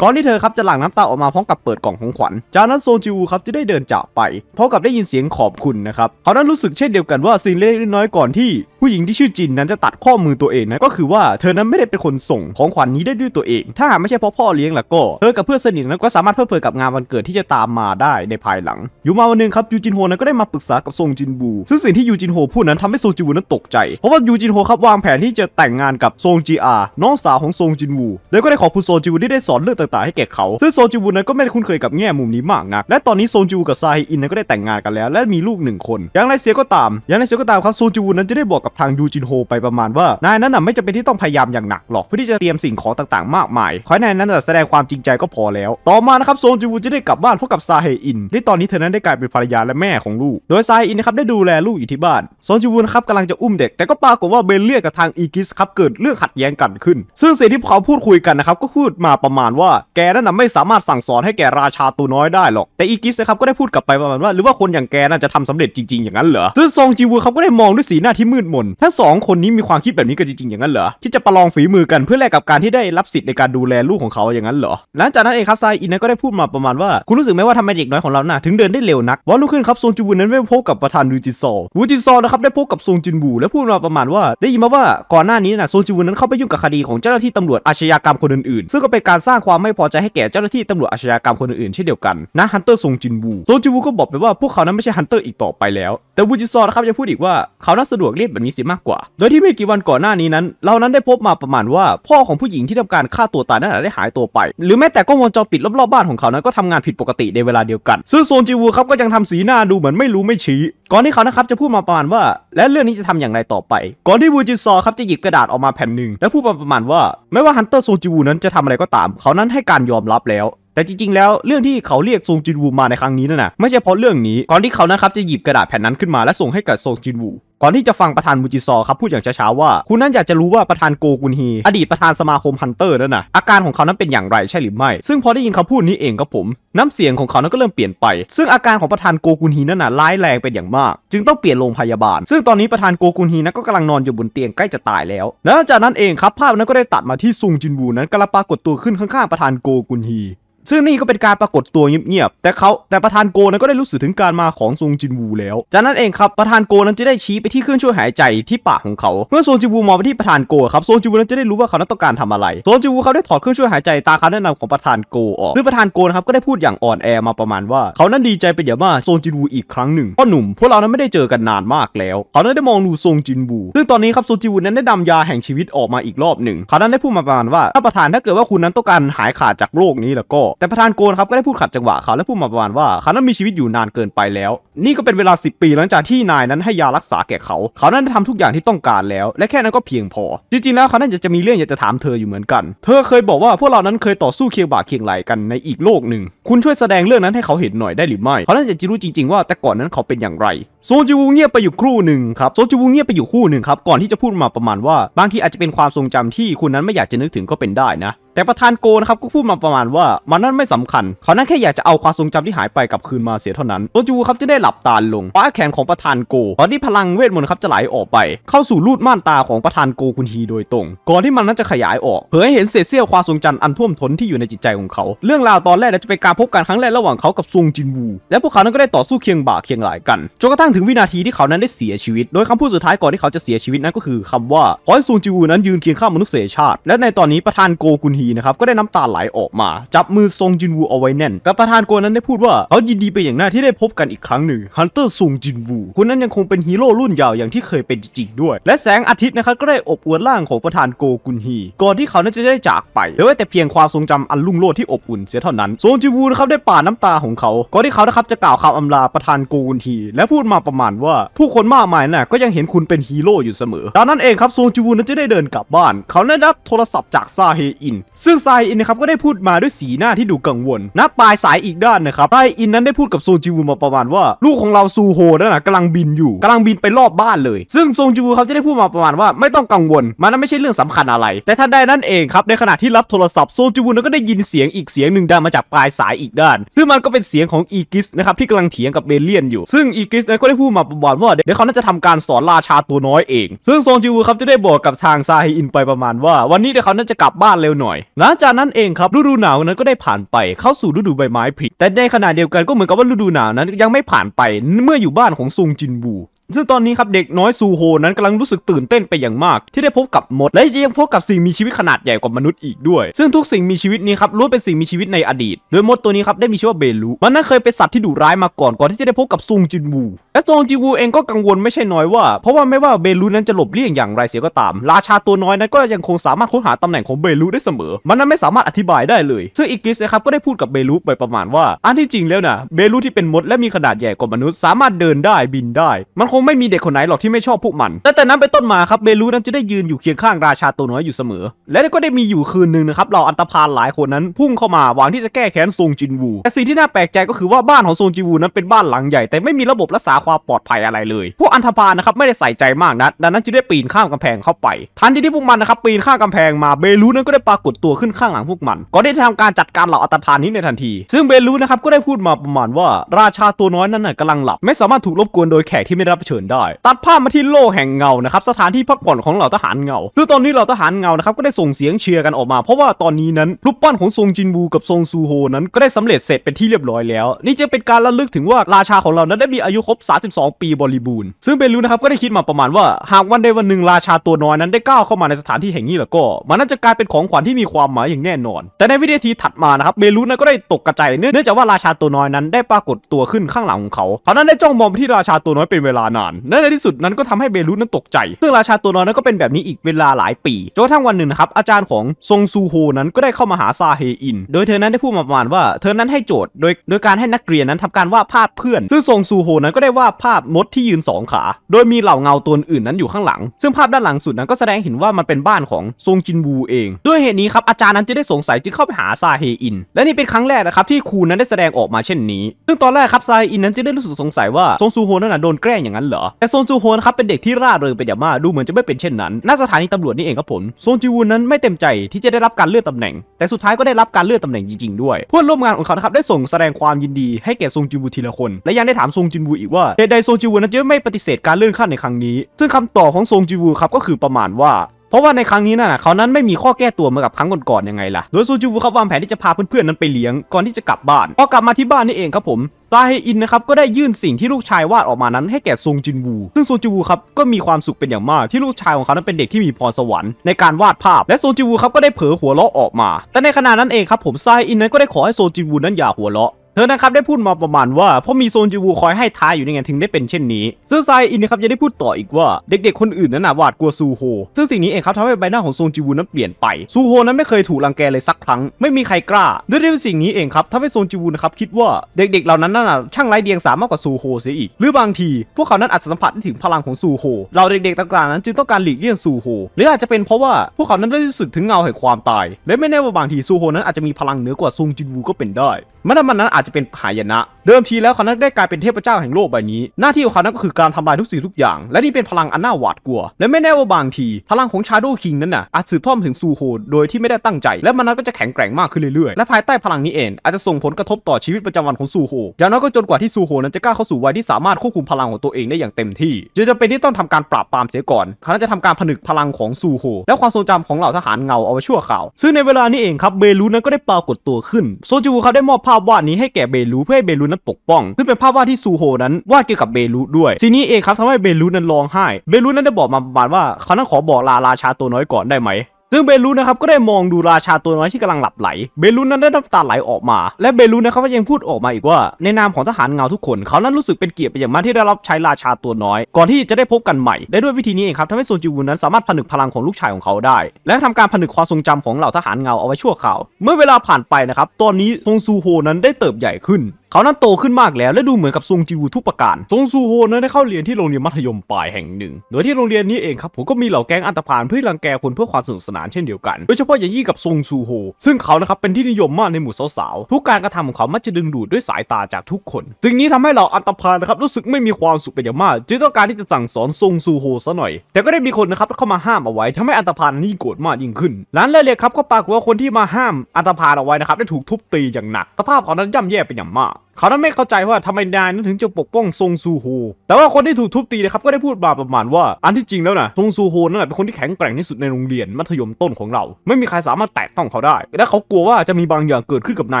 ก่อนที่เธอครับจะหลั่งน้ำตาออกมาพร้อมกับเปิดกล่องของขวัญ จากนั้นโซจิวครับจะได้เดินจากไปพร้อมกับได้ยินเสียงขอบคุณนะครับ เขานั้นรู้สึกเช่นเดียวกันว่าสิ่งเล็กน้อยก่อนที่ผู้หญิงที่ชื่อจินนั้นจะตัดข้อมือตัวเองนะ ก็คือว่าเธอนั้นไม่ได้เป็นคนส่งของขวัญนนี้ได้ด้วยตัวเอง ถ้าไม่ใช่เพราะพ่อเลี้ยงล่ะก็เธอกับเพื่อนสนิทนั้นก็สามารถเพิ่มเพลินกับงานวันเกิดที่จะตามมาได้ในภายหลัง อยู่มาวันหนึ่งครับยูจินโฮนั้นก็ได้มาปรึกษากับซงจินบูซึ่งสิ่งที่ยูจินโฮพูดนั้นทำให้โซจิวนั้นตกใจเพราะว่ายูจินโฮครับวางแผนที่จะแต่งงานกับซงจีอาน้องสาวของซงจินบูแล้วก็ได้ขอบคุณโซจิวที่ได้สอนเรื่องต่างๆให้แก่เขา ซึ่งโซจิวุนั้นก็ไม่ได้คุ้นเคยกับแง่มุมนี้มากนักและตอนนี้โซจิวุกับซาฮิอินนั้นก็ได้แต่งงานกันแล้ว และมีลูกหนึ่งคน อย่างไรเสียก็ตาม อย่างไรเสียก็ตามครับโซจิวุนั้นจะได้บอกกับทางยูจินโฮไปประมาณว่า นายนั้นน่ะไม่จำเป็นที่ต้องพยายามอย่างหนักหรอกเพื่อที่จะเตรียมสิ่งของต่างๆ มากมายขอให้นายนั้นแสดงความจริงใจก็พอแล้ว ต่อมานะครับโซจิวุจะได้กลับบ้านพบกับซาฮิอินที่ตอนนี้เธอนั้นได้กลายเป็นภรรยาและแม่ของลูก โดยซาฮิอินนะครับได้ดูแลลูกอยู่ที่บ้านโซจิวุนครับกำลังจะอุ้มเด็กแต่ก็ปรากฏว่าเบนเลียกับทางอีกิสครับเกิดเรื่องขัดแย้งกันขึ้นซึ่งสิ่งที่เขาพูดคุยกันนะครับก็พูดมาประมาณว่าแกนั่นนะไม่สามารถสั่งสอนให้แกราชาตัวน้อยได้หรอก แต่อีกิสนะครับก็ได้พูดกลับไปประมาณว่า หรือว่าคนอย่างแกน่าจะทำสำเร็จจริงๆอย่างนั้นเหรอซึ่งซองจีวูเขาก็ได้มองด้วยสีหน้าที่มืดมน ถ้าสองคนนี้มีความคิดแบบนี้กันจริง ๆ อย่างนั้นเหรอ ที่จะประลองฝีมือกันเพื่อแลกกับการที่ได้รับสิทธิ์ ในการดูแลลูกของเขาอย่างนั้นเหรอหลังจากนั้นเองครับไซอินก็ได้พูดมาประมาณว่าคุณรู้สึกไหมว่าทำไมเด็กน้อยของเราหน้าถึงเดินได้เร็วนักวันลุ่ขึ้นครับซงจีวูนั้นไม่พบกับประธานวูจิซอวูจิซอนะครับได้พบกับซงจินบูและพูดมาประมาณว่าได้ยินมาว่าก่อนหน้านี้นะซงจีวูนั้นเข้าไปยุ่งกับคดีของเจ้าหน้าที่ตำรวจอาชญากรรมคนอื่นๆ ซึ่งก็เป็นการสร้างความไม่พอใจให้แก่เจ้าหน้าที่ตำรวจอาชญากรรมคนอื่นๆเช่นเดียวกันนะฮันเตอร์ซงจินวูซงจินวูก็บอกไปว่าพวกเขานั้นไม่ใช่ฮันเตอร์อีกต่อไปแล้วแต่วูจิซอนะครับยังพูดอีกว่าเขาน่าสะดวกเรียกแบบนี้สิมากกว่า โดยที่ไม่กี่วันก่อนหน้านี้นั้น เรานั้นได้พบมาประมาณว่า พ่อของผู้หญิงที่ทำการฆ่าตัวตายนั้นได้หายตัวไป หรือแม้แต่กล้องวงจรปิดรอบๆบ้านของเขานั้นก็ทำงานผิดปกติในเวลาเดียวกัน ซึ่งโซนจิวูครับก็ยังทำสีหน้าดูเหมือนไม่รู้ไม่ชี้ก่อนที่เขานะครับจะพูดมาประมาณว่า และเรื่องนี้จะทำอย่างไรต่อไปก่อนที่วูจิซอครับจะหยิบกระดาษออกมาแผ่นหนึ่งและพูดมาประมาณว่า ไม่ว่าฮันเตอร์โซจิวูนั้นจะทำอะไรก็ตามเขานั้นให้การยอมรับแล้วแต่จริงๆ แล้วเรื่องที่เขาเรียกซงจินวูมาในครั้งนี้นั่นนะไม่ใช่เพราะเรื่องนี้ ก่อนที่เขานะครับจะหยิบกระดาษแผ่นนั้นขึ้นมาและส่งให้กับซงจินวูก่อนที่จะฟังประธานมูจิซอครับพูดอย่างช้าๆ ว่า คุณนั่นอยากจะรู้ว่าประธานโกกุนฮีอดีตประธานสมาคมฮันเตอร์นั่นนะอาการของเขานั้นเป็นอย่างไรใช่หรือไม่ซึ่งพอได้ยินเขาพูดนี้เองครับผม น้ำเสียงของเขานั้นก็เริ่มเปลี่ยนไปซึ่งอาการของประธานโกกุนฮีนั่นนะร้ายแรงเป็นอย่างมากจึงต้องเปลี่ยนโรงพยาบาล ซึ่งตอนนี้ประธานโกกุนฮีนั้นก็กำลังนอนอยู่บนเตียงใกล้จะตายแล้วแล้จากนั้นเองครับภาพนั้นก็ได้ตัดมาที่ซุงจินวูนั้นกำลปรากฏตัวขึ้นข้างๆประธานโกกุนฮีซึ่งนี่ก็เป็นการปรากฏตัวเงียบๆ แต่เขาแต่ประธานโกนั้นก็ได้รู้สึกถึงการมาของซงจินวูแล้ว จากนั้นเองครับประธานโกนั้นจะได้ชี้ไปที่เครื่องช่วยหายใจที่ปากของเขา เมื่อซงจินวูมองไปที่ประธานโกครับซงจินวูนั้นจะได้รู้ว่าเขานั้นต้องการทำอะไร ซงจินวูเขาได้ถอดเครื่องช่วยหายใจตามคำแนะนำของประธานโกออกซึ่งประธานโกนะครับก็ได้พูดอย่างอ่อนแอมาประมาณว่าเขานั้นดีใจเป็นอย่างมากซงจินวูอีกครั้งหนึ่งพ่อหนุ่มพวกเรานั้นไม่ได้เจอกันนานมากแล้ว เขานั้นได้มองดูซงจินวู ซึ่งตอนนี้ครับซงจินวูนั้นได้นำยาแห่งชีวิตออกมาอีกรอบหนึ่ง เขานั้นได้พูดมาประมาณว่าถ้าประธานถ้าเกิดว่าคุณนั้นต้องการหายขาดจากโรคนี้แล้วก็แต่ประธานโกนครับก็ได้พูดขัดจังหวะเขาและพูดมาประมาณว่าเขานั้นมีชีวิตอยู่นานเกินไปแล้ว นี่ก็เป็นเวลา 10 ปีหลังจากที่นายนั้นให้ยารักษาแก่เขาเขานั้นได้ทำทุกอย่างที่ต้องการแล้วและแค่นั้นก็เพียงพอจริงๆแล้วเขานั้นจะจะมีเรื่องอยากจะถามเธออยู่เหมือนกัน เธอเคยบอกว่าพวกเรานั้นเคยต่อสู้เคียงบ่าเคียงไหลกันในอีกโลกหนึ่ง คุณช่วยแสดงเรื่องนั้นให้เขาเห็นหน่อยได้หรือไม่เขานั้นจะรู้จริงๆว่า แต่ก่อนนั้นเขาเป็นอย่างไรโซจูวูเงียบไปอยู่ครู่หนึ่งครับโซจูวูเงียบไปอยู่คู่หนึ่งครับ ก่อนที่จะพูดมาประมาณว่าบางทีอาจจะเป็นความทรงจำที่คุณนั้นไม่อยากจะนึกถึงก็เป็นได้นะ แต่ประธานโกนะครับก็พูดมาประมาณว่ามันนั้นไม่สำคัญเขานั้นแค่อยากจะเอาความทรงจำที่หายไปกลับคืนมาเสียเท่านั้นโซจูวครับจะได้หลับตาลงคว้าแขนของประธานโก ตอนที่พลังเวทมนต์ครับจะไหลออกไป เข้าสู่ลูดม่านตาของประธานโกคุนฮีโดยตรง ก่อนที่มันนั้นจะขยายออกเผยให้เห็นเศษเสี้ยวความทรงจำอันท่วมท้นที่อยู่ในจิตใจของเขา เรื่องราวตอนแรกจะเป็นการพบกันครั้งแรกระหว่างเขากับซงจินวูและพวกเขานั้นก็ได้ต่อสู้เคียงบ่าเคียงไหลกันจนกระทั่งถึงวินาทีที่เขานั้นได้เสียชีวิต โดยคำพูดสุดท้ายก่อนที่เขาจะเสียชีวิตนั้นก็คือคำว่าขอให้ซูงจิวูนั้นยืนเคียงข้างมนุษยชาติ และในตอนนี้ประธานโกกุนฮีนะครับ ก็ได้น้ำตาไหลออกมา จับมือซงจินวูเอาไว้แน่น กับประธานโกนั้นได้พูดว่า เขายินดีไปอย่างหน้าที่ได้พบกันอีกครั้งหนึ่งฮันเตอร์ซงจินวูคนนั้นยังคงเป็นฮีโร่รุ่นยาวอย่างที่เคยเป็นจริงด้วย และแสงอาทิตย์นะครับก็ได้อบอวลร่างของประธานโกกุนฮีก่อนที่เขานั้นจะได้จากไปโดยแต่เพียงความทรงจำอันลุ่งโลดที่อบอุ่นเสียเท่านั้นซงจิวูนะครับได้ป่าน้ำตาของเขาก่อนที่เขานะครับจะกล่าวคำอำลาประธานโกกุนฮีและพูดมาประมาณว่า ผู้คนมากมายน่ะก็ยังเห็นคุณเป็นฮีโร่อยู่เสมอดังนั้นเองครับซงจูวูนั้นจะได้เดินกลับบ้าน เขาได้รับโทรศัพท์จากซาเฮอิน ซึ่งซาเฮอินนะครับก็ได้พูดมาด้วยสีหน้าที่ดูกังวลณปลายสายอีกด้านนะครับซาเฮอินนั้นได้พูดกับซงจูวูมาประมาณว่าลูกของเราซูโฮนั่นนะกำลังบินอยู่กำลังบินไปรอบบ้านเลยซึ่งซงจูวูเขาจะได้พูดมาประมาณว่าไม่ต้องกังวลมันนั้นไม่ใช่เรื่องสำคัญอะไร แต่ท่านได้นั่นเองครับในขณะที่รับโทรศัพท์โซจูวูนั้นก็ได้ยินเสียงอีกเสียงหนึ่งดังมาจากปลายสายอีกด้าน ซึ่งมันก็เป็นเสียงของอีกิสนะครับที่กำลังเถียงกับเบเลียนอยู่ซึ่งอีกิสนั้นก็ได้พูดมาประมาณว่าเดี๋ยวเขาน่าจะทำการสอนราชาตัวน้อยเอง ซึ่งซงจิวครับจะได้บอกกับทางซาฮีอินไปประมาณว่า วันนี้เดี๋ยวเขาน่าจะกลับบ้านเร็วหน่อย หลังจากนั้นเองครับฤดูหนาวนั้นก็ได้ผ่านไปเข้าสู่ฤดูใบไม้ผลิแต่ในขณะเดียวกันก็เหมือนกับว่าฤดูหนาวนั้นยังไม่ผ่านไปเมื่ออยู่บ้านของซงจินบูซึ่งตอนนี้ครับเด็กน้อยซูโฮนั้นกำลังรู้สึกตื่นเต้นไปอย่างมาก ที่ได้พบกับมดและยังพบกับสิ่งมีชีวิตขนาดใหญ่กว่ามนุษย์อีกด้วยซึ่งทุกสิ่งมีชีวิตนี้ครับล้วนเป็นสิ่งมีชีวิตในอดีต โดยมดตัวนี้ครับได้มีชื่อว่าเบลูมันนั้นเคยเป็นสัตว์ที่ดุร้ายมาก่อนก่อนที่จะได้พบกับซงจินวูและซงจินวูเองก็กังวลไม่ใช่น้อยว่าเพราะว่าไม่ว่าเบลูนั้นจะหลบเลี่ยงอย่างไรเสียก็ตาม ราชาตัวน้อยนั้นก็ยังคงสามารถค้นหาตำแหน่งของเบลูได้เสมอ มันนั้นไม่สามารถอธิบายได้เลยซึ่งอิกิสนะครับก็ได้พูดกับเบลูไปประมาณว่าอันที่จริงแล้วนะเบลูที่เป็นมดและมีขนาดใหญ่กว่ามนุษย์สามารถเดินได้บินได้มันคงไม่มีเด็กคนไหนหรอกที่ไม่ชอบพวกมัน ตั้งแต่นั้นไปต้นมาครับเบลูนั้นจะได้ยืนอยู่เคียงข้างราชาตัวน้อยอยู่เสมอ และก็ได้มีอยู่คืนหนึ่งนะครับเหล่าอันตพาลหลายคนนั้น พุ่งเข้ามาหวังที่จะแก้แค้นซงจินวู แต่สิ่งที่น่าแปลกใจก็คือว่าบ้านของซงจินวูนั้นเป็นบ้านหลังใหญ่แต่ไม่มีระบบรักษาความปลอดภัยอะไรเลย พวกอันธพาลนะครับไม่ได้ใส่ใจมากนะดังนั้นจึงได้ปีนข้ามกำแพงเข้าไป ทันทีที่พวกมันนะครับปีนข้ามกำแพงมาเบลูนั้นก็ได้ปรากฏตัวขึ้นข้างหลังพวกมัน ก็ได้ทำการจัดการเหล่าอันตพานนี้ในทันที ซึ่งเบลูนะครับก็ได้พูดมาประมาณว่า ราชาตัวน้อยนั้นน่ะกำลังหลับไม่สามารถถูกรบกวนโดยแขกที่ไม่รับชิญได้ตัดภาพมาที่โลกแห่งเงานะครับสถานที่พักผ่อนของเหล่าทหารเงาึ่งตอนนี้เหล่าทหารเงานะครับก็ได้ส่งเสียงเชียร์กันออกมา เพราะว่าตอนนี้นั้นรูปปั้นของซงจินบูกับซงซูโฮนั้นก็ได้สำเร็จเสร็จเป็นที่เรียบร้อยแล้ว นี่จะเป็นการระลึกถึงว่าราชาของเรานั้นได้มีอายุครบ 32 ปีบริบูรณ์ซึ่งเบนรู้นะครับก็ได้คิดมาประมาณว่า หากวันใดวันหนึ่ง ราชาตัวน้อยนั้นได้ก้าวเข้ามาในสถานที่แห่งนี้แล้วก็ มันน่าจะกลายเป็นของขวัญที่มีความหมายอย่างแน่นอน แต่ในวิโาทีถัดมานะครับเบรุนั้นก็ได้ตกกระจายเนื่องจากว่าราชาตัวน้อยนั้นได้ปรากฏตัวขึ้นข้างหลังของเขาเรานั้นได้จ้องมองไปที่ราชาตัวน้อยเป็นเวลาานานและในที่สุดนั้นก็ทำให้เบรุนั้นตกใจ ซึ่งราชาตัวน้อยนั้นก็เป็นแบบนี้อีกเวลาหลายปีจนกระทั่งวันหนึ่งนะครับ อาจารย์ของซงซูโฮนั้น ก็ได้เข้ามาหาซาเฮอิน โดยเธอนั้นได้พูดมาประมาณว่าเธอนั้นให้โจทย์โดยโดยการให้นักเรียนนั้นทำการวาดภาพเพื่อน ซึ่งซงซูโฮนั้นก็ได้วาดภาพมดที่ยืน 2 ขา โดยมีเหล่าเงาตัวอื่นนั้นอยู่ข้างหลังซึ่งภาพด้านหลังสุดนั้นก็แสดงเห็นว่ามันเป็นบ้านของซงจินบูเอง ด้วยเหตุนี้ครับอาจารย์นั้นจึงได้สงสัยจึงเข้าไปหาซาเฮอิน และนี่เป็นครั้งแรกนะครับที่ครูนั้นได้แสดงออกมาเช่นนี้ ซึ่งตอนแรกครับซาเฮอินนั้นจึงได้รู้สึกสงสัยว่าซงซูโฮนั้นโดนแกล้งอย่างนั้นเหรอแต่โซนจูฮวนครับเป็นเด็กที่ร่าเริงเป็นอย่างมากดูเหมือนจะไม่เป็นเช่นนั้นณสถานีตำรวจนี่เองครับผมโซนจูฮวนนั้นไม่เต็มใจที่จะได้รับการเลื่อนตำแหน่ง แต่สุดท้ายก็ได้รับการเลื่อนตำแหน่งจริงๆด้วยเพื่อนร่วมงานของเขาครับได้ส่งแสดงความยินดีให้แก่โซนจฮวูทีละคน และยังได้ถามโซนจฮวูอีกว่าเหตุใดโซนจูฮวนนั้นจึงไม่ปฏิเสธการเลื่อนขั้นในครั้งนี้ ซึ่งคำตอบของโซนจฮวูครับก็คือประมาณว่าราะว่าในครั้งนี้น่ะเขานั้นไม่มีข้อแก้ตัวเหมือนกับครั้งก่อนๆยังไงล่ะโดยซูจูฟูเขาวางแผนที่จะพาเพื่อนๆ นั้นไปเลี้ยงก่อนที่จะกลับบ้านพอกลับมาที่บ้านนี่เองครับผมซาเฮอินนะครับก็ได้ยื่นสิ่งที่ลูกชายวาดออกมานั้นให้แก่ซงจินวู ซึ่งซงจินวูครับก็มีความสุขเป็นอย่างมากที่ลูกชายของเขานั้นเป็นเด็กที่มีพรสวรรค์ในการวาดภาพและซงจินวูครับก็ได้เผลอหัวเราะออกมาแต่ในขณะนั้นเองครับผมซาเฮอินนั้นก็ได้ขอให้ซงจินวูนั้นอย่าหัวเราะเธอนะครับได้พูดมาประมาณว่าเพราะมีโซนจิวูคอยให้ท้ายอยู่ในงานถึงได้เป็นเช่นนี้ซึ่งไซอินนะครับยังได้พูดต่ออีกว่าเด็กๆ คนอื่นนั้นน่ะหวาดกลัวซูโฮซึ่งสิ่งนี้เองครับทำให้ใบหน้าของโซนจิวูนั้นเปลี่ยนไปซูโฮนั้นไม่เคยถูกลังแกเลยสักครั้งไม่มีใครกล้าด้วยด้วยสิ่งนี้เองครับทำให้โซนจิวูนะครับคิดว่าเด็กๆเหล่านั้นน่ะช่างไร้เดียงสามากกว่าซูโฮเสียอีกหรือบางทีพวกเขานั้นอาจจะสัมผัสถึงพลังของซูโฮเราเด็กๆต่างๆนั้นจึงต้องการหลีกเลี่ยงซูโฮหรืออาจจะเป็นเพราะว่าพวกเขานั้นได้รู้สึกถึงเงาแห่งความตาย และไม่แน่ว่าบางทีซูโฮนั้นอาจจะมีพลังเหนือกว่าซงจิวูก็เป็นได้มันนั้นอาจจะเป็นหายนะ เดิมทีแล้วเขานั้นได้กลายเป็นเทพเจ้าแห่งโลกใบนี้ หน้าที่ของเขานั้นก็คือการทำลายทุกสิ่งทุกอย่าง และนี่เป็นพลังอันน่าหวาดกลัว และไม่แน่ว่าบางที พลังของชาโดว์คิงนั้นน่ะอาจสืบทอดถึงซูโฮโดยที่ไม่ได้ตั้งใจ และมันนั้นก็จะแข็งแกร่งมากขึ้นเรื่อยๆ และภายใต้พลังนี้เอง อาจจะส่งผลกระทบต่อชีวิตประจำวันของซูโฮอย่างน้อยก็จนกว่าที่ซูโฮนั้น จะกล้าเข้าสู่วัยที่สามารถควบคุมพลังของตัวเองได้อย่างเต็มที่จึงจำเป็นที่ต้องทำการปราบปรามเสียก่อนเขาจะทำการผนึกพลังของซูโฮและความทรงจำของเหล่าทหารเงาเอาไว้ชั่วคราวซึ่งในเวลานี้เองครับเบลูนั้นก็ได้ปรากฏตัวขึ้นโซจูเขาได้มอบภาพวาดนี้ให้แก่เบลูเพื่อให้เบลูนั้นปกป้อง ซึ่งเป็นภาพวาดที่ซูโฮนั้นวาดเกี่ยวกับเบลูด้วยซีนี้เองครับทำให้เบลูนั้นร้องไห้เบลูนั้นได้บอกมาประมาณว่าเขานั้นขอบอกลาราชาตัวน้อยก่อนได้ไหมซึ่งเบลูนะครับก็ได้มองดูราชาตัวน้อยที่กำลังหลับไหล เบลูนั้นได้น้ำตาไหลออกมา และเบลูนะครับก็ยังพูดออกมาอีกว่า ในนามของทหารเงาทุกคน เขานั้นรู้สึกเป็นเกียรติปอย่างมากที่ได้รับใช้ราชาตัวน้อย ก่อนที่จะได้พบกันใหม่ได้ด้วยวิธีนี้เองครับทำให้โซนจิวุนนั้นสามารถผนึกพลังของลูกชายของเขาได้ และทำการผนึกความทรงจำของเหล่าทหารเงาเอาไว้ชั่วคราวเมื่อเวลาผ่านไปนะครับตอนนี้ทงซูโฮนั้นได้เติบใหญ่ขึ้น เขานั้นโตขึ้นมากแล้วและดูเหมือนกับซงจิวูทุกประการซงซูโฮนั้นได้เข้าเรียนที่โรงเรียนมัธยมปลายแห่งหนึ่ง โดยที่โรงเรียนนี้เองครับผมก็มีเหล่าแก๊งอันตพานเพื่อรังแกคนเพื่อความสนุกสนานเช่นเดียวกันโดยเฉพาะอย่างยิ่งกับซงซูโฮซึ่งเขานะครับเป็นที่นิยมมากในหมู่สาว ๆทุกการกระทำของเขามักจะดึงดูดด้วยสายตาจากทุกคนสิ่งนี้ทำให้เราอันตพานนะครับรู้สึกไม่มีความสุขเป็นอย่างมากจึงต้องการที่จะสั่งสอนซงซูโฮซะหน่อย แต่ก็ได้มีคนนะครับเข้ามาห้ามเอาไว้ ทำให้อันตพานนี่โกรธมากยิ่งขึ้นหลังรเลยครับก็ปรากฏว่าคนที่มาห้ามอันตพานเอาไว้นะครับได้ถูกทุบตีอย่างหนักสภาพของนั้นย่ำแย่เป็นอย่างมากเขาทั้นไม่เข้าใจว่าทำไมนายนั้นถึงจะปกป้องซงซูโฮ แต่ว่าคนที่ถูกทุบตีนะครับก็ได้พูดมาประมาณว่าอันที่จริงแล้วนะซงซูโฮนั่นแหละเป็นคนที่แข็งแกร่งที่สุดในโรงเรียนมัธยมต้นของเรา ไม่มีใครสามารถแตะต้องเขาได้ และเขากลัวว่าจะมีบางอย่างเกิดขึ้นกับนา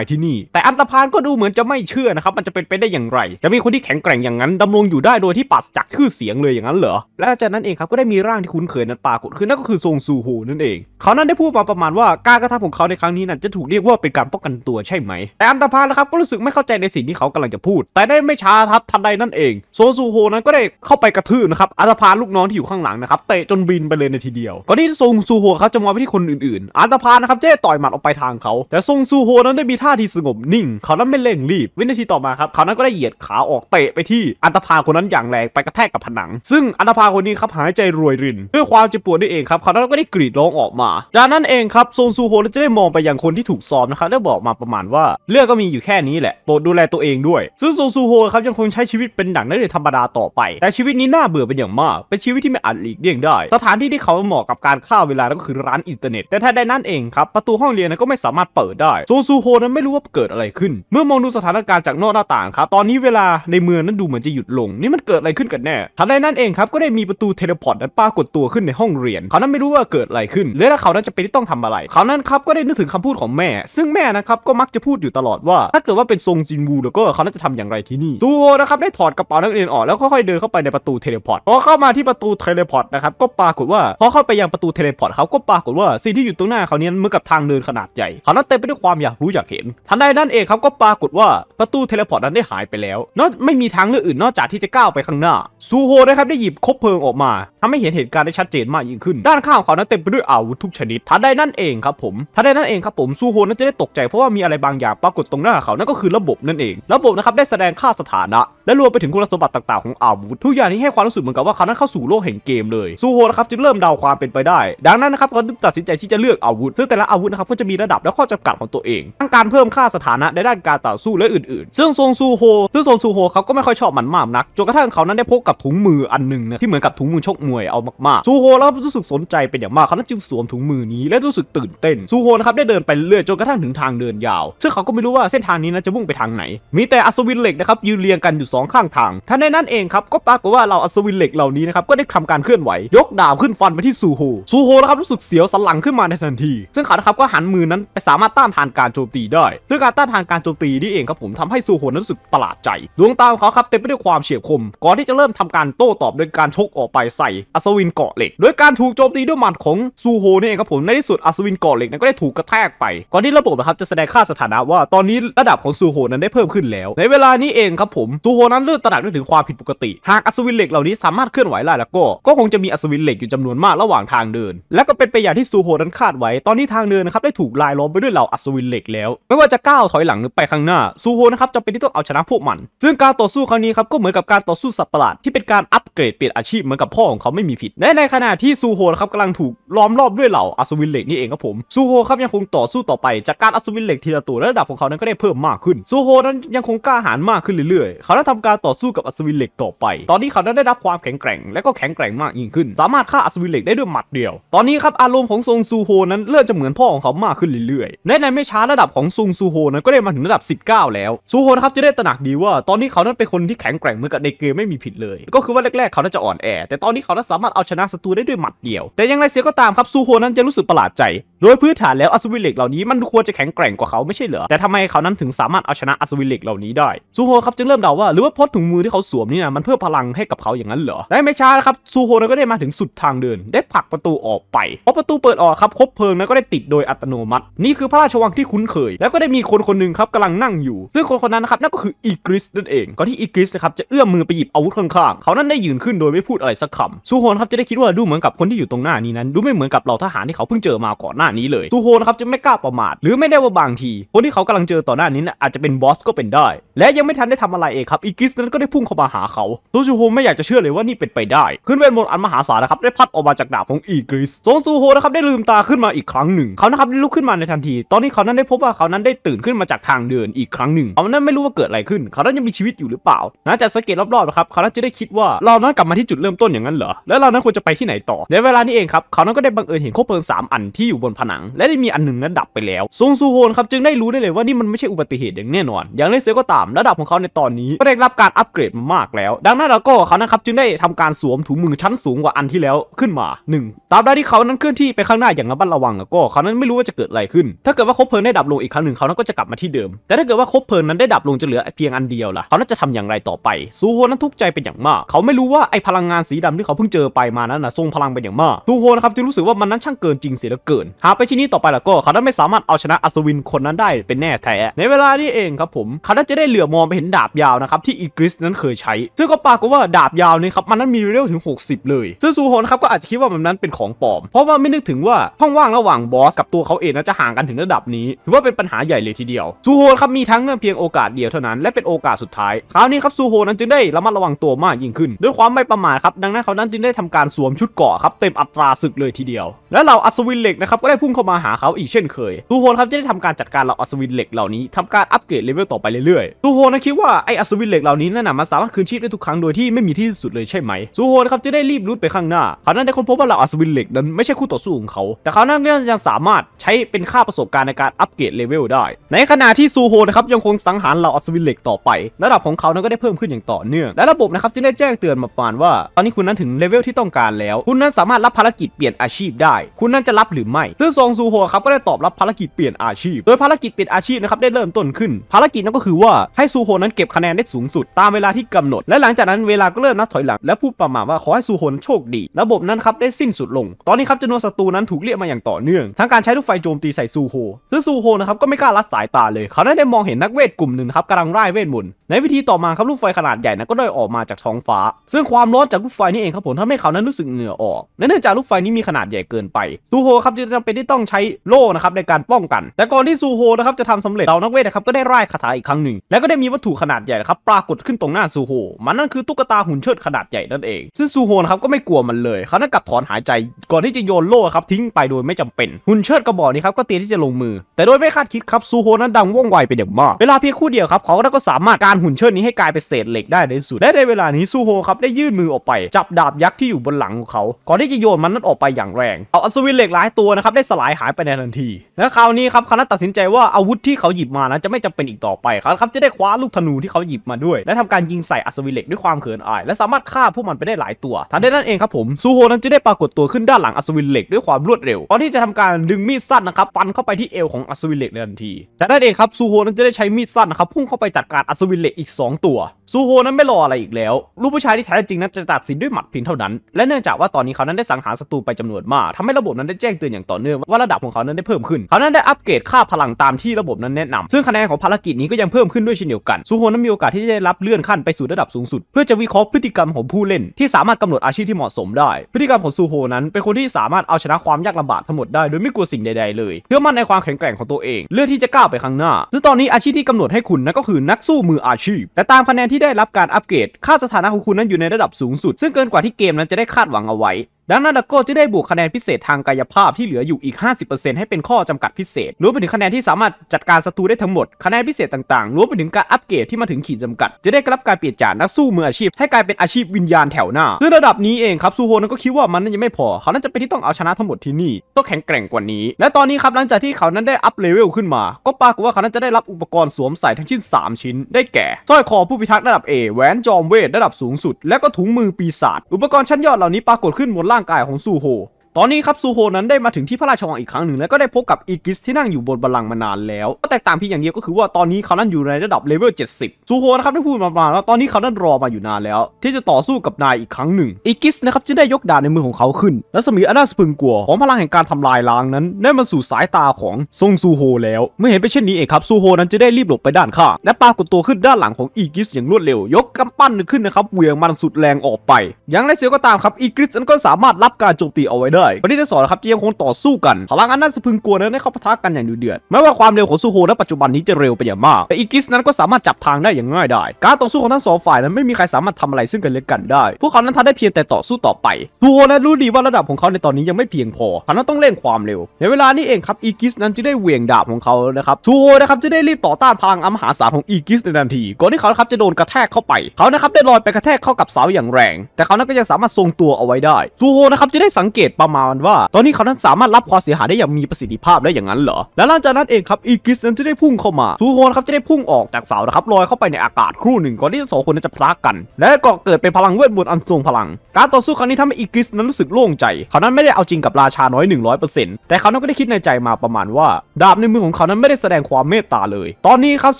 ยที่นี่ แต่อันตพานก็ดูเหมือนจะไม่เชื่อนะครับ มันจะเป็นไปได้อย่างไร จะมีคนที่แข็งแกร่งอย่างนั้นดำรงอยู่ได้โดยที่ปัสจากชื่อเสียงเลยอย่างนั้นเหรอและจากนั้นเองครับก็ได้มีร่างที่คุ้นเคยนั้นปรากฏขึ้นนั่นก็คือซงซูฮูนั่นเอง เขานั้นได้พูดมาประมาณว่าการกระทำของเขาในครั้งนี้นั้นจะถูกเรียกว่าเป็นการป้องกันตัวใช่ไหม แต่อันตพานนะครับก็รู้สึกไม่เข้าใจในสิงที่เขากำลังจะพูด แต่ได้ไม่ช้าครับทันใดนั่นเองโซซูโฮนั้นก็ได้เข้าไปกระทืบนะครับอาตพาลูกน้องที่อยู่ข้างหลังนะครับเตะจนบินไปเลยในทีเดียวก่อนที่ซงซูโฮเขาจะมองไปที่คนอื่นๆอาตพานะครับจะต่อยหมัดออกไปทางเขา แต่ซงซูโฮนั้นได้มีท่าทีสงบนิ่ง เขานั้นไม่เร่งรีบวินาทีต่อมาครับเขานั้นก็ได้เหยียดขาออกเตะไปที่อัตพาคนนั้นอย่างแรงไปกระแทกกับผนัง ซึ่งอัตพาคนนี้ครับหายใจรวยริน ด้วยความเจ็บปวดนี่เองครับ เขานั้นก็ได้กรีดร้องออกมา จากนั้นเองครับซงซูโฮจะได้มองไปยังคนที่ถูกซ้อมนะครับได้บอกมาประมาณว่าเรื่องก็มีอยู่แค่นี้แหละโปรดดูแลตัวเองด้วยซึ่งโซซูโฮครับยังคงใช้ชีวิตเป็นหนังนักเรียนธรรมดาต่อไป แต่ชีวิตนี้น่าเบื่อเป็นอย่างมาก เป็นชีวิตที่ไม่อาจหลีกเลี่ยงได้ สถานที่ที่เขาเหมาะกับการฆ่าเวลาก็คือร้านอินเทอร์เน็ต แต่ถ้าได้นั่นเองครับประตูห้องเรียนนั้นก็ไม่สามารถเปิดได้โซซูโฮนั้นไม่รู้ว่าเกิดอะไรขึ้นเมื่อมองดูสถานการณ์จากนอกหน้าต่างครับตอนนี้เวลาในเมืองนั้นดูเหมือนจะหยุดลง นี่มันเกิดอะไรขึ้นกันแน่ทันใดนั้นเองครับก็ได้มีประตูเทเลพอร์ตนั้นปรากฏตัวขึ้นในห้องเรียนเขานั้นไม่รู้ว่าเกิดอะไรขึ้น และถ้าเขานั้นจะเป็นที่ต้องทำอะไร เขานั้นครับก็ได้นึกถึงคำพูดของแม่ ซึ่งแม่นะครับก็มักจะพูดอยู่ตลอดว่า ถ้าเกิดว่าเป็นทรงจินวูเดอร์เกอร์เขาน่าจะทำอย่างไรที่นี่ตัวนะครับได้ถอดกระเป๋านักเรียนออกแล้ว ค่อยๆเดินเข้าไปในประตูเทเลพอร์ตพอเข้ามาที่ประตูเทเลพอร์ตนะครับก็ปรากฏว่าพอเข้าไปยังประตูเทเลพอร์ตเขาก็ปรากฏว่าสิ่งที่อยู่ตรงหน้าเขาเนี้ยมือนกับทางเดินขนาดใหญ่ เขานั้นเต็มไปด้วยความอยากรู้อยากเห็นทันใดนั้นเองเขาก็ปรากฏว่าประตูเทเลพอร์ตนั้นได้หายไปแล้วนอกไม่มีทางเลือกอื่น นอกจากที่จะก้าวไปข้างหน้าซูโฮนะครับได้หยิบคบเพลิงออกมาทำให้เห็นเหตุการณ์ได้ชัดเจนมากยิ่งขึ้นด้านข้างเขานั้นเต็มไปด้วยอาวุธทุกชนิดทันใดนั่นเองครับผมทันใดนั่นเองครับผมซูโฮนั้นจะได้ตกใจเพราะว่ามีอะไรบางอย่างปรากฏตรงหน้าเขานั่นก็คือระบบนั่นเองระบบนะครับ ได้แสดงค่าสถานะ และรวมไปถึงคุณสมบัติต่างๆของอาวุธ ทุกอย่างนี้ให้ความรู้สึกเหมือนกับว่าเขานั้นเข้าสู่โลกแห่งเกมเลยซูโฮนะครับจึงเริ่มเดาความเป็นไปได้ ดังนั้นนะครับเขาตัดสินใจที่จะเลือกอาวุธ ซึ่งแต่ละอาวุธนะครับก็จะมีระดับและข้อจำากัดของตัวเองทั้งการเพิ่มค่าสถานะในด้านการต่อสู้และอื่นๆ ซึ่งซงซูโฮซึ่งซงซูโฮเขาก็ไม่ค่อยชอบมันมากนักจนกระทั่งเขานั้นได้พบกับถุงมืออันหนึ่งนะที่เหมือนกับถุงมือชกมวยเอามากๆซูโฮแล้วรู้สึกสนใจเป็นอย่างมากเขานั้นจึงสวมถุงมือนี้และรู้สึกตื่นเต้นซูโฮนะครับได้เดินไปเรื่อยจนกระทั่งถึงทางเดินยาวซึ่งเขาก็ไม่รู้ว่าเส้นทางนี้นะจะมุ่งไปทางไหนมีแต่อัศวินเหล็กนะครับยืนเรียงกันอยู่ 2 ข้างทางท่านในนั้นเองครับก็ปรากฏว่าเราอัศวินเหล็กเหล่านี้นะครับก็ได้ทำการเคลื่อนไหวยกดาบขึ้นฟันไปที่ซูโฮซูโฮนะครับรู้สึกเสียวสลังขึ้นมาในทันที ซึ่งเขาครับก็หันมือนั้นไปสามารถต้านทานการโจมตีได้ซึ่งการต้านทานการโจมตีนี่เองครับผมทำให้ซูโฮนั้นรู้สึกประหลาดใจดวงตาของเขาครับเต็มไปด้วยความเฉียบคม ก่อนที่จะเริ่มทำการโต้ตอบโดยการชกออกไปใส่อัศวินเกาะเหล็กโดยการถูกโจมตีด้วยหมัดของซูโฮนี่เองครับผมในที่สุดอัศวินเกาะเหล็กนั้นก็ได้ถูกกระแทกไปก่อนที่ระบบนะครับจะแสดงค่าสถานะว่าตอนนี้ระดับของซูโฮนั้นได้เิ่มขึ้นแล้ว ในเวลานี้เองครับผม ซูโฮนั้นเลื่อตระหนักไดถึงความผิดปกติ หากอสุวินเหล็กเหล่านี้สามารถเคลื่อนไหวได้แล้วก็ ก็คงจะมีอสุวินเหล็กอยู่จำนวนมากระหว่างทางเดิน และก็เป็นไปอย่างที่ซูโฮนั้นคาดไว้ตอนนี้ทางเดินนะครับได้ถูกลายล้อมไปด้วยเหล่าอสุวินเหล็กแล้วไม่ว่าจะก้าวถอยหลังหรือไปข้างหน้าซูโฮนะครับจำเป็นที่ต้องเอาชนะพวกมัน ซึ่งการต่อสู้ครั้งนี้ครับก็เหมือนกับการต่อสู้สัตว์ประหลาดที่เป็นการอัปเกรดเปลี่ยนอาชีพเหมือนกับพ่อของเขาไม่มีผิดและในขณะที่ซูโฮนะครับกำลังถูกล้อมรอบด้วยเหล่าอสุวินเหล็กนี่เองครับผมซูโฮครับยังคงต่อสู้ต่อไปจากการอสุวินเหล็กทีละตัวและระดับของเขานั้นก็ได้เพิ่มมากขึ้นซูโฮนันันยังคงกล้าหาญมากขึ้นเรื่อยๆ เขาได้ทำการต่อสู้กับอัศวินเหล็กต่อไป ตอนนี้เขาได้รับความแข็งแกร่ง และก็แข็งแกร่งมากยิ่งขึ้น สามารถฆ่าอัศวินเหล็กได้ด้วยหมัดเดียว ตอนนี้ครับอารมณ์ของซงซูโฮนั้นเริ่มจะเหมือนพ่อของเขามากขึ้นเรื่อย ๆ ในในไม่ช้าระดับของซงซูโฮนั้นก็ได้มาถึงระดับ 19 แล้ว ซูโฮนะครับจะได้ตระหนักดีว่าตอนนี้เขานั้นเป็นคนที่แข็งแกร่งเหมือนกับในเกมไม่มีผิดเลย ก็คือว่าแรกๆ เขานจะอ่อนแอ แต่ตอนนี้เขานัสามารถเอาชนะศัตรูได้ด้วยหมัดเดียว แต่ยังไงเสียก็ตามครับซูโฮนั้นจะรู้สึกประหลาดใจ โดยพื้นฐานแล้วอัศวินเหล็กเหล่านี้มันควรจะแข็งแกร่งกว่าเขาไม่ใช่เหรอแต่ทำไมเขานั้นถึงสามารถเอาชนะอัศวิิเล็กเหล่านี้ได้ซูโฮครับจึงเริ่มเดาว่าหรือว่าพดถุงมือที่เขาสวมนี่นะมันเพื่อพลังให้กับเขาอย่างนั้นเหรอได้ไม่ช้านะครับซูโฮก็ได้มาถึงสุดทางเดิน ได้ผลักประตูออกไปพอประตูเปิดออก ครับคบเพลิงนั้นก็ได้ติดโดยอัตโนมัตินี่คือพระราชวังที่คุ้นเคย แล้วก็ได้มีคนคนหนึ่งครับกำลังนั่งอยู่ซึ่งคนคนนั้นนะครับนั่นก็คืออีกริสนั่นเองก่อนที่อีกริสนะครับจะเอื้อมมือไปหยิบอาวุธข้างๆเขานั้นได้ยืนขึ้นโดยไม่พูดอะไรสักคำซูโฮครับจะได้คิดว่าดูเหมือนกับคนที่อยู่ตรงหน้านี้นั้น ดูไม่เหมือนกับเหล่าทหารที่เขาเพิ่งเจอมาก่อนหน้านี้เลยซูโฮนครับจะไม่กล้าประมาทหรือไม่ได้ว่าบางทีคนที่เขากลังเจอต่อหน้านี้นะอาจจะเป็นบอสก็เป็นได้และยังไม่ทันได้ทำอะไรเองครับอีกิสนั้นก็ได้พุ่งเข้ามาหาเขาโซูซูโฮไม่อยากจะเชื่อเลยว่านี่เป็นไปได้ขึ้นเวทมนต์อันมหาศาลนะครับได้พัดออกมาจากดาบของอีกิสโซงซูโฮนะครับ ได้ลืมตาขึ้นมาอีกครั้งหนึ่ง เขานะครับได้ลุกขึ้นมาในทันทีตอนนี้ เขานั้นได้พบว่าเขานั้นได้ตื่นขึ้นมาจากทางเดินอีกครั้งหนึ่งเขานั้นไม่รู้ว่าเกิดอะไรขึ้น เขานั้นยังมีชีวิตอยู่หรือเปล่านะจากสังเกตรอบๆนะครับเขานั้นจะได้คิดว่าเรานั้นกลับมาที่จุดเริ่มต้นอย่างนั้นเหรอแล้วเรานั้นควรจะไปที่ไหนต่อ ในเวลานี้เองครับเขานั้นก็ได้บังเอิญเห็นคบเพลิงสามอันที่อยู่บนผนัง และได้มีอันหนึ่งนั้นดับไปแล้วซงซูโฮนครับจึงได้รู้ได้เลยว่านี่มันไม่ใช่อุบัติเหตุอย่างแน่นอนยอย่างไรเสียก็ตามระดับของเขาในตอนนี้ก็ได้รับการอัปเกรดมามากแล้ว ดังนั้นเราก็เขานะครับจึงได้ทำการสวมถุงมือชั้นสูงกว่าอันที่แล้วขึ้นมา 1ตามได้ที่เขานั้นเคลื่อนที่ไปข้างหน้าอย่างระมัดระวังก็เขานั้นไม่รู้ว่าจะเกิดอะไรขึ้น ถ้าเกิดว่าคบเพลินได้ดับลงอีกครั้งหนึ่งเขานั้นก็จะกลับมาที่เดิม แต่ถ้าเกิดว่าคบเพลินนั้นได้ดับลงจะเหลือเพียงอันเดียวล่ะเขานั้นจะทำอย่างไรต่อไป ซูโฮนั้นทุกข์ใจเป็นอย่างมาก เขาไม่รู้ว่าไอพลังงานสีดำที่เขาเพิ่งเจอไปมานั้นนะทรงพลังเป็นอย่างมากซูโฮนะครับจึงรู้สึกว่ามันนั้นช่างเกินจริงเสียเหลือเกินหากไปที่นี่ต่อไปแล้วก็เขานั้นไม่สามารถเอาชนะอัศวินคนนั้นได้เป็นแน่แท้ในเวลานี้เองครับผมเขาน่าจะได้เหลือมองไปเห็นดาบยาวนะครับที่อีกริสนั้นเคยใช้ซึ่งก็ปรากฏว่าดาบยาวนี่ครับมันนั้นมีเร็วถึง 60 เลยซึ่งซูโฮนะครับก็อาจจะคิดว่ามันนั้นเป็นของปลอม เพราะว่าไม่นึกถึงว่าห้องว่างระหว่างบอสกับตัวเขาเองนั้นจะห่างกันถึงระดับนี้ ถือว่าเป็นปัญหาใหญ่เลยทีเดียว ซูโฮครับมีทั้งเพียงโอกาสเดียวเท่านั้นและเป็นโอกาสสุดท้าย คราวนี้ครับซูโฮนั้นจึงได้ระมัดระวังตัวมากยิ่งขึ้น ด้วยความไม่ประมาทครับดังนั้นเขานั้นจึงได้ทำการสวมชุดเกาะครับเต็มอัตราศึกเลยทีเดียว และเหล่าอัศวินเหล็กนะครับก็ได้พุ่งเข้ามาหาเขาอีกเช่นเคยซูโฮครับจะได้ทำการจัดการเหล่าอัศวินเหล็กเหล่านี้ ทำการอัปเกรดเลเวลต่อไปเรื่อยๆซูโฮนะคิดว่าไออัศวินเหล็กเหล่านี้นั่นนะมันสามารถคืนชีพได้ทุกครั้งโดยที่ไม่มีที่สุดเลยใช่ไหมซูโฮนะครับจะได้รีบรุดไปข้างหน้าเขานั้นได้ค้นพบว่าเหล่าอัศวินเหล็กนั้นไม่ใช่คู่ต่อสู้ของเขา แต่เขานั้นก็ยังสามารถใช้เป็นค่าประสบการณ์ในการอัปเกรดเลเวลได้ ในขณะที่ซูโฮนะครับยังคงสังหารเหล่าอัศวินเหล็กต่อไป ระดับของเขานั้นก็ได้เพิ่มขึ้นอย่างต่อเนื่องและระบบนะครับจึงได้แจ้งเตือนมาปานว่าตอนนี้คุณนั้นถึงเลเวลที่ต้องการแล้ว คุณนั้นสามารถรับภารกิจเปลี่ยนอาชีพได้ คุณนั้นจะรับหรือไม่ซึ่งซองซูโฮครับก็ได้ตอบรับภารกิจเปลี่ยนอาชีพโดยภารกิจเปลี่ยนอาชีพนะครับได้เริ่มต้นขึ้นภารกิจนั้นก็คือว่าให้ซูโฮนั้นเก็บคะแนนได้สูงสุด ตามเวลาที่กำหนด และหลังจากนั้นเวลาก็เริ่มนับถอยหลัง และพูดประมาณว่าขอให้ซูโฮนโชคดี ระบบนั้นครับได้สิ้นสุดลง ตอนนี้ครับจำนวนศัตรูนั้นถูกเรียกมาอย่างต่อเนื่องทั้งการใช้ลูกไฟโจมตีใส่ซูโฮซึ่งซูโฮนะครับก็ไม่กล้าลัดสายตาเลย เขาได้มองเห็นนักเวทกลุ่มหนึ่งครับกำลังไล่เวทมนต์ในวิธีต่อมาครับลูกไฟขนาดใหญ่นะก็ได้ออกมาจากท้องฟ้า ซึ่งความร้อนจากลูกไฟนี่เองครับผมทำให้เขานั้นรู้สึกเหงื่อออกและเนื่องจากลูกไฟนี้มีขนาดใหญ่เกินไปซูโฮครับจึงจำเป็นที่ต้องใช้โล่นะครับในการป้องกัน แต่ก่อนที่ซูโฮนะครับจะทำสำเร็จเรานักเวทนะครับก็ได้ไล่คาถาอีกครั้งหนึ่ง และก็ได้มีวัตถุขนาดใหญ่ครับ ปรากฏขึ้นตรงหน้าซูโฮ มันนั่นคือตุ๊กตาหุ่นเชิดขนาดใหญ่นั่นเอง ซึ่งซูโฮนะครับก็ไม่กลัวมันเลย เขานั่กลับถอนหายใจ ก่อนที่จะโยนโล่ครับทิ้งไปโดยไม่จำเป็น หุ่นเชิดกระบอกนี้ครับก็เตรียมที่จะลงมือ แต่โดยไม่คาดคิดครับซูโฮนั้นดังว่องไวไปเด็กมาก เวลาเพียงคู่เดียวครับเขาก็สามารถการหุ่นเชิดนี้ให้กลายเป็นเศษเหล็ก ได้ในสุด และในเวลานี้ซูโฮครับได้ยื่นมือออกไปจับดาบยักษ์ที่อยู่บนหลังของเขา ก่อนที่จะโยนมันนั้นออกไปอย่างแรงเอาอสวินเหล็กหลายตัวนะครับได้สลายหายไปในทันที และคราวนี้ครับเขาตัดสินใจว่าอาวุธที่เขาหยิบมานั้นจะไม่จำเป็นอีกต่อไปไปเขาครับจะได้คว้าลูกธนูที่เขาหยิบมาด้วยและทำการยิงใส่อัศวินเหล็ก ด้วยความเขินอาย และสามารถฆ่าพวกมันไปได้หลายตัวทันใดนั้นเองครับผมซูโฮนั้นจะได้ปรากฏตัวขึ้นด้านหลังอัศวินเหล็ก ด้วยความรวดเร็วก่อนที่จะทำการดึงมีดสั้นนะครับฟันเข้าไปที่เอวของอัศวินเหล็กในทันทีจากนั้นเองครับซูโฮนั้นจะได้ใช้มีดสั้นนะครับพุ่งเข้าไปจัดการอัศวินเหล็กอีก 2 ตัวซูโฮนั้นไม่รออะไรอีกแล้วลูกผู้ชายที่แท้จริงนั้นจะตัดสินด้วยหมัดเพียงเท่านั้น และเนื่องจากว่าตอนนี้เขานั้นได้สังหารศัตรูไปจำนวนมาก ทำให้ระบบนั้นได้แจ้งเตือนอย่างต่อเนื่องว่าระดับของเขานั้นได้เพิ่มขึ้น เขานั้นได้อัปเกรดค่าพลังตามที่ระบบนั้นแนะนำซึ่งคะแนนของภารกิจนี้ก็ยังเพิ่มขึ้นด้วยเช่นเดียวกัน ซูโฮนั้นมีโอกาสที่จะได้รับเลื่อนขั้นไปสู่ระดับสูงสุด เพื่อจะวิเคราะห์พฤติกรรมของผู้เล่นที่สามารถกำหนดอาชีพที่เหมาะสมได้ พฤติกรรมของซูโฮนั้นเป็นคนที่สามารถเอาชนะความยากลำบากทั้งหมดได้ โดยไม่กลัวสิ่งใดๆเลยเพื่อมั่นในความแข็งแกร่งของตัวเองเลือกที่จะก้าวไปข้างหน้าซึ่งตอนนี้อาชีพที่กำหนดให้คุณนั่นก็คือนักสู้มืออาชีพแต่ตามคะแนนที่ได้รับการอัปเกรด ค่าสถานะของคุณนั้นอยู่ในระดับสูงสุด ซึ่งเกินกว่าที่เกมนั้นจะได้คาดหวังเอาไว้ดังนั้นดักโก้จะได้บวกคะแนนพิเศษทางกายภาพที่เหลืออยู่อีก 50%ให้เป็นข้อจำกัดพิเศษ รวมไปถึงคะแนนที่สามารถจัดการศัตรูได้ทั้งหมด คะแนนพิเศษต่าง ๆ รวมไปถึงการอัปเกรดที่มาถึงขีดจำกัด จะได้รับการเปลี่ยนจากนักสู้มืออาชีพให้กลายเป็นอาชีพวิญญาณแถวหน้า ซึ่งระดับนี้เองครับซูโฮนั้นก็คิดว่ามันยังไม่พอ เขานั้นจะเป็นที่ต้องเอาชนะทั้งหมดที่นี่ต้องแข็งแกร่งกว่านี้ และตอนนี้ครับหลังจากที่เขานั้นได้อัปเลเวลขึ้นมา ก็ปรากฏว่าเขานั้นจะได้รับอุปกรณ์สวมใส่ทั้งชิ้น3ชิ้น ได้แก่สร้อยคอผู้พิทักษ์ระดับ A แหวนจอมเวทระดับสูงสุดและก็ถุงมือปีศาจอุปกรณ์ชั้นยอดเหล่านี้ปรากฏขึ้นบน帮改红素虎。ตอนนี้ครับซูโฮนั้นได้มาถึงที่พระราชวังอีกครั้งหนึ่ง และก็ได้พบกับอีกิสที่นั่งอยู่บนบัลลังก์มานาน แล้วก็แตกต่างพี่อย่างเดียวก็คือว่าตอนนี้เขานั้นอยู่ในระดับเลเวล 70 ซูโฮนะครับได้พูดมาประมาณว่าตอนนี้เขานั้นรอมาอยู่นานแล้วที่จะต่อสู้กับนายอีกครั้งหนึ่งอีกิสนะครับจะได้ยกดาบในมือของเขาขึ้นและสมีอันน่าสะพึงกลัวของพลังแห่งการทำลายล้างนั้นได้มาสู่สายตาของซงซูโฮแล้ว เมื่อเห็นไปเช่นนี้เองครับซูโฮนั้นจะได้รีบหลบไปด้านข้างและปรากฏตัวขึ้นด้านหลังของอีกิสอย่างรวดเร็วยกกำปั้นขึ้นนะครับเวียงมันสุดแรงออกไป อย่างไรเสียก็ตามครับอีกิสนั้นก็สามารถรับการโจมตีเอาไว้ได้ได้วันนี้จะสอนนะครับจะยังคงต่อสู้กันพลังอันนั้นสะพึงกลัวนั้นได้เข้าปะทะกันอย่างดุเดือดแม้ว่าความเร็วของซูโฮณปัจจุบันนี้จะเร็วไปอย่างมาก แต่อีกิสนั้นก็สามารถจับทางได้อย่างง่ายได้ การต่อสู้ของทั้งสองฝ่ายนั้นไม่มีใครสามารถทำอะไรซึ่งกันและกันได้ พวกเขานั้นทำได้เพียงแต่ต่อสู้ต่อไปซูโฮนั้นรู้ดีว่าระดับของเขาในตอนนี้ยังไม่เพียงพอเขาต้องเร่งความเร็วในเวลานี้เองครับอีกิสนั้นจะได้เหวี่ยงดาบของเขานะครับซูโฮนะครับจะได้รีบต่อต้านพลังอัมหาศาลของอีกิสในทันทีก่อนที่เขาครับจะโดนกระแทกเข้าไปเขานะครับได้ลอยไปกระแทกเข้ากับเสาอย่างแรง แต่เขานั้นก็ยังสามารถทรงตัวเอาไว้ได้ซูโฮนะครับจะได้สังเกตประมาว่าตอนนี้เขานั้นสามารถรับความเสียหายได้อย่างมีประสิทธิภาพได้อย่างนั้นเหรอ และหลังจากนั้นเองครับอีกิสนั้นจะได้พุ่งเข้ามา ซูโฮนครับจะได้พุ่งออกจากเสานะครับลอยเข้าไปในอากาศครู่หนึ่ง ก่อนที่ทั้งสองคนจะพลักกัน และก็เกิดเป็นพลังเวทมนต์อันทรงพลัง การต่อสู้ครั้งนี้ทำให้อีกิสนั้นรู้สึกโล่งใจ เขานั้นไม่ได้เอาจริงกับราชาน้อย 100%แต่เขานั้นก็ได้คิดในใจมาประมาณว่าดาบในมือของเขานั้นไม่ได้แสดงความเมตตาเลย ตอนนี้ครับ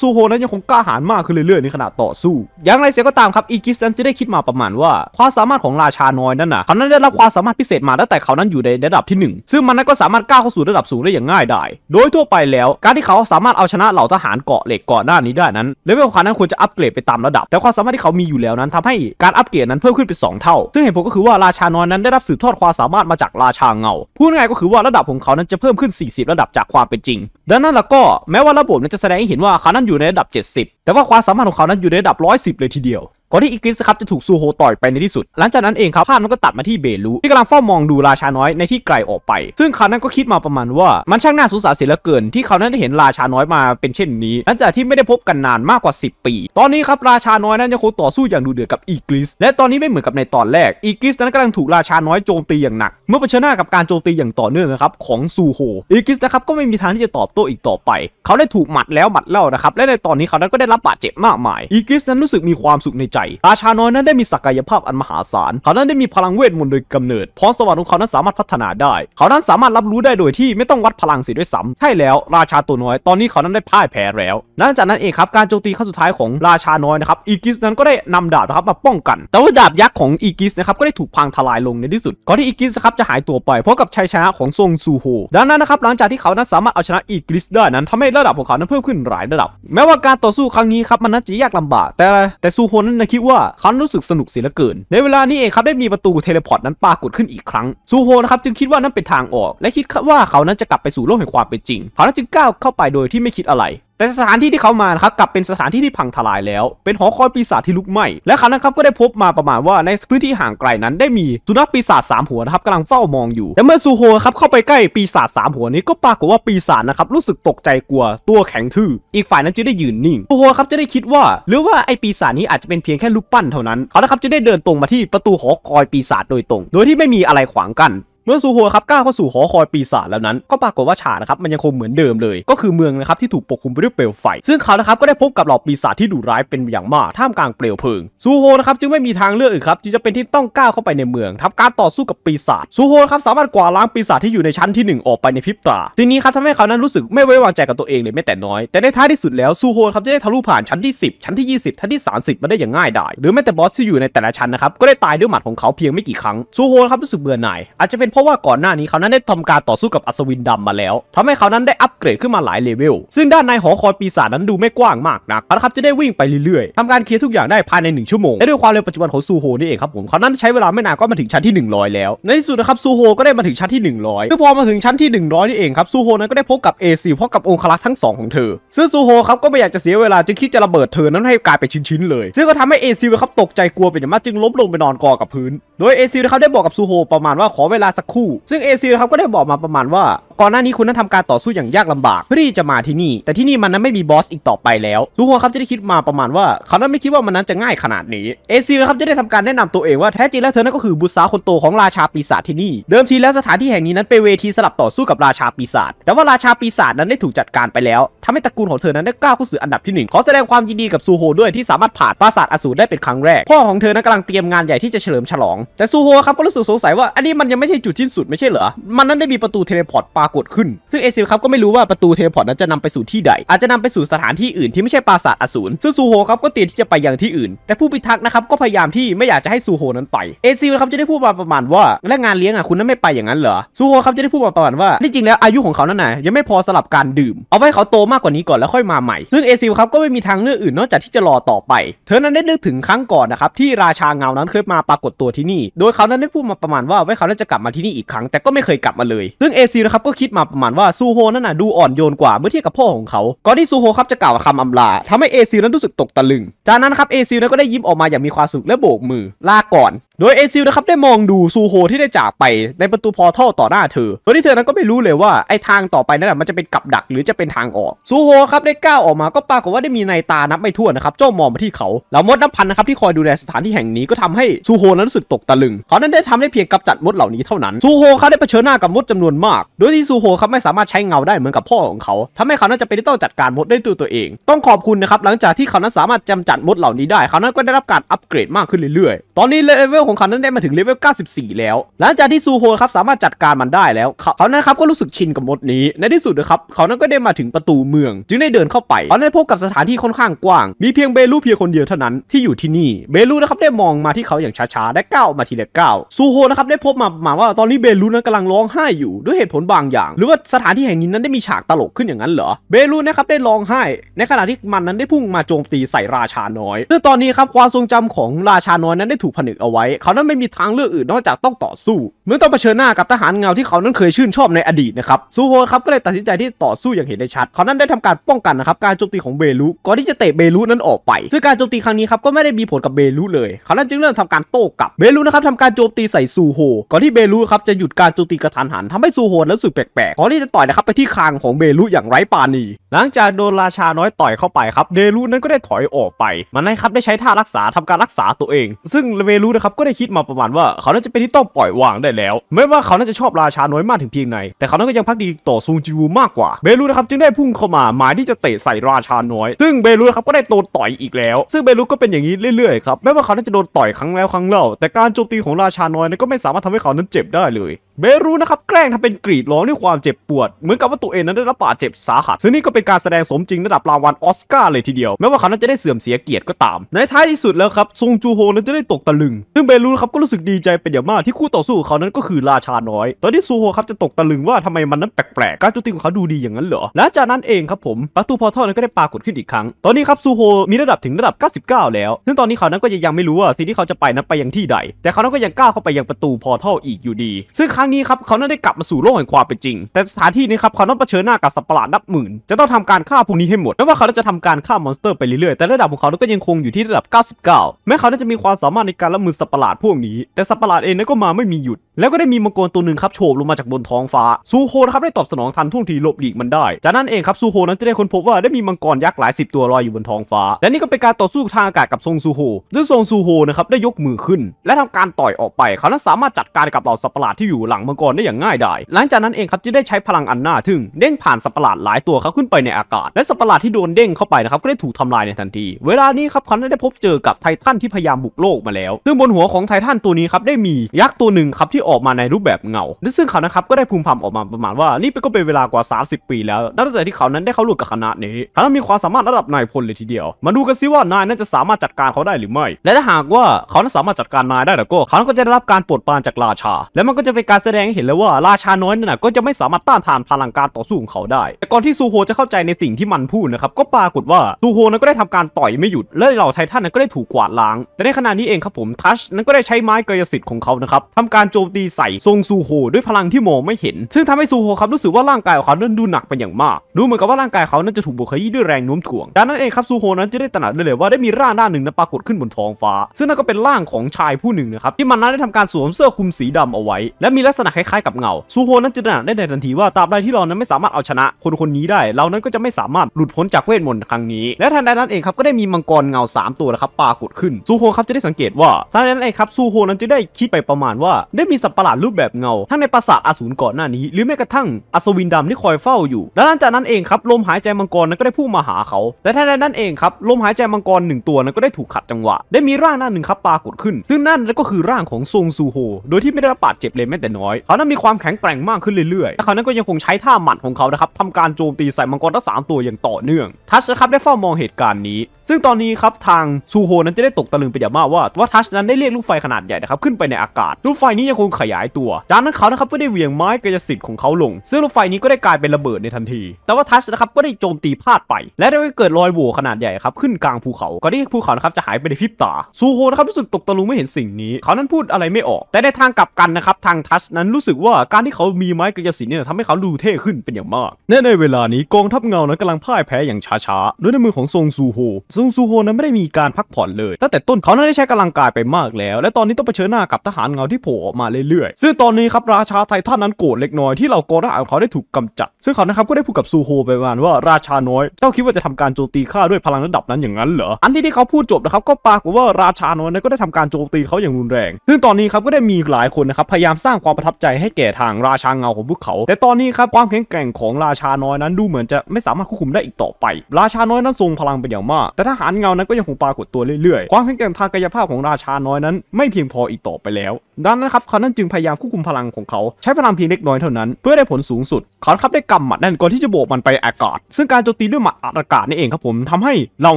ซูโฮนั้นยังคงกล้าหาญมากขึ้นเรื่อยๆในขณะต่อสู้อย่างไรเสียก็ตามครับอีกิสนั้นจะได้คิดมาประมาณว่าความสามารถของราชาน้อยนั้นน่ะเขานั้นได้รับความสามารถพิเศษมาตั้งแต่เขานั้นนั้นอยู่ในระดับที่ 1 ซึ่งมันนั้นก็สามารถก้าวเข้าสู่ระดับสูงได้อย่างง่ายได้ โดยทั่วไปแล้ว การที่เขาสามารถเอาชนะเหล่าทหารเกาะเหล็กก่อนหน้านี้ได้นั้นเลเวลเขานั้นควรจะอัปเกรดไปตามระดับ แต่ความสามารถที่เขามีอยู่แล้วนั้นทำให้การอัปเกรดนั้นเพิ่มขึ้นไป2เท่า ซึ่งเหตุผลก็คือว่าราชาน้อยนั้นได้รับสืบทอดความสามารถมาจากราชาเงา พูดง่ายก็คือว่าระดับของเขานั้นจะเพิ่มขึ้น 40 ระดับจากความเป็นจริง ดังนั้นแล้วก็แม้ว่าระบบนั้นจะแสดงให้เห็นว่าเขานั้นอยู่ในระดับ 70 แต่ว่าความสามารถของเขานั้นอยู่ในระดับ 110 เลยทีเดียวก่อนที่อิกริสครับจะถูกซูโฮต่อยไปในที่สุด หลังจากนั้นเองครับภาพมันก็ตัดมาที่เบลูที่กำลังเฝ้ามองดูราชาน้อยในที่ไกลออกไป ซึ่งเขานั้นก็คิดมาประมาณว่ามันช่างน่าสงสารเสียเหลือเกิน ที่เขานั้นได้เห็นราชาน้อยมาเป็นเช่นนี้ หลังจากที่ไม่ได้พบกันนานมากกว่า 10 ปี ตอนนี้ครับ ราชาน้อยนั้นยังคงต่อสู้อย่างดุเดือดกับอีกริสและตอนนี้ไม่เหมือนกับในตอนแรกอีกริสนั้นกำลังถูกราชาน้อยโจมตีอย่างหนัก เมื่อเผชิญหน้ากับการโจมตีอย่างต่อเนื่องนะครับของซูโฮอีกริสนะครับก็ไม่มีทางที่จะตอบโต้อีกต่อไป เขาได้ถูกหมัดแล้วหมัดเล่านะครับ และในตอนนี้เขานั้นก็ได้รับบาดเจ็บมากมายอีกริสนั้นรู้สึกมีความสุขในใจราชาน้อยนั้นได้มีศักยภาพ อันมหาศาล เขานั้นได้มีพลังเวทมนต์โดยกำเนิดพรสวรรค์ของเขานั้นสามารถพัฒนาได้ เขานั้นสามารถรับรู้ได้โดยที่ไม่ต้องวัดพลังสิด้วยซ้ำใช่แล้วราชาตัวน้อย ตอนนี้เขานั้นได้พ่ายแพ้แล้วหลังจากนั้นเองครับ การโจมตีขั้นสุดท้ายของราชาน้อยนะครับอีกิสนั้นก็ได้นำดาบนะครับมาป้องกัน แต่ว่าดาบยักษ์ของอีกิสนะครับก็ได้ถูกพังทลายลงในที่สุด ก่อนที่อีกิสครับจะหายตัวไปเพราะกับชัยชนะของซงซูโฮดังนั้นนะครับหลังจากที่เขานั้นสามารถเอาชนะอีกิสได้นั้นทำให้ระดับของเขานั้นเพิ่มขึ้นหลายระดับ แม้ว่าการต่อสู้ครั้งนี้ครับมันนั้นจะยากลำบาก แต่แต่ซูโฮนั้นนะคิดว่าเขารู้สึกสนุกเสียเหลือเกิน ในเวลานี้เองครับ ได้มีประตูเทเลพอร์ตนั้นปรากฏขึ้นอีกครั้ง ซูโฮนะครับ จึงคิดว่านั่นเป็นทางออก และคิดว่าเขานั้นจะกลับไปสู่โลกแห่งความเป็นจริง เขาจึงก้าวเข้าไปโดยที่ไม่คิดอะไรแต่สถานที่ที่เขามานะครับกลับเป็นสถานที่ที่พังทลายแล้วเป็นหอคอยปีศาจที่ลุกไหม้และเขานะครับก็ได้พบมาประมาณว่าในพื้นที่ห่างไกลนั้น ได้มีสุนัขปีศาจสามหัวนะครับกำลังเฝ้ามองอยู่แต่เมื่อซูโฮครับเข้าไปใกล้ปีศาจสามหัวนี้ก็ปรากฏว่าปีศาจนะครับรู้สึกตกใจกลัวตัวแข็งทื่ออีกฝ่ายนั้นจึงได้ยืนนิ่งซูโฮครับจะได้คิดว่า หรือว่าไอ้ปีศาจนี้อาจจะเป็นเพียงแค่ลูปปั้นเท่านั้นเขานะครับจะได้เดินตรงมาที่ประตูหอคอยปีศาจโดยตรง โดยที่ไม่มีอะไรขวางกันเมื่อซูโฮครับก้าวเข้าสู่หอคอยปีศาจแล้วนั้น ก็ปรากฏว่า ฉากนะครับ มันยังคงเหมือนเดิมเลย ก็คือเมืองนะครับที่ถูกปกคลุมไปด้วยเปลวไฟ ซึ่งเขานะครับ ก็ได้พบกับเหล่าปีศาจที่ดุร้ายเป็นอย่างมากท่ามกลางเปลวเพลิงซูโฮนะครับจึงไม่มีทางเลือกอื่นครับจึงจะเป็นที่ต้องก้าวเข้าไปในเมืองทับการต่อสู้กับปีศาจซูโฮครับสามารถกวาดล้างปีศาจที่อยู่ในชั้นที่1ออกไปในพริบตาทีนี้ครับทำให้เขานั้นรู้สึกไม่ไว้วางใจกับตัวเองเลยแม้แต่น้อย แต่ในท้ายที่สุดแล้วซูโฮครับจะได้ทะลุผ่านชั้นที่10 ชั้นที่ 20ชั้นที่ 30มาได้อย่างง่ายดายหรือแม้แต่บอสที่อยู่ในแต่ละชั้นนะครับก็ได้ตายด้วยหมัดของเขาเพียงไม่กี่ครั้งซูโฮครับรู้สึกเบื่อหน่ายอาจจะเป็นพราะว่าก่อนหน้านี้เขานั้นได้ทำการต่อสู้กับอัศวินดำมาแล้วทำให้เขานั้นได้อัปเกรดขึ้นมาหลายเลเวลซึ่งด้านในหอคอยปีศาจนั้นดูไม่กว้างมากนักนะครับจะได้วิ่งไปเรื่อยๆทำการเคลียร์ทุกอย่างได้ภายใน1ชั่วโมงและด้วยความเร็วปัจจุบันของซูโฮนี่เองครับผมเขานั้นใช้เวลาไม่นานก็มาถึงชั้นที่ 100 แล้ว ในที่สุดนะครับซูโฮก็ได้มาถึงชั้นที่100คือพอมาถึงชั้นที่ 100นี่เองครับซูโฮนั้นก็ได้พบกับเอซีพร้อมกับองคลักษ์ทั้งสองของเธอซึ่งซูโฮครับก็ไม่อยากจะเสียเวลาจึงคิดจะระเบิดเธอนั้นให้กลายเป็นชิ้นๆเลยซึ่งก็ทำให้เอซีครับตกใจกลัวเป็นอย่างมากจึงล้มลงไปนอนกอกับพื้นโดยเอซีนะครับได้บอกกับซูโฮประมาณว่าขอเวลาสักครู่ซึ่งเอซีครับ ก็ได้บอกมาประมาณว่าก่อนหน้านี้คุณนั้นทำการต่อสู้อย่างยากลำบากเพื่อที่จะมาที่นี่ แต่ที่นี่มันนั้นไม่มีบอสอีกต่อไปแล้วทุกคนครับจะได้คิดมาประมาณว่าเขานั้นไม่คิดว่ามันนั้นจะง่ายขนาดนี้เอซีครับจะได้ทำการแนะนำตัวเองว่าแท้จริงแล้วเธอนั้นก็คือบุษราคนโตของราชาปีศาจที่นี่ เดิมทีแล้วสถานที่แห่งนี้นั้นเป็นเวทีสลับต่อสู้กับราชาปีศาจแต่ว่าราชาปีศาจนั้นได้ถูกจัดการไปแล้ว ทำให้ตระกูลของเธอนั้นได้ก้าวเข้าสู่อันดับที่1ขอแสดงความยินดีกับซูโฮด้วยที่สามารถผ่านปราสาทอสูรได้เป็นครั้งแรกพ่อของเธอนั้นกำลังเตรียมงานใหญ่ที่จะเฉลิมฉลองแต่ซูโฮครับก็รู้สึกสงสัยว่าอันนี้มันยังไม่ใช่จุดสิ้นสุดไม่ใช่เหรอมันนั้นได้มีประตูเทเลพอร์ตปาากฏขึ้นซึ่งเอซิลครับก็ไม่รู้ว่าประตูเทเลพอร์ตนั้นจะนำไปสู่ที่ใด อาจจะนำไปสู่สถานที่อื่นที่ไม่ใช่ปราสาทอสูรซึ่งซูโฮครับก็เตรียมที่จะไปยังที่อื่น แต่ผู้พิทักษ์นะครับก็พยายามที่ไม่อยากจะให้ซูโฮนั้นไปเอซิลครับจะได้พูดมาประมาณว่า และงานเลี้ยงอ่ะคุณนั้นไม่ไปอย่างนั้นเหรอซูโฮครับจะได้พูดมาประมาณว่าที่จริงแล้วอายุของเขานั้นน่ะยังไม่พอสำหรับการดื่มเอาไว้เขาโตมากกว่านี้ก่อนแล้วค่อยมาใหม่ ซึ่งเอซิลครับก็ไม่มีทางเลือกอื่นนอกจากที่จะรอต่อไป เธอนั้นได้นึกถึงครั้งก่อนนะครับที่ราชาเงานั้นเคยมาปรากฏตัวที่นี่โดยเขานั้นได้พูดมาประมาณว่าไว้เขาจะกลับมาที่นี่อีกครั้งแต่ก็ไม่เคยกลับมาเลย ซึ่งเอซิลนะครับก็คิดมาประมาณว่าซูโฮนั่นน่ะดูอ่อนโยนกว่าเมื่อเทียบกับพ่อของเขา ก่อนที่ซูโฮครับจะกล่าวคำอำลาทำให้เอซิลนั้นรู้สึกตกตะลึง จากนั้นครับเอซิลนั้นก็ได้ยิ้มออกมาอย่างมีความสุขและโบกมือลาก่อน โดยเอซิลนะครับได้มองดูซูโฮที่ได้จากไปในประตูพอท่อต่อหน้าเธอ โดยที่เธอนั้นก็ไม่รู้เลยว่าไอ้ทางต่อไปนั่นแหละมันจะเป็นกับดักหรือจะเป็นทางออก ซูโฮครับได้ก้าวออกมาก็ปรากฏว่าได้มีนายตานับไม่ถ้วนนะครับจ้องมองมาที่เขาแล้วมดน้ำพันนะครับที่คอยดูแลสถานที่แห่งนี้ก็ทำให้ซูโฮนั้นรู้สึกตกตะลึงเขานั้นได้ทำได้เพียงกบจัดมดเหล่านี้เท่านั้นซูโฮเขาได้เผชิญหน้ากับมดจำนวนมากโดยทีซูโฮครับไม่สามารถใช้เงาได้เหมือนกับพ่อของเขา ทำให้เขานั้นจะเป็นที่ต้องจัดการมดได้ด้วยตัวเอง ต้องขอบคุณนะครับหลังจากที่เขานั้นสามารถจำจัดมดเหล่านี้ได้ เขานั้นก็ได้รับการอัปเกรดมากขึ้นเรื่อยๆตอนนี้เลเวลของเขานั้นได้มาถึงเลเวล 94 แล้วหลังจากที่ซูโฮครับสามารถจัดการมันได้แล้ว เขานั้นครับก็รู้สึกชินกับมดนี้ ในที่สุดนะครับเขานั้นก็ได้มาถึงประตูเมือง จึงได้เดินเข้าไปเขานั้นพบกับสถานที่ค่อนข้างกว้าง มีเพียงเบลูเพียงคนเดียวเท่านั้นที่อยู่ที่นี่เบลูนะครับได้มองมาที่เขาอย่างช้าๆและก้าวมาทีละก้าวซูโฮนะครับได้พบมาว่าตอนนี้เบลูนั้นกำลังร้องไห้อยู่ด้วยเหตุผลบางอย่างหรือว่าสถานที่แห่งนี้นั้นได้มีฉากตลกขึ้นอย่างนั้นเหรอเบลูนะครับได้ร้องไห้ ในขณะที่มันนั้นได้พุ่งมาโจมตีใส่ราชาน้อยซึ่งตอนนี้ครับความทรงจำของราชาน้อยนั้นได้ถูกผนึกเอาไว้ เขานั้นไม่มีทางเลือกอื่นนอกจากต้องต่อสู้เมื่อต้องเผชิญหน้ากับทหารเงาที่เขานั้นเคยชื่นชอบในอดีตนะครับซูโฮครับก็เลยตัดสินใจที่ต่อสู้อย่างเห็นได้ชัด เขานั้นได้ทำการป้องกันนะครับการโจมตีของเบลูก่อนที่จะเตะเบลูนั้นออกไปซึ่งการโจมตีครั้งนี้ครับก็ไม่ได้มีผลกับเบลูเลย เขานั้นจึงเริ่มทำการโต้กลับเบลูนะครับทำการโจมตีใส่ซูโฮก่อนที่เบลูครับจะหยุดการโจมตีกระทันหันทำให้ซูโฮรู้สึกแปลกๆก่อนที่จะต่อยนะครับไปที่คางของเบลุอย่างไร้ปานีหลังจากโดนราชาน้อยต่อยเข้าไปครับเบลุนั้นก็ได้ถอยออกไป มันนะครับได้ใช้ท่ารักษาทำการรักษาตัวเอง ซึ่งเบลุนะครับก็ได้คิดมาประมาณว่าเขาน่าจะเป็นที่ต้องปล่อยวางได้แล้ว ไม่ว่าเขาน่าจะชอบราชาน้อยมากถึงเพียงไหน แต่เขานั้นก็ยังพักดีต่อซูงจิวูมากกว่า เบลุนะครับจึงได้พุ่งเข้ามาหมายที่จะเตะใส่ราชาน้อย ซึ่งเบลุนะครับก็ได้โดนต่อยอีกแล้ว ซึ่งเบลุก็เป็นอย่างนี้เรื่อยๆครับไม่ว่าเขาน่าจะโดนต่อยครั้งแล้วครั้งเล่าแต่การโจมตีของราชาน้อยนั้นก็ไม่สามารถทำให้เขานั้นเจ็บได้เลยเบลุนะครับแกล้งทำเป็นกรีดร้องด้ด้วยความเจ็บปวดเหมือนกับว่าตัวเองนั้นได้รับบาดเจ็บสาหัสซึ่งนี่ก็เป็นการแสดงสมจริงระดับรางวัลออสการ์เลยทีเดียวแม้ว่าเขานั้นจะได้เสื่อมเสียเกียรติก็ตาม ในท้ายที่สุดแล้วครับซงจูโฮนั้นจะได้ตกตะลึง ซึ่งเบรูครับก็รู้สึกดีใจเป็นอย่างมากที่คู่ต่อสู้ของเขานั้นก็คือราชาน้อย ตอนที่ซูโฮครับจะตกตะลึงว่าทำไมมันนั้นแปลกๆการจจมตีของเขาดูดีอย่างนั้นเหรอและจากนั้นเองครับผมประตูพอร์ทัลนั้นก็ได้ปรากฏขึ้นอีกครั้งตอนนี้ครับซูโฮมีระดับถึงระดับ 99 แล้วซึ่งตอนนี้เขานั้นก็ยังไม่รู้ว่าสิ่งที่เขาจะไปนั้นไปยังที่ใด แต่เขานั้นก็ยังกล้าเข้าไปยังประตูพอร์ทัลอีกอยู่ดีซึ่งครั้งนี้ครับเขานั้นได้กลับมาสู่โลกแห่งความเป็นจริงแต่สถานที่นี้ครับเขาต้องเผชิญหน้ากับสัตว์ประหลาดนับหมื่น จะต้องทำการฆ่าพวกนี้ให้หมดไม่ว่าเขาจะทำการฆ่ามอนสเตอร์ไปเรื่อย ๆ แต่ระดับของเขาก็ยังคงอยู่ที่ระดับ 99 แม้เขาจะมีความสามารถในการรับมือสัตว์ประหลาดพวกนี้ แต่สัตว์ประหลาดเองก็มาไม่มีหยุดแล้วก็ได้มีมังกรตัวหนึ่งครับโฉบลงมาจากบนท้องฟ้า ซูโคนะครับได้ตอบสนองทันท่วงทีหลบหลีกมันได้ จากนั้นเองครับซูโคนั้นจะได้ค้นพบว่าได้มีมังกรยักษ์หลายสิบตัวลอยอยู่บนท้องฟ้า และนี่ก็เป็นการต่อสู้ทางอากาศกับซงซูโฮ ซึ่งซงซูโฮนะครับ ได้ยกมือขึ้น และทำการต่อยออกไปเขานั้นสามารถจัดการกับเหล่าสัตว์ประหลาดที่อยู่หลังมังกรได้อย่างง่ายดายหลังจากนั้นเองครับจะได้ใช้พลังอันน่าทึ่งเด้งผ่านสัตว์ประหลาดหลายตัวครับขึ้นไปในอากาศและสัตว์ประหลาดที่โดนเด้งเข้าไปนะครับก็ได้ถูกทำลายในทันที เวลานี้ครับเขาได้พบเจอกับไททันที่พยายามบุกโลกมาแล้วซึ่งบนหัวของไททันตัวนี้ครับได้มียักษ์ตัวหนึ่งครับที่ออกมาในรูปแบบเงาซึ่งเขานะครับก็ได้พูมพำออกมาประมาณว่านี่ก็เป็นเวลากว่า 30 ปี แล้วตั้งแต่ที่เขานั้นได้เข้าร่วมกับคณะนี้เขามีความสามารถระดับนายพลเลยทีเดียว มาดูกันซิว่านายนั้นจะสามารถจัดการเขาได้หรือไม่ และถ้าหากว่าเขานั้นสามารถจัดการนายได้แล้วก็เขาก็จะได้รับการปลดปลานจากราชา และมันก็จะเป็นการแสดงให้เห็นแล้ว่าราชาน้อยนั่นก็จะไม่สามารถต้านทานพลังการต่อสู้ของเขาได้ แต่ก่อนที่ซูโฮจะเข้าใจในสิ่งที่มันพูดนะครับก็ปรากฏว่าซูโฮนั้นก็ได้ทำการต่อยไม่หยุดและเหล่าไททันนั้นก็ได้ถูกกวาดล้างแต่ในขณะนี้เองครับผมทัชนั้นก็ได้ใช้ไม้กายสิทธิ์ของเขานะครับทำการโจมตีใส่รงซูโฮด้วยพลังที่มองไม่เห็น ซึ่งทำให้ซูโฮครับรู้สึกว่าร่างกายของเขานั้นดูหนักเป็นอย่างมาก ดูเหมือนกับว่าร่างกายเขานั้นจะถูกบุกขยี้ด้วยแรงโน้มถ่วงดังนั้นเองครับซูโฮนั้นจะได้ตระหนักได้เลยว่าได้มีร่างด้านหนึ่งนั้นปรากฏขึ้นบนท้องฟ้า ซึ่งนั่นก็เป็นร่างของชายผู้หนึ่งนะครับที่มันนั้นได้ทำการสวมเสื้อคลุมสีดำเอาไว้ และมีลักษณะคล้ายๆกับเงาซูโฮนั้นจะตระหนักได้ในทันทีว่าตราบใดที่เรานั้นไม่สามารถเอาชนะคนคนนี้ได้เรานั้นก็จะไม่สามารถหลุดพ้นจากเวทมนต์ครั้งนี้ และทันใดนั้นเองครับก็ได้มีมังกรเงา 3 ตัวนะครับปรากฏขึ้นซูโฮครับจะได้สังเกตว่าทันใดนั้นเองครับซูโฮนั้นจะได้คิดไปประมาณว่าได้มีสัตว์ประหลาดรูปแบบเงาทั้งในปราสาทอสูรก่อนหน้านี้ หรือแม้กระทั่งอัศวินดำที่คอยเฝ้าอยู่และหลังจากนั้นเองครับลมหายใจมังกรนั้นก็ได้พุ่งมาหาเขาและทันใดนั้นเองครับลมหายใจมังกรหนึ่งตัวนั้นก็ได้ถูกขัดจังหวะ ได้มีร่างหน้าหนึ่งครับปรากฏขึ้น ซึ่งนั่นก็คือร่างของซงซูโฮโดยที่ไม่ได้รับบาดเจ็บเลยแม้แต่น้อยเขานั้นมีความแข็งแกร่งมากขึ้นเรื่อยๆและเขานั้นก็ยังคงใช้ท่าหมัดของเขานะครับทำการโจมตีใส่มังกรทั้งสามตัวอย่างต่อเนื่องทัชครับได้เฝ้ามองเหตุการณ์นี้ ซึ่งตอนนี้ครับทางซูโฮนั้นจะได้ตกตะลึงไปอย่างมากว่าว่าทัชนั้นได้เรียกลูกไฟขนาดใหญ่นะครับขึ้นไปในอากาศลูกไฟนี้ยังคงขยายตัวจากนั้นเขานะครับก็ได้เหวี่ยงไม้กายสิทธิ์ของเขาลงซึ่งรถไฟนี้ก็ได้กลายเป็นระเบิดในทันที แต่ว่าทัชนะครับก็ได้โจมตีพลาดไป และได้เกิดรอยโหว่ขนาดใหญ่ครับขึ้นกลางภูเขาก่อนที่ภูเขานะครับจะหายไปในพริบตาซูโฮนะครับรู้สึกตกตะลุงไม่เห็นสิ่งนี้ เขานั้นพูดอะไรไม่ออก แต่ในทางกลับกันนะครับ ทางทัชนั้นรู้สึกว่าการที่เขามีไม้กายสิทธิ์เนี่ยทำให้เขาดูเท่ขึ้นเป็นอย่างมากและในเวลานี้กองทัพเงานั้นกำลังพ่ายแพ้อย่างช้าๆด้วยในมือของซงซูโฮซงซูโฮนั้นไม่ได้มีการพักผ่อนเลยตั้งแต่ต้นเขานั้นได้ใช้กำลังกายไปมากแล้ว และตอนนี้ต้องเผชิญหน้ากับทหารเงาที่โผล่ออกมาเรื่อยๆซึ่งตอนนี้ครับราชาไทยท่านนั้นโกรธเล็กน้อยที่เหล่ากอร่าของเขาได้ถูกกำจัด ซึ่งเขานะครับก็ได้พูดกับซูโฮไปประมาณว่า ราชาน้อย เจ้าคิดว่าจะทำการโจมตีข้าด้วยพลังระดับนั้นอย่างนั้นเหรออันที่ที่เขาพูดจบนะครับก็ปากว่าราชาน้อยน้นก็ได้ทำการโจมตีเขาอย่างรุนแรง ซึ่งตอนนี้ครับก็ได้มีหลายคนนะครับพยายามสร้างความประทับใจให้แก่ทางราชาเงาของพวกเขา แต่ตอนนี้ครับความแข็งแกร่งของราชาน้อยนั้นดูเหมือนจะไม่สามารถควบคุมได้อีกต่อไป ราชาน้อยนั้นทรงพลังเป็นอย่างมากแต่ทหารเงานั้นก็ยังคงปรากฏตัวเรื่อยๆ ความแข็งแกร่งทางกายภาพของราชาน้อยนั้นไม่เพียงพออีกต่อไปแล้วดังนั้นครับเขานั่นจึงพยายามควบคุมพลังของเขาใช้พลังเพียงเล็กน้อยเท่านั้นเพื่อได้ผลสูงสุดเขาครับได้กำหมัดนั่นก่อนที่จะโบกมันไปอากาศ ซึ่งการโจมตีด้วยหมัดอากาศนี่เองครับผมทำให้เหล่า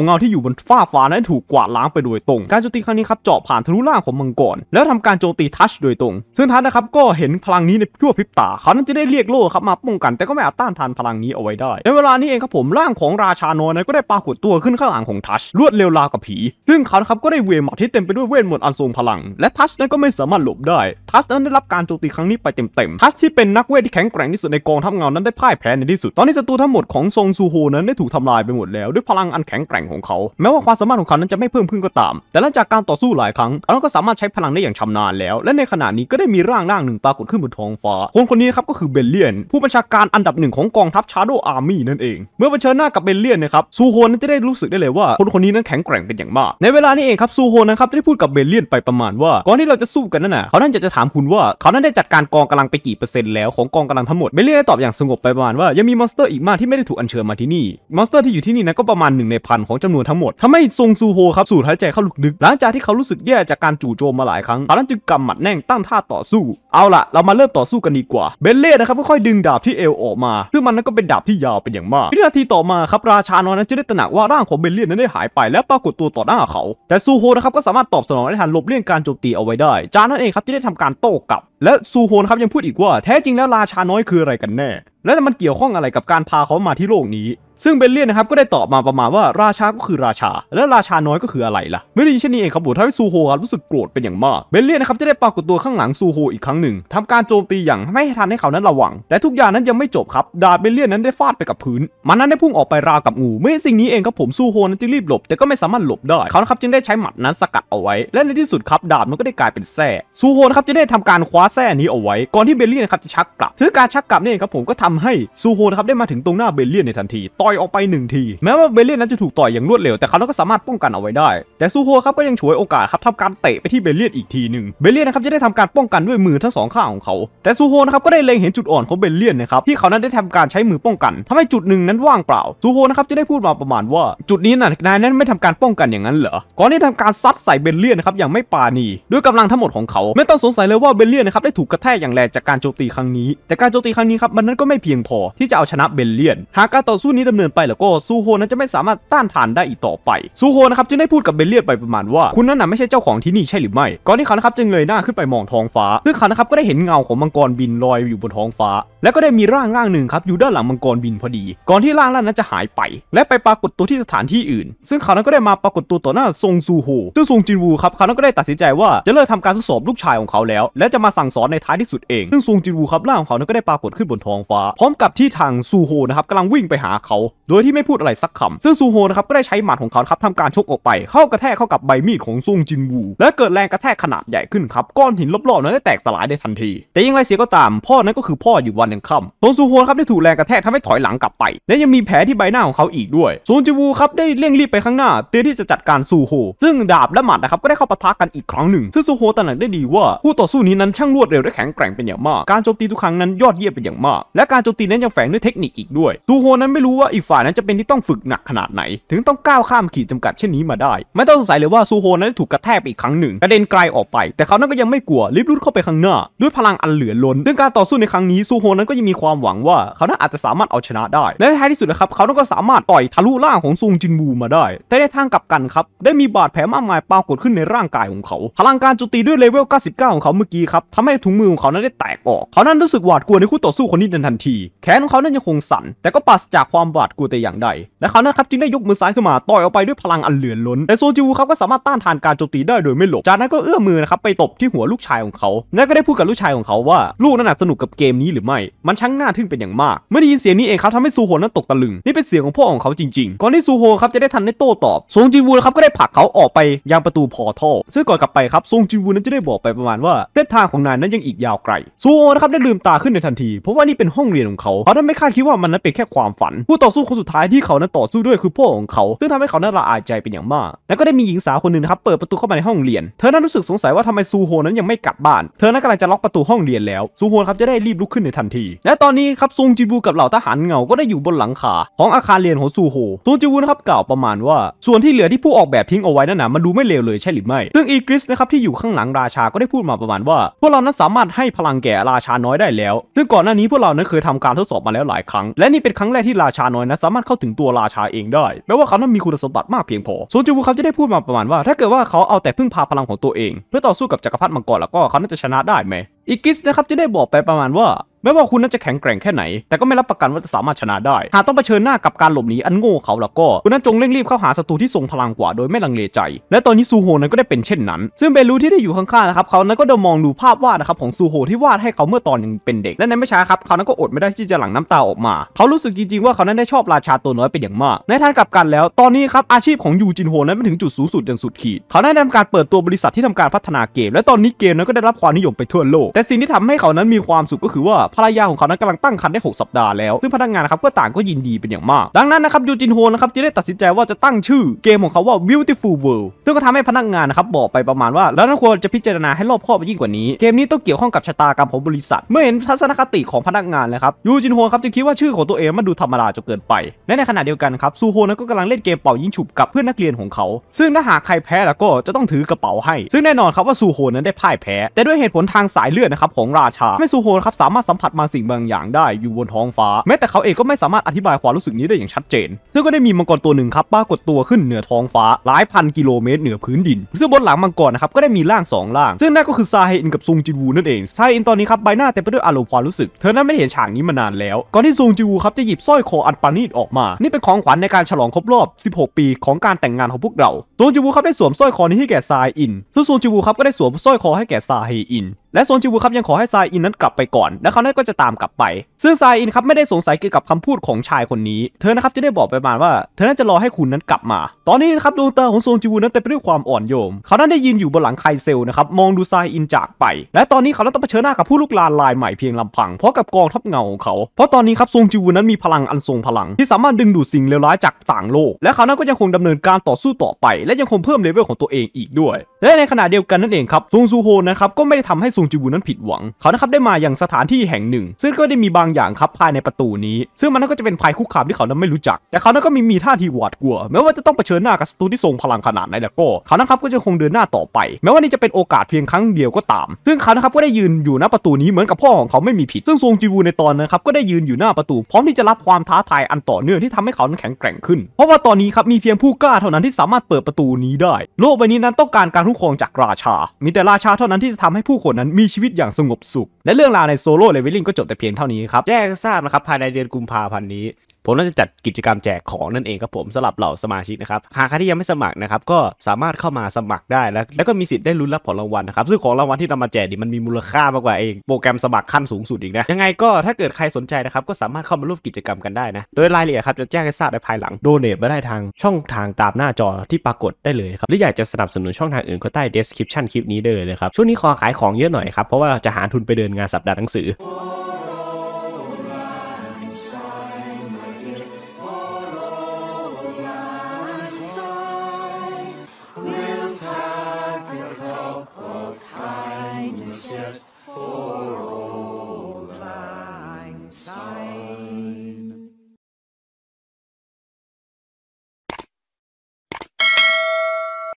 เงาที่อยู่บนฟ้าฟ้านั้นถูกกวาดล้างไปโดยตรง การโจมตีครั้งนี้ครับเจาะผ่านทะลุล่างของมังกรแล้วทำการโจมตีทัชโดยตรงซึ่งทัชนะครับก็เห็นพลังนี้ในชั่วพริบตา เขานั้นจะได้เรียกโล่ครับมาป้องกัน แต่ก็ไม่อาจต้านทานพลังนี้เอาไว้ได้ในเวลานี้เองครับผมร่างของราชาโนนั้นก็ได้ปรากฏตัวขึ้นข้างหลังของทัชรวดเร็วราวกับผี ซึ่งเขาครับก็ได้เวมัดที่เต็มไปด้วยเวทมนต์อันทรงพลัง และทัชนั้นก็ไม่สามารถหลบได้ทัสนั้นได้รับการโจมตีครั้งนี้ไปเต็มๆทัสที่เป็นนักเวทที่แข็งแกร่งที่สุดในกองทัพเงานั้นได้พ่ายแพ้ในที่สุด ตอนนี้ศัตรูทั้งหมดของซงซูโฮนั้นได้ถูกทำลายไปหมดแล้วด้วยพลังอันแข็งแกร่งของเขา แม้ว่าความสามารถของเขานั้นจะไม่เพิ่มขึ้นก็ตาม แต่หลังจากการต่อสู้หลายครั้ง เขาก็สามารถใช้พลังได้อย่างชำนาญแล้ว และในขณะนี้ก็ได้มีร่างร่างหนึ่งปรากฏขึ้นบนท้องฟ้า คนคนนี้ครับก็คือเบลเลียน ผู้บัญชาการอันดับหนึ่งของกองทัพชาโดอาร์มี่นั่นเอง เมื่อเผชิญหน้ากับเบลเลียนนะครับซูโฮนั้นจะได้รู้สึกได้เลยว่าคนคนนี้นั้นแข็งแกร่งเป็นอย่างมาก ในเวลานี้เองครับซูโฮนะครับได้พูดกับเบลเลียนไปประมาณว่าก่อนที่เราจะสู้กันนั่นน่ะเขานั่นจะจะถามามคุณว่าเขานั้นได้จัดการกองกำลังไปกี่เปอร์เซ็นต์แล้วของกองกำลังทั้งหมดเบลลี่ได้ตอบอย่างสงบไปประมาณว่ายังมีมอนสเตอร์อีกมากที่ไม่ได้ถูกอัญเชิญมาที่นี่มอนสเตอร์ที่อยู่ที่นี่นะก็ประมาณหนึ่งในพันของจำนวนทั้งหมดทำให้ซงซูโฮครับสูดหายใจเข้าลึกๆหลังจากที่เขารู้สึกแย่จากการจู่โจมมาหลายครั้งเขานั้นจึงกำหมัดแน่งตั้งท่าต่อสู้เอาล่ะ เรามาเริ่มต่อสู้กันดีกว่าเบลเล่นะครับ ค่อยๆดึงดาบที่เอวออกมา ซึ่งมันนั้นก็เป็นดาบที่ยาวเป็นอย่างมากวินาทีต่อมาครับราชานอนนั้นจะได้ตระหนักว่าร่างของเบลเล่นั้นได้หายไปและปรากฏตัวต่อหน้าเขา แต่ซูโฮนะครับก็สามารถตอบสนองได้ทันหลบเลี่ยงการโจมตีเอาไว้ได้ จานั่นเองครับที่ได้ทำการโต้กลับและซูโฮนครับยังพูดอีกว่าแท้จริงแล้วราชาน้อยคืออะไรกันแน่ และมันเกี่ยวข้องอะไรกับการพาเขามาที่โลกนี้ ซึ่งเบลเลียนนะครับก็ได้ตอบมาประมาณว่าราชาก็คือราชา และราชาน้อยก็คืออะไรล่ะไม่ได้ยินเช่นนี้เองครับผมทำให้ซูโฮครับรู้สึกโกรธเป็นอย่างมากเบลเลียนนะครับจะได้ปรากฏตัวข้างหลังซูโฮอีกครั้งหนึ่ง ทำการโจมตีอย่างไม่ทันให้เขานั้นระวัง แต่ทุกอย่างนั้นยังไม่จบครับดาบเบลเลียนนั้นได้ฟาดไปกับพื้นมันนั้นได้พุ่งออกไปราวกับงูเมื่อสิ่งนี้เองครับผมซูโฮนั้นจึงรีบหลบแต่ก็ไม่สามารถหลบได้เขาครับจึงได้ใช้หมัดนั้นสกัดเอาไว้ และในที่สุดครับดาบมันก็ได้กลายเป็นแสซูโฮครับจะได้ทำการคว้าแซ่นี้เอาไว้ก่อนที่เบลเลียนะครับจะชักกลับซึ่งการชักกลับนี่ครับผมก็ทำให้ซูโฮนะครับได้มาถึงตรงหน้าเบลเลียนในทันทีต่อยออกไป1ทีแม้ว่าเบลเลียนนั้นจะถูกต่อยอย่างรวดเร็วแต่เขาก็สามารถป้องกันเอาไว้ได้ แต่ซูโฮครับก็ยังฉวยโอกาสครับทำการเตะไปที่เบลเลียนอีกทีหนึ่งเบลเลียนนะครับจะได้ทำการป้องกันด้วยมือทั้งสองข้างของเขา แต่ซูโฮนะครับก็ได้เล็งเห็นจุดอ่อนของเบลเลียนนะครับที่เขานั้นได้ทำการใช้มือป้องกัน ทำให้จุดหนึ่งนั้นว่างเปล่าซูโฮนะครับจะได้พูดมาประมาณว่าจุดนี้น่ะนายนั้นไม่ทำการป้องกันอย่างนั้นเหรอก่อนที่ทำการซัดใส่เบลลี่นะครับอย่างไม่ปาณีด้วยกำลังทั้งหมดของเขาไม่ต้องสงสัยเลยว่าเบลลี่นะครับได้ถูกกระแทกอย่างแรงจากการโจมตีครั้งนี้ แต่การโจมตีครั้งนี้ครับมันนั้นก็ไม่เพียงพอที่จะเอาชนะเบลเลียนหากการต่อสู้นี้ดำเนินไปแล้วก็ซูโฮนั้นจะไม่สามารถต้านทานได้อีกต่อไปซูโฮนะครับจึงได้พูดกับเบลเลียนไปประมาณว่า คุณนั้นน่ะไม่ใช่เจ้าของที่นี่ใช่หรือไม่ก่อนที่เขานะครับจะเงยหน้าขึ้นไปมองท้องฟ้าซึ่งเขานะครับก็ได้เห็นเงาของมังกรบินลอยอยู่บนท้องฟ้าแล้วก็ได้มีร่างร่างหนึ่งครับอยู่ด้านหลังมังกรบินพอดี ก่อนที่ร่างร่างนั้นจะหายไป และไปปรากฏตัวที่สถานที่อื่น ซึ่งเขานั้นก็ได้มาปรากฏตัวต่อหน้า ซงซูโฮ ซึ่งซงจินวูครับเขานั้นก็ได้ตัดสินใจว่าจะเลิกทำการทดสอบลูกชายของเขาแล้วและจะมาสั่งสอนในท้ายที่สุดเอง ซึ่งซงจินวูครับร่างของเขานั้นก็ได้ปรากฏขึ้นบนท้องฟ้า พร้อมกับที่ทางซูโฮนะครับกำลังวิ่งไปหาเขา โดยที่ไม่พูดอะไรสักคำซึ่งซูโฮนะครับก็ได้ใช้หมัดของเขาครับทำการชกออกไป เข้ากระแทกเข้ากับใบมีดของซงจินวู และเกิดแรงกระแทกขนาดใหญ่ขึ้นครับก้อนหินรอบๆนั้นได้แตกสลายได้ทันที แต่ยังไรเสียก็ตามพ่อนั้นก็คือพ่ออยู่วัันหนึ่งค่ำโซนซูโฮนครับได้ถูกแรงกระแทกทำให้ถอยหลังกลับไป และยังมีแผลที่ใบหน้าของเขาอีกด้วยโซนจิวูครับได้เร่งรีบไปข้างหน้าเตรียมที่จะจัดการซูโฮซึ่งดาบและหมัดนะครับก็ได้เข้าปะทะกันอีกครั้งหนึ่งซึ่งซูโฮตระหนักได้ดี ว่าคู่ต่อสู้นี้นั้นช่างรวดเร็วและแข็งแกร่งเป็นอย่างมาก การโจมตีทุกครั้งนั้นยอดเยี่ยมเป็นอย่างมากและการโจมตีนั้นยังแฝงด้วยเทคนิคอีกด้วยซูโฮนั้นไม่รู้ว่าอีกฝ่ายนั้นจะเป็นที่ต้องฝึกหนักขนาดไหน ถึงต้องก้าวข้ามขีดจำกัดเช่นนี้มาได้ไม่ต้องสงสัยเลยว่าซูโฮนั้นถูกกระแทกไปอีกครั้งหนึ่งกระเด็นไกลออกไป แต่เขานั้นก็ยังไม่กลัวรีบรุดเข้าไปข้างหน้าด้วยพลังอันเหลือล้นซึ่งการต่อสู้ในครั้งนี้ซูโฮนั้นก็ยังมีความหวังว่าเขาน่าอาจจะสามารถเอาชนะได้และท้ายที่สุดนะครับเขา้ก็สามารถต่อยทะลุร่างของซุงจินบูมาได้ แต่ในทางกลับกันครับได้มีบาดแผลมากมายปรากฏขึ้นในร่างกายของเขาพลังการโจมตีด้วยเลเวล 99 ของเขาเมื่อกี้ครับทำให้ถุงมือของเขานั้นได้แตกออก เขานั้นรู้สึกหวาดกลัวในคู่ต่อสู้คนนี้ทันทีแขนของเขานั้นยังคงสั่นแต่ก็ปราศจากความหวาดกลัวแต่อย่างใดและเขานั้นครับจึงได้ยกมือซ้ายขึ้นมาต่อยออกไปด้วยพลังอันเหลือล้นแต่โซจิวเขาก็สามารถต้านทานการโจมตีได้โดยไม่หลบจากนั้นก็เอื้อมือนะครับไปตบที่หัวลูกชายของเขาและก็ได้พูดกับลูกชายของเขาว่าลูกนั้นสนุกกับเกมนี้หรือไมมันช่างน่าทึ่งเป็นอย่างมาก เมื่อได้ยินเสียงนี้เองครับทำให้ซูโฮนั้นตกตะลึงนี่เป็นเสียงของพ่อของเขาจริงๆ ก่อนที่ซูโฮครับจะได้ทันได้โต้ตอบ ซงจินวูครับก็ได้ผลักเขาออกไปยังประตูพอท่อซึ่งก่อนกลับไปครับซงจินวูนั้นจะได้บอกไปประมาณว่าเส้นทางของนายนั้นยังอีกยาวไกล ซูโฮนะครับได้ลืมตาขึ้นในทันทีเพราะว่านี่เป็นห้องเรียนของเขา เขาได้ไม่คาดคิดว่ามันนั้นเป็นแค่ความฝัน ผู้ต่อสู้คนสุดท้ายที่เขานั้นต่อสู้ด้วยคือพ่อของเขา ซึ่งทำให้เขานั้นละอายใจเป็นอย่างมากแล้วก็ได้มีหญิงสาวคนหนึ่งครับเปิดประตูเข้ามาในห้องเรียนเธอนั้นรู้สึกสงสัยว่าทำไมซูโฮนั้นยังไม่กลับบ้าน เธอนั้นกำลังจะล็อกประตูห้องเรียนแล้วซูโฮครับจะได้รีบลุกขึ้นในทันททีและตอนนี้ครับซงจีบูกับเหล่าทหารเงา ก็ได้อยู่บนหลังคา ของอาคารเรียนของซูโฮ ซงจีบูนะครับกล่าวประมาณว่า ส่วนที่เหลือที่ผู้ออกแบบทิ้งเอาไว้นั่นนะมันดูไม่เลวเลยใช่หรือไม่ซึ่งอีกริสนะครับที่อยู่ข้างหลังราชา ก็ได้พูดมาประมาณว่าพวกเรานั้นสามารถให้พลังแก่ราชาน้อยได้แล้วซึ่งก่อนหน้านี้พวกเรานั้นเคยทำการทดสอบมาแล้วหลายครั้ง และนี่เป็นครั้งแรกที่ราชาน้อยนะสามารถเข้าถึงตัวราชาเอง ได้แม้ว่าเขานั้นมีคุณสมบัติมากเพียงพอ ซงจีบูเขาจะได้พูดมาประมาณว่า ถ้าเกิดว่าเขาเอาแต่พึ่งพาพลังของตัวเอง เพื่อต่อสู้กับจักรพรรดิมังกรแล้วก็เขาน่าจะชนะได้ไหมอีกิสนะครับจะได้บอกไปประมาณว่าม้ว่าคุณนั้นจะแข็งแกร่งแค่ไหน แต่ก็ไม่รับประกันว่าจะสามารถชนะได้ หากต้องเผชิญหน้ากับการหลบหนีอันโง่เขาแล้วก็คุณนั้นจงเร่งรีบเข้าหาศัตรูที่ทรงพลังกว่าโดยไม่ลังเลใจ และตอนนี้ซูโฮนั้นก็ได้เป็นเช่นนั้น ซึ่งเบลูที่ได้อยู่ข้างๆ นะครับ เขานั้นก็เดิมองดูภาพวาดนะครับของซูโฮที่วาดให้เขาเมื่อตอนยังเป็นเด็กและในไม่ช้าครับเขานั้นก็อดไม่ได้ที่จะหลั่งน้ำตาออกมา เขารู้สึกจริงๆ ว่าเขานั้นได้ชอบราชาตัวน้อยเป็นอย่างมาก ในทางกลับกันแล้ว ตอนนี้ครับอาชีพของยูจินโฮนั้นเป็นถึงจุดสูงสุดอย่างสุดขีดเขาได้ทการเปิดตัวบริษัทที่ทำการพัฒนาเกม และตอนนี้เกมนั้นก็ได้รับความนิยมไปทั่วโลก แต่สิ่งที่ทำให้เขานั้นมีความสุขก็คือว่าภรรยาของเขานั้นกำลังตั้งครรภ์ได้ 6 สัปดาห์แล้ว ซึ่งพนักงานนะครับก็ต่างก็ยินดีเป็นอย่างมาก ดังนั้นนะครับยูจินโฮนะครับจึงได้ตัดสินใจว่าจะตั้งชื่อเกมของเขาว่า Beautiful World ซึ่งก็ทำให้พนักงานนะครับบอกไปประมาณว่าแล้วนักควรจะพิจารณาให้รอบคอบยิ่งกว่านี้ เกมนี้ต้องเกี่ยวข้องกับชะตากรรมของบริษัท เมื่อเห็นทัศนคติของพนักงานนลครับยูจินโฮครับจึงคิดว่าชื่อของตัวเองมันดูธรรมดาจนเกินไปและในขณะเดียวกันครับซูโฮนั้นก็กำลังเล่นเกมเป่ายิงฉุบกับเพื่อนนักเรียนของเขา ซึ่งถ้าหากใครแพ้แล้วก็จะต้องถือกระเป๋าให้ ซึ่งแน่นอนครับว่าซูโฮนั้นได้พ่ายแพ้ แต่ด้วยเหตุผลทางสายเลือดนะครับของราชาไม่ซูโฮครับสามารถสัมผััสมาสิ่งบางอย่างได้อยู่บนท้องฟ้า แม้แต่เขาเองก็ไม่สามารถอธิบายความรู้สึกนี้ได้อย่างชัดเจน ซึ่งก็ได้มีมังกรตัวหนึ่งครับปรากฏตัวขึ้นเหนือท้องฟ้า หลายพันกิโลเมตรเหนือพื้นดินซึ่งบนหลังมังกรนะครับ ก็ได้มีร่าง2ร่าง ซึ่งนั่นก็คือซาเฮอินกับซุงจินวูนั่นเองซาเฮอินตอนนี้ครับใบหน้าเต็มไปด้วยอารมณ์ความรู้สึกเธอนั้นไม่เห็นฉากนี้มานานแล้วก่อนที่ซุงจินวูครับจะหยิบสร้อยคออันปานีตออกมา นี่เป็นของขวัญในการฉลองครบรอบ16 ปีของการแต่งงานของพวกเราซุงจิวูครับได้สวมสร้อยคอนี้ให้แก่ซาเฮอินซึ่งซุงจินวูครับก็ได้สวมสร้อยคอให้แก่ซาเฮอินและโซนจิวูครับยังขอให้ซายอินนั้นกลับไปก่อนและเขานั้นก็จะตามกลับไป ซึ่งซายอินครับไม่ได้สงสัยเกี่ยวกับคำพูดของชายคนนี้ เธอนะครับจะได้บอกไปมาว่าเธอน่าจะรอให้คุณนั้นกลับมา ตอนนี้ครับดวงตาของโซนจิวูนั้นเต็มไปด้วยความอ่อนโยม เขานั้นได้ยืนอยู่บนหลังไคเซลนะครับมองดูซายอินจากไป และตอนนี้เขานั้นต้องเผชิญหน้ากับผู้ลุกลานลายใหม่เพียงลำพังเพราะกับกองทัพเงาของเขาเพราะตอนนี้ครับโซนจิวูนั้นมีพลังอันทรงพลังที่สามารถดึงดูดสิ่งเลวร้ายจากต่างโลก และเขานั้นก็ยังคงดำเนินการต่อสู้ต่อไป และยังคงเพิ่มเลเวลของตัวเองอีกด้วย และในขณะเดียวกันนั่นเองครับซงซูโฮนะครับก็ไม่ได้ทำให้ซุงงจิบูนั้นผิดหวัง เขานะครับได้มาอย่างสถานที่แห่งหนึ่ง ซึ่งก็ได้มีบางอย่างครับ ภายในประตูนี้ ซึ่งมันก็จะเป็นภัยคุกคามที่เขานั้นไม่รู้จัก แต่เขานั้นก็มีมีท่าทีหวาดกลัวแม้ว่าจะต้องเผชิญหน้ากับศัตรูที่ทรงพลังขนาดไหนแล้วก็เขานะครับก็จะคงเดินหน้าต่อไปแม้ว่านี่จะเป็นโอกาสเพียงครั้งเดียวก็ตาม ซึ่งเขานะครับก็ได้ยืนอยู่หน้าประตูนี้เหมือนกับพ่อของเขาไม่มีผิด ซึ่งทรงจิบูในตอนนั้นครับก็ได้ยืนอยู่หน้าประตู พร้อมที่จะรับความท้าทายอันต่อเนื่องที่ทำให้เขานั้นแข็งแกร่งขึ้นเพราะว่าตอนนี้ครับมีเพียงผู้กล้าเท่านั้นที่สามารถเปิดประตูนี้ได้ โลกใบนี้นั้นต้องการการคุ้มครองจากราชา มีแต่ราชาเท่านั้นที่จะทำให้ผู้คนนั้นมีชีวิตอย่างสงบสุข และเรื่องราวในโซโล่เลเวลลิ่งก็จบแต่เพียงเท่านี้ครับ แจ้งทราบนะครับภายในเดือนกุมภาพันธ์นี้ผม่าจะจัดกิจกรรมแจกของนั่นเองครับผมสำหรับเหล่าสมาชิกนะครับหากใครที่ยังไม่สมัครนะครับก็สามารถเข้ามาสมัครได้แล้ว แล้วก็มีสิทธิ์ได้ลุ้นรับของรางวัลนะครับซึ่งของรางวัลที่นำามาแจกนี่มันมีมูลค่ามากกว่าเองโปรแกรมสมัครขั้นสูงสุดอีกนะยังไงก็ถ้าเกิดใครสนใจนะครับก็สามารถเข้ามาร่วมกิจกรรมกันได้นะโดยรายละเอียดครับจะแจ้งให้ทราบในภายหลังโดเนทมาได้ทางช่องทางตามหน้าจอที่ปรากฏได้เลยครับหรืออยากจะสนับสนุนช่องทางอื่นก็ใต้ description คลิปนี้ได้เลยนะครับช่วงนี้ขอขายของเยอะหน่อยครับเพราะว่าจะหาทุนไปเดินงานสัปดาห์หนังสือ